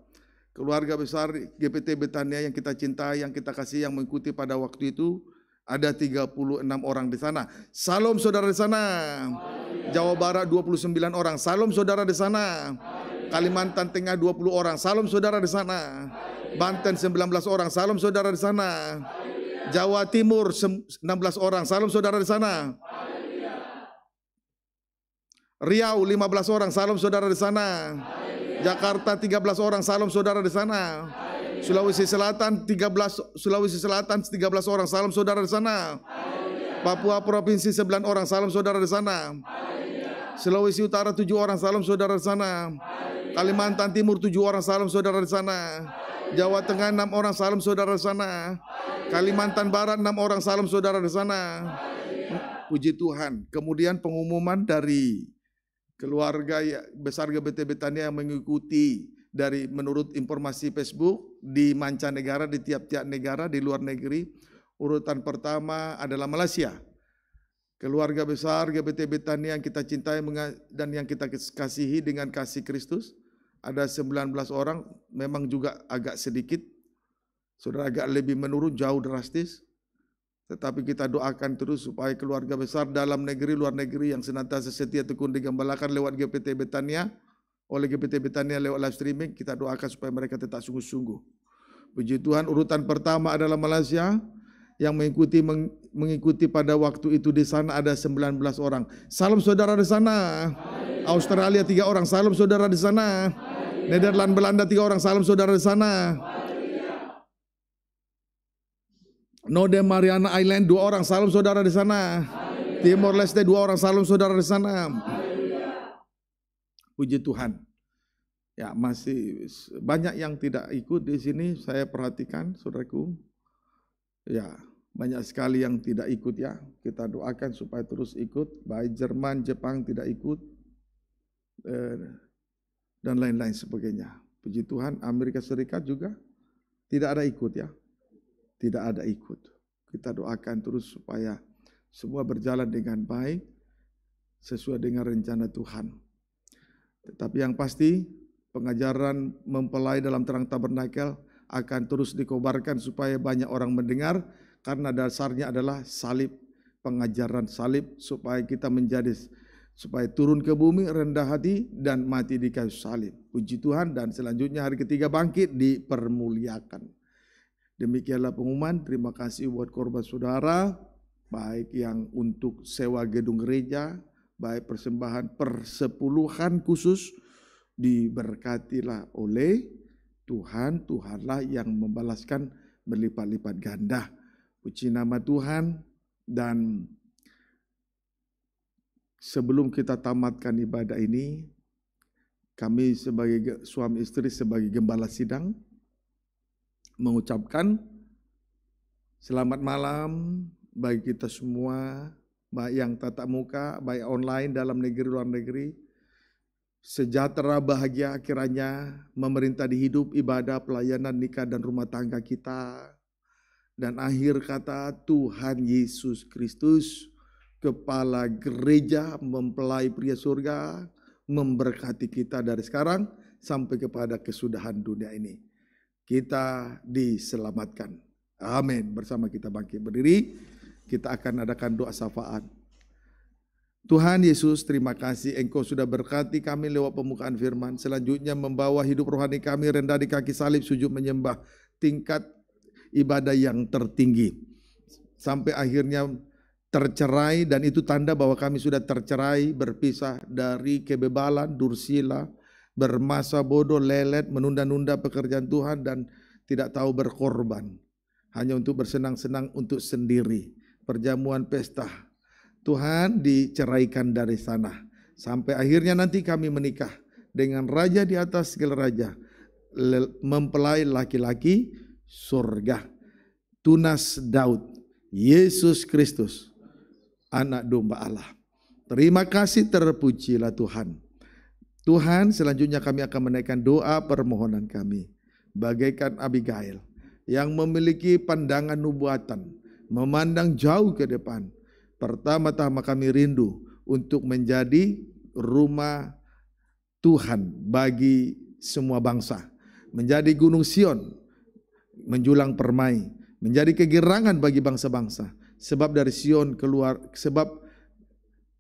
Keluarga besar GPT Betania yang kita cintai, yang kita kasih, yang mengikuti pada waktu itu, ada 36 orang di sana. Salam saudara di sana. Jawa Barat 29 orang. Salam saudara di sana. Kalimantan Tengah 20 orang. Salam saudara di sana. Banten 19 orang. Salam saudara di sana. Jawa Timur 16 orang. Salam saudara di sana. Riau 15 orang. Salam saudara di sana. Jakarta 13 orang. Salam saudara di sana. Sulawesi Selatan 13 Sulawesi Selatan 13 orang. Salam saudara di sana. Papua Provinsi 9 orang. Salam saudara di sana. Sulawesi Utara 7 orang. Salam saudara di sana. Kalimantan Timur 7 orang. Salam saudara di sana. Jawa Tengah enam orang salam saudara sana. Kalimantan Barat enam orang salam saudara di sana. Puji Tuhan. Kemudian pengumuman dari keluarga ya, besar GBT Betania yang mengikuti dari menurut informasi Facebook di mancanegara di tiap-tiap negara di luar negeri urutan pertama adalah Malaysia. Keluarga besar GBT Betania yang kita cintai dan yang kita kasihi dengan kasih Kristus ada 19 orang memang juga agak sedikit saudara agak lebih menurun jauh drastis tetapi kita doakan terus supaya keluarga besar dalam negeri luar negeri yang senantiasa setia tekun digembalakan lewat GPT Betania oleh GPT Betania lewat live streaming kita doakan supaya mereka tetap sungguh-sungguh. Puji Tuhan urutan pertama adalah Malaysia yang mengikuti meng, mengikuti pada waktu itu di sana ada 19 orang. Salam saudara di sana. Australia tiga orang. Salam saudara di sana. Nederland, Belanda tiga orang. Salam saudara di sana. Noda Mariana Island dua orang. Salam saudara di sana. Timor Leste dua orang. Salam saudara di sana. Puji Tuhan. Ya masih banyak yang tidak ikut di sini. Saya perhatikan, saudaraku. Ya banyak sekali yang tidak ikut ya. Kita doakan supaya terus ikut. Baik Jerman, Jepang tidak ikut. Eh, dan lain-lain sebagainya. Puji Tuhan, Amerika Serikat juga tidak ada ikut ya. Tidak ada ikut. Kita doakan terus supaya semua berjalan dengan baik sesuai dengan rencana Tuhan. Tetapi yang pasti pengajaran mempelai dalam terang tabernakel akan terus dikobarkan supaya banyak orang mendengar karena dasarnya adalah salib pengajaran salib supaya kita menjadi supaya turun ke bumi rendah hati dan mati di kayu salib. Puji Tuhan dan selanjutnya hari ketiga bangkit dipermuliakan. Demikianlah pengumuman. Terima kasih buat korban saudara, baik yang untuk sewa gedung gereja, baik persembahan persepuluhan khusus diberkatilah oleh Tuhan. Tuhanlah yang membalaskan berlipat-lipat ganda. Puji nama Tuhan dan sebelum kita tamatkan ibadah ini, kami sebagai suami istri sebagai gembala sidang mengucapkan selamat malam bagi kita semua baik yang tatap muka, baik online dalam negeri luar negeri. Sejahtera bahagia akhirnya memerintah di hidup, ibadah, pelayanan, nikah dan rumah tangga kita. Dan akhir kata Tuhan Yesus Kristus kepala gereja mempelai pria surga memberkati kita dari sekarang sampai kepada kesudahan dunia ini. Kita diselamatkan. Amin. Bersama kita bangkit berdiri, kita akan adakan doa syafaat. Tuhan Yesus, terima kasih Engkau sudah berkati kami lewat pemukaan firman. Selanjutnya membawa hidup rohani kami rendah di kaki salib sujud menyembah tingkat ibadah yang tertinggi. Sampai akhirnya tercerai dan itu tanda bahwa kami sudah tercerai berpisah dari kebebalan, dursila, bermasa bodoh, lelet, menunda-nunda pekerjaan Tuhan dan tidak tahu berkorban. Hanya untuk bersenang-senang untuk sendiri. Perjamuan pesta. Tuhan diceraikan dari sana. Sampai akhirnya nanti kami menikah dengan raja di atas segala raja. Mempelai laki-laki surga. Tunas Daud. Yesus Kristus anak domba Allah. Terima kasih terpujilah Tuhan. Tuhan selanjutnya kami akan menaikkan doa permohonan kami. Bagaikan Abigail yang memiliki pandangan nubuatan, memandang jauh ke depan. Pertama-tama kami rindu untuk menjadi rumah Tuhan bagi semua bangsa. Menjadi gunung Sion, menjulang permai, menjadi kegirangan bagi bangsa-bangsa sebab dari Sion keluar sebab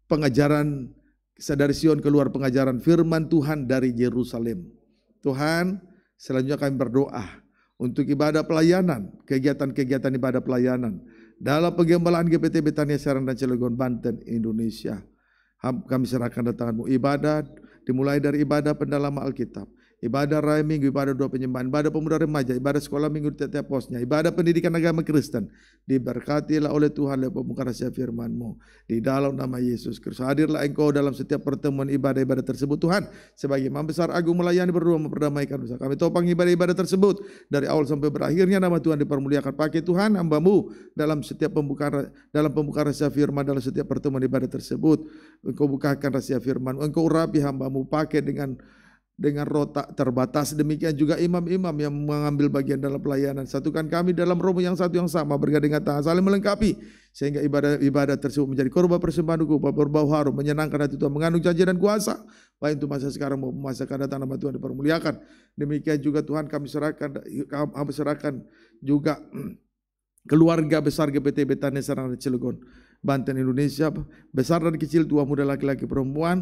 pengajaran dari Sion keluar pengajaran firman Tuhan dari Yerusalem. Tuhan, selanjutnya kami berdoa untuk ibadah pelayanan, kegiatan-kegiatan ibadah pelayanan dalam penggembalaan GPT Betania Serang dan Cilegon Banten Indonesia. Kami serahkan datanganmu ibadah dimulai dari ibadah pendalaman Alkitab, ibadah raya minggu, ibadah dua penyembahan, ibadah pemuda remaja, ibadah sekolah minggu di tiap-tiap posnya, ibadah pendidikan agama Kristen. Diberkatilah oleh Tuhan oleh pembukaan rahasia firmanMu Di dalam nama Yesus Kristus. Hadirlah engkau dalam setiap pertemuan ibadah-ibadah tersebut. Tuhan, sebagai imam Besar Agung melayani berdua memperdamaikan dosa. Kami topang ibadah-ibadah tersebut. Dari awal sampai berakhirnya nama Tuhan dipermuliakan. Pakai Tuhan ambamu dalam setiap pembukaan dalam pembukaan rahasia firman dalam setiap pertemuan ibadah tersebut. Engkau bukakan rahasia firman. Engkau urapi hambamu. Pakai dengan dengan rotak terbatas. Demikian juga imam-imam yang mengambil bagian dalam pelayanan. Satukan kami dalam romo yang satu yang sama, bergandengan tangan, saling melengkapi. Sehingga ibadah-ibadah tersebut menjadi korban persembahan hukum, berbau harum, menyenangkan hati Tuhan, mengandung janji dan kuasa. Baik itu masa sekarang maupun masa akan datang nama Tuhan dipermuliakan. Demikian juga Tuhan kami serahkan, kami serahkan juga keluarga besar GPT Beta Serang dan Cilegon. Banten Indonesia, besar dan kecil, tua muda laki-laki perempuan,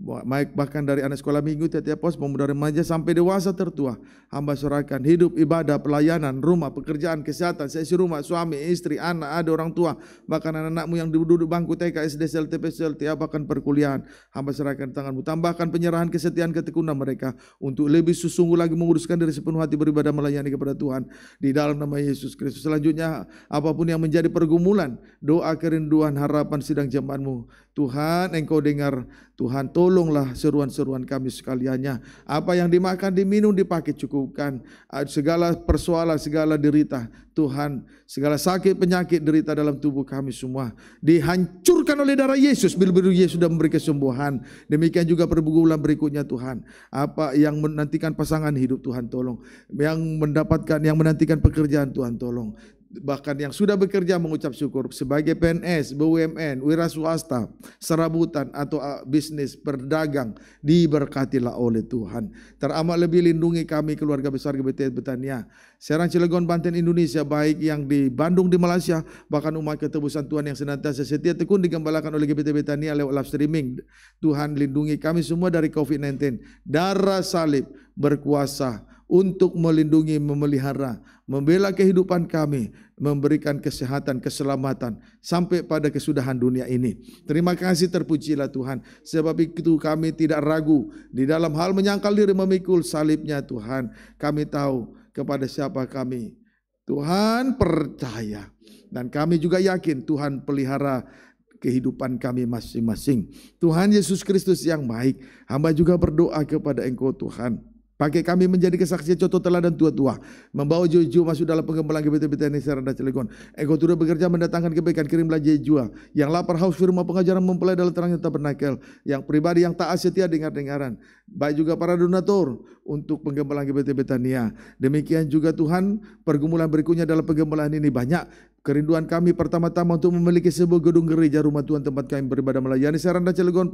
Baik bahkan dari anak sekolah minggu, tiap-tiap pos, pemuda remaja sampai dewasa tertua. Hamba serahkan hidup, ibadah, pelayanan, rumah, pekerjaan, kesehatan, sesi rumah, suami, istri, anak, ada orang tua. Bahkan anak-anakmu yang duduk bangku TK, SD, SLTP, SLTA, bahkan perkuliahan. Hamba serahkan tanganmu. Tambahkan penyerahan kesetiaan ketekunan mereka. Untuk lebih sesungguh lagi menguruskan dari sepenuh hati beribadah melayani kepada Tuhan. Di dalam nama Yesus Kristus. Selanjutnya, apapun yang menjadi pergumulan, doa, kerinduan, harapan sidang jemaatmu. Tuhan, engkau dengar. Tuhan, tolong Tolonglah seruan-seruan kami sekaliannya. Apa yang dimakan, diminum, dipakai cukupkan. Ah, segala persoalan, segala derita. Tuhan, segala sakit, penyakit, derita dalam tubuh kami semua. Dihancurkan oleh darah Yesus. Bila-bila Yesus sudah memberi kesembuhan. Demikian juga perbulan berikutnya Tuhan. Apa yang menantikan pasangan hidup Tuhan tolong. Yang mendapatkan, yang menantikan pekerjaan Tuhan tolong bahkan yang sudah bekerja mengucap syukur sebagai PNS, BUMN, wira swasta, serabutan atau ah, bisnis berdagang diberkatilah oleh Tuhan. Teramat lebih lindungi kami keluarga besar GBT Betania. Serang Cilegon Banten Indonesia baik yang di Bandung di Malaysia bahkan umat ketebusan Tuhan yang senantiasa setia tekun digembalakan oleh GBT Betania lewat live streaming. Tuhan lindungi kami semua dari COVID-19. Darah salib berkuasa untuk melindungi, memelihara, membela kehidupan kami, memberikan kesehatan, keselamatan sampai pada kesudahan dunia ini. Terima kasih terpujilah Tuhan. Sebab itu kami tidak ragu di dalam hal menyangkal diri memikul salibnya Tuhan. Kami tahu kepada siapa kami. Tuhan percaya. Dan kami juga yakin Tuhan pelihara kehidupan kami masing-masing. Tuhan Yesus Kristus yang baik. Hamba juga berdoa kepada engkau Tuhan. Pakai kami menjadi kesaksian contoh teladan tua-tua. Membawa Jojo masuk dalam pengembalaan GBT-BT secara dan Cilegon. Ego turut bekerja mendatangkan kebaikan. Kirimlah Jejua. Yang lapar haus firma pengajaran mempelai dalam terangnya tabernakel. Yang pribadi yang tak setia dengar-dengaran. Baik juga para donatur untuk penggembalan GBT Betania. Demikian juga Tuhan pergumulan berikutnya dalam penggembalaan ini banyak Kerinduan kami pertama-tama untuk memiliki sebuah gedung gereja rumah Tuhan tempat kami beribadah melayani Saranda Cilegon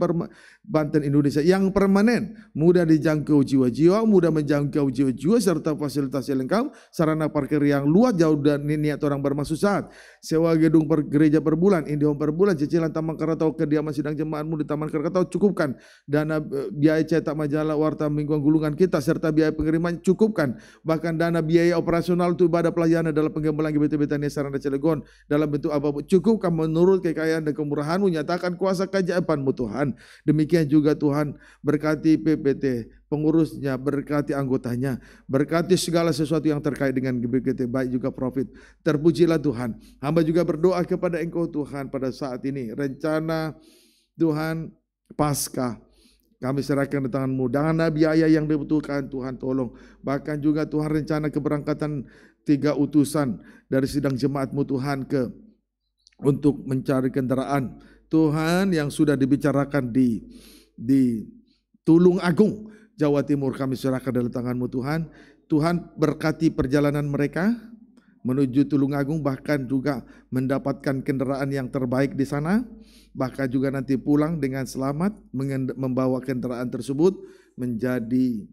Banten Indonesia yang permanen, mudah dijangkau jiwa-jiwa, mudah menjangkau jiwa-jiwa serta fasilitas yang lengkap, sarana parkir yang luas jauh dan niat orang bermaksud saat sewa gedung per gereja per bulan, indihome per bulan, cicilan Taman Krakatau kediaman sidang jemaatmu di Taman Krakatau cukupkan dana eh, biaya cetak majalah warta mingguan gulungan kita serta biaya pengiriman cukupkan bahkan dana biaya operasional untuk ibadah pelayanan dalam penggembalan GBT Betania Saranda Cilegon Legon dalam bentuk apapun. kamu menurut kekayaan dan kemurahanmu nyatakan kuasa keajaibanmu Tuhan. Demikian juga Tuhan berkati PPT, pengurusnya, berkati anggotanya, berkati segala sesuatu yang terkait dengan GBKT, baik juga profit. Terpujilah Tuhan. Hamba juga berdoa kepada Engkau Tuhan pada saat ini. Rencana Tuhan pasca kami serahkan di tanganmu. Dengan biaya yang dibutuhkan Tuhan tolong. Bahkan juga Tuhan rencana keberangkatan tiga utusan dari sidang jemaatmu Tuhan ke untuk mencari kendaraan Tuhan yang sudah dibicarakan di di Tulung Agung Jawa Timur kami serahkan dalam tanganmu Tuhan Tuhan berkati perjalanan mereka menuju Tulung Agung bahkan juga mendapatkan kendaraan yang terbaik di sana bahkan juga nanti pulang dengan selamat membawa kendaraan tersebut menjadi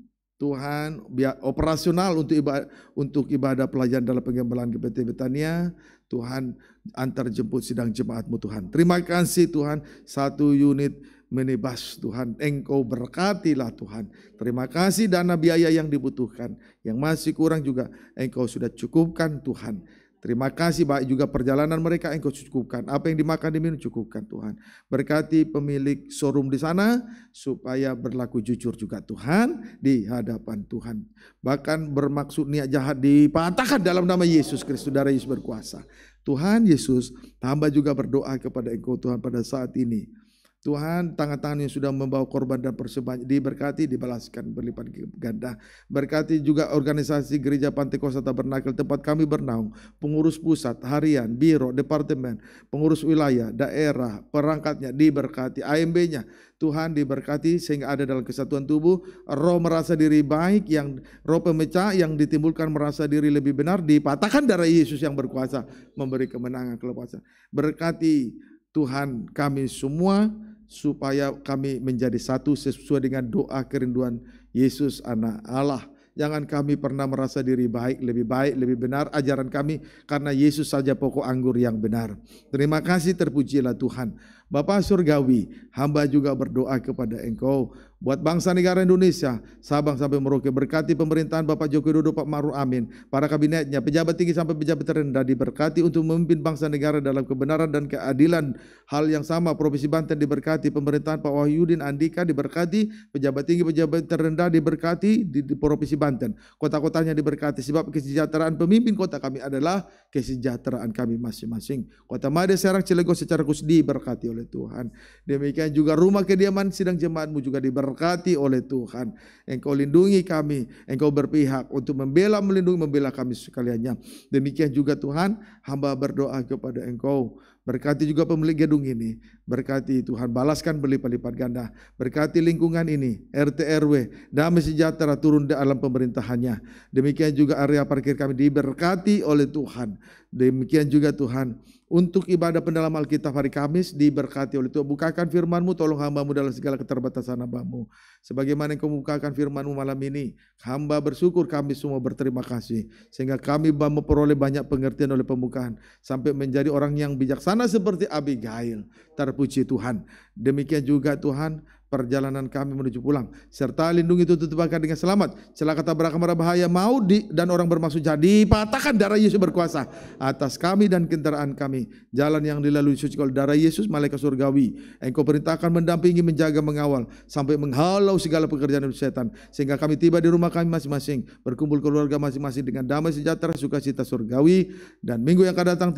Tuhan operasional untuk ibadah, untuk ibadah pelajaran dalam penggembalaan GPT Betania. Tuhan antar jemput sidang jemaatmu Tuhan. Terima kasih Tuhan satu unit menibas Tuhan. Engkau berkatilah Tuhan. Terima kasih dana biaya yang dibutuhkan. Yang masih kurang juga Engkau sudah cukupkan Tuhan. Terima kasih baik juga perjalanan mereka engkau cukupkan. Apa yang dimakan diminum cukupkan Tuhan. Berkati pemilik showroom di sana supaya berlaku jujur juga Tuhan di hadapan Tuhan. Bahkan bermaksud niat jahat dipatahkan dalam nama Yesus Kristus. Darah Yesus berkuasa. Tuhan Yesus tambah juga berdoa kepada engkau Tuhan pada saat ini. Tuhan, tangan-tangan yang sudah membawa korban dan persembahan diberkati, dibalaskan berlipat ganda. Berkati juga organisasi Gereja Pantai Kosa Tabernakel, tempat kami bernaung, pengurus pusat, harian, biro, departemen, pengurus wilayah, daerah, perangkatnya diberkati, AMB-nya Tuhan diberkati sehingga ada dalam kesatuan tubuh, roh merasa diri baik, yang roh pemecah yang ditimbulkan merasa diri lebih benar dipatahkan darah Yesus yang berkuasa memberi kemenangan kelepasan. Berkati Tuhan kami semua supaya kami menjadi satu sesuai dengan doa kerinduan Yesus anak Allah. Jangan kami pernah merasa diri baik, lebih baik, lebih benar ajaran kami karena Yesus saja pokok anggur yang benar. Terima kasih terpujilah Tuhan. Bapak surgawi, hamba juga berdoa kepada Engkau buat bangsa negara Indonesia, Sabang sampai Merauke berkati pemerintahan Bapak Joko Widodo Pak Maruf Amin, para kabinetnya, pejabat tinggi sampai pejabat terendah diberkati untuk memimpin bangsa negara dalam kebenaran dan keadilan. Hal yang sama Provinsi Banten diberkati, pemerintahan Pak Wahyudin Andika diberkati, pejabat tinggi pejabat terendah diberkati di, di Provinsi Banten. Kota-kotanya diberkati sebab kesejahteraan pemimpin kota kami adalah kesejahteraan kami masing-masing. Kota Made Serang Cilegon secara khusus diberkati oleh Tuhan. Demikian juga rumah kediaman sidang jemaatmu juga diberkati diberkati oleh Tuhan. Engkau lindungi kami, engkau berpihak untuk membela, melindungi, membela kami sekaliannya. Demikian juga Tuhan, hamba berdoa kepada engkau. Berkati juga pemilik gedung ini. Berkati Tuhan, balaskan berlipat-lipat ganda. Berkati lingkungan ini, RT RW, damai sejahtera turun dalam pemerintahannya. Demikian juga area parkir kami diberkati oleh Tuhan. Demikian juga Tuhan, untuk ibadah pendalam Alkitab hari Kamis diberkati oleh Tuhan. Bukakan firman-Mu, tolong hamba-Mu dalam segala keterbatasan hamba-Mu. Sebagaimana engkau membukakan mu malam ini, hamba bersyukur kami semua berterima kasih. Sehingga kami memperoleh banyak pengertian oleh pembukaan. Sampai menjadi orang yang bijaksana seperti Abigail. Terpuji Tuhan. Demikian juga Tuhan, perjalanan kami menuju pulang serta lindungi tutup tutupkan dengan selamat celaka tabrak marah bahaya mau di, dan orang bermaksud jadi patahkan darah Yesus berkuasa atas kami dan kendaraan kami jalan yang dilalui suci oleh darah Yesus malaikat surgawi engkau perintahkan mendampingi menjaga mengawal sampai menghalau segala pekerjaan setan sehingga kami tiba di rumah kami masing-masing berkumpul keluarga masing-masing dengan damai sejahtera sukacita surgawi dan minggu yang akan datang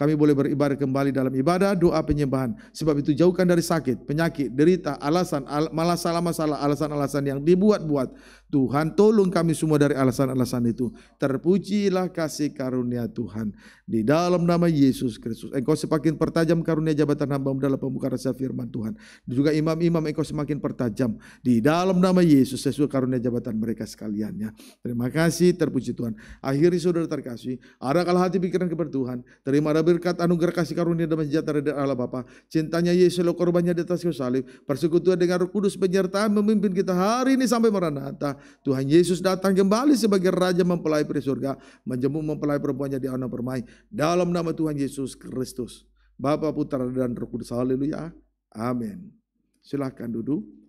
kami boleh beribadah kembali dalam ibadah doa penyembahan sebab itu jauhkan dari sakit penyakit derita alasan alasan-alasan malah salah masalah alasan-alasan yang dibuat-buat Tuhan tolong kami semua dari alasan-alasan itu. Terpujilah kasih karunia Tuhan. Di dalam nama Yesus Kristus. Engkau semakin pertajam karunia jabatan hamba dalam pembukaan rasa firman Tuhan. Dan juga imam-imam engkau semakin pertajam. Di dalam nama Yesus sesuai karunia jabatan mereka sekaliannya. Terima kasih terpuji Tuhan. Akhiri saudara terkasih. Arahkan hati pikiran kepada Tuhan. Terima berkat anugerah kasih karunia dan sejahtera dari Allah Bapa. Cintanya Yesus lo korbannya di atas kayu salib. Persekutuan dengan roh kudus penyertaan memimpin kita hari ini sampai Maranatha Tuhan Yesus datang kembali sebagai Raja mempelai peri surga, menjemput mempelai perempuannya di anak permai. Dalam nama Tuhan Yesus Kristus. Bapa Putra dan Roh Kudus. Haleluya. Amin. Silahkan duduk.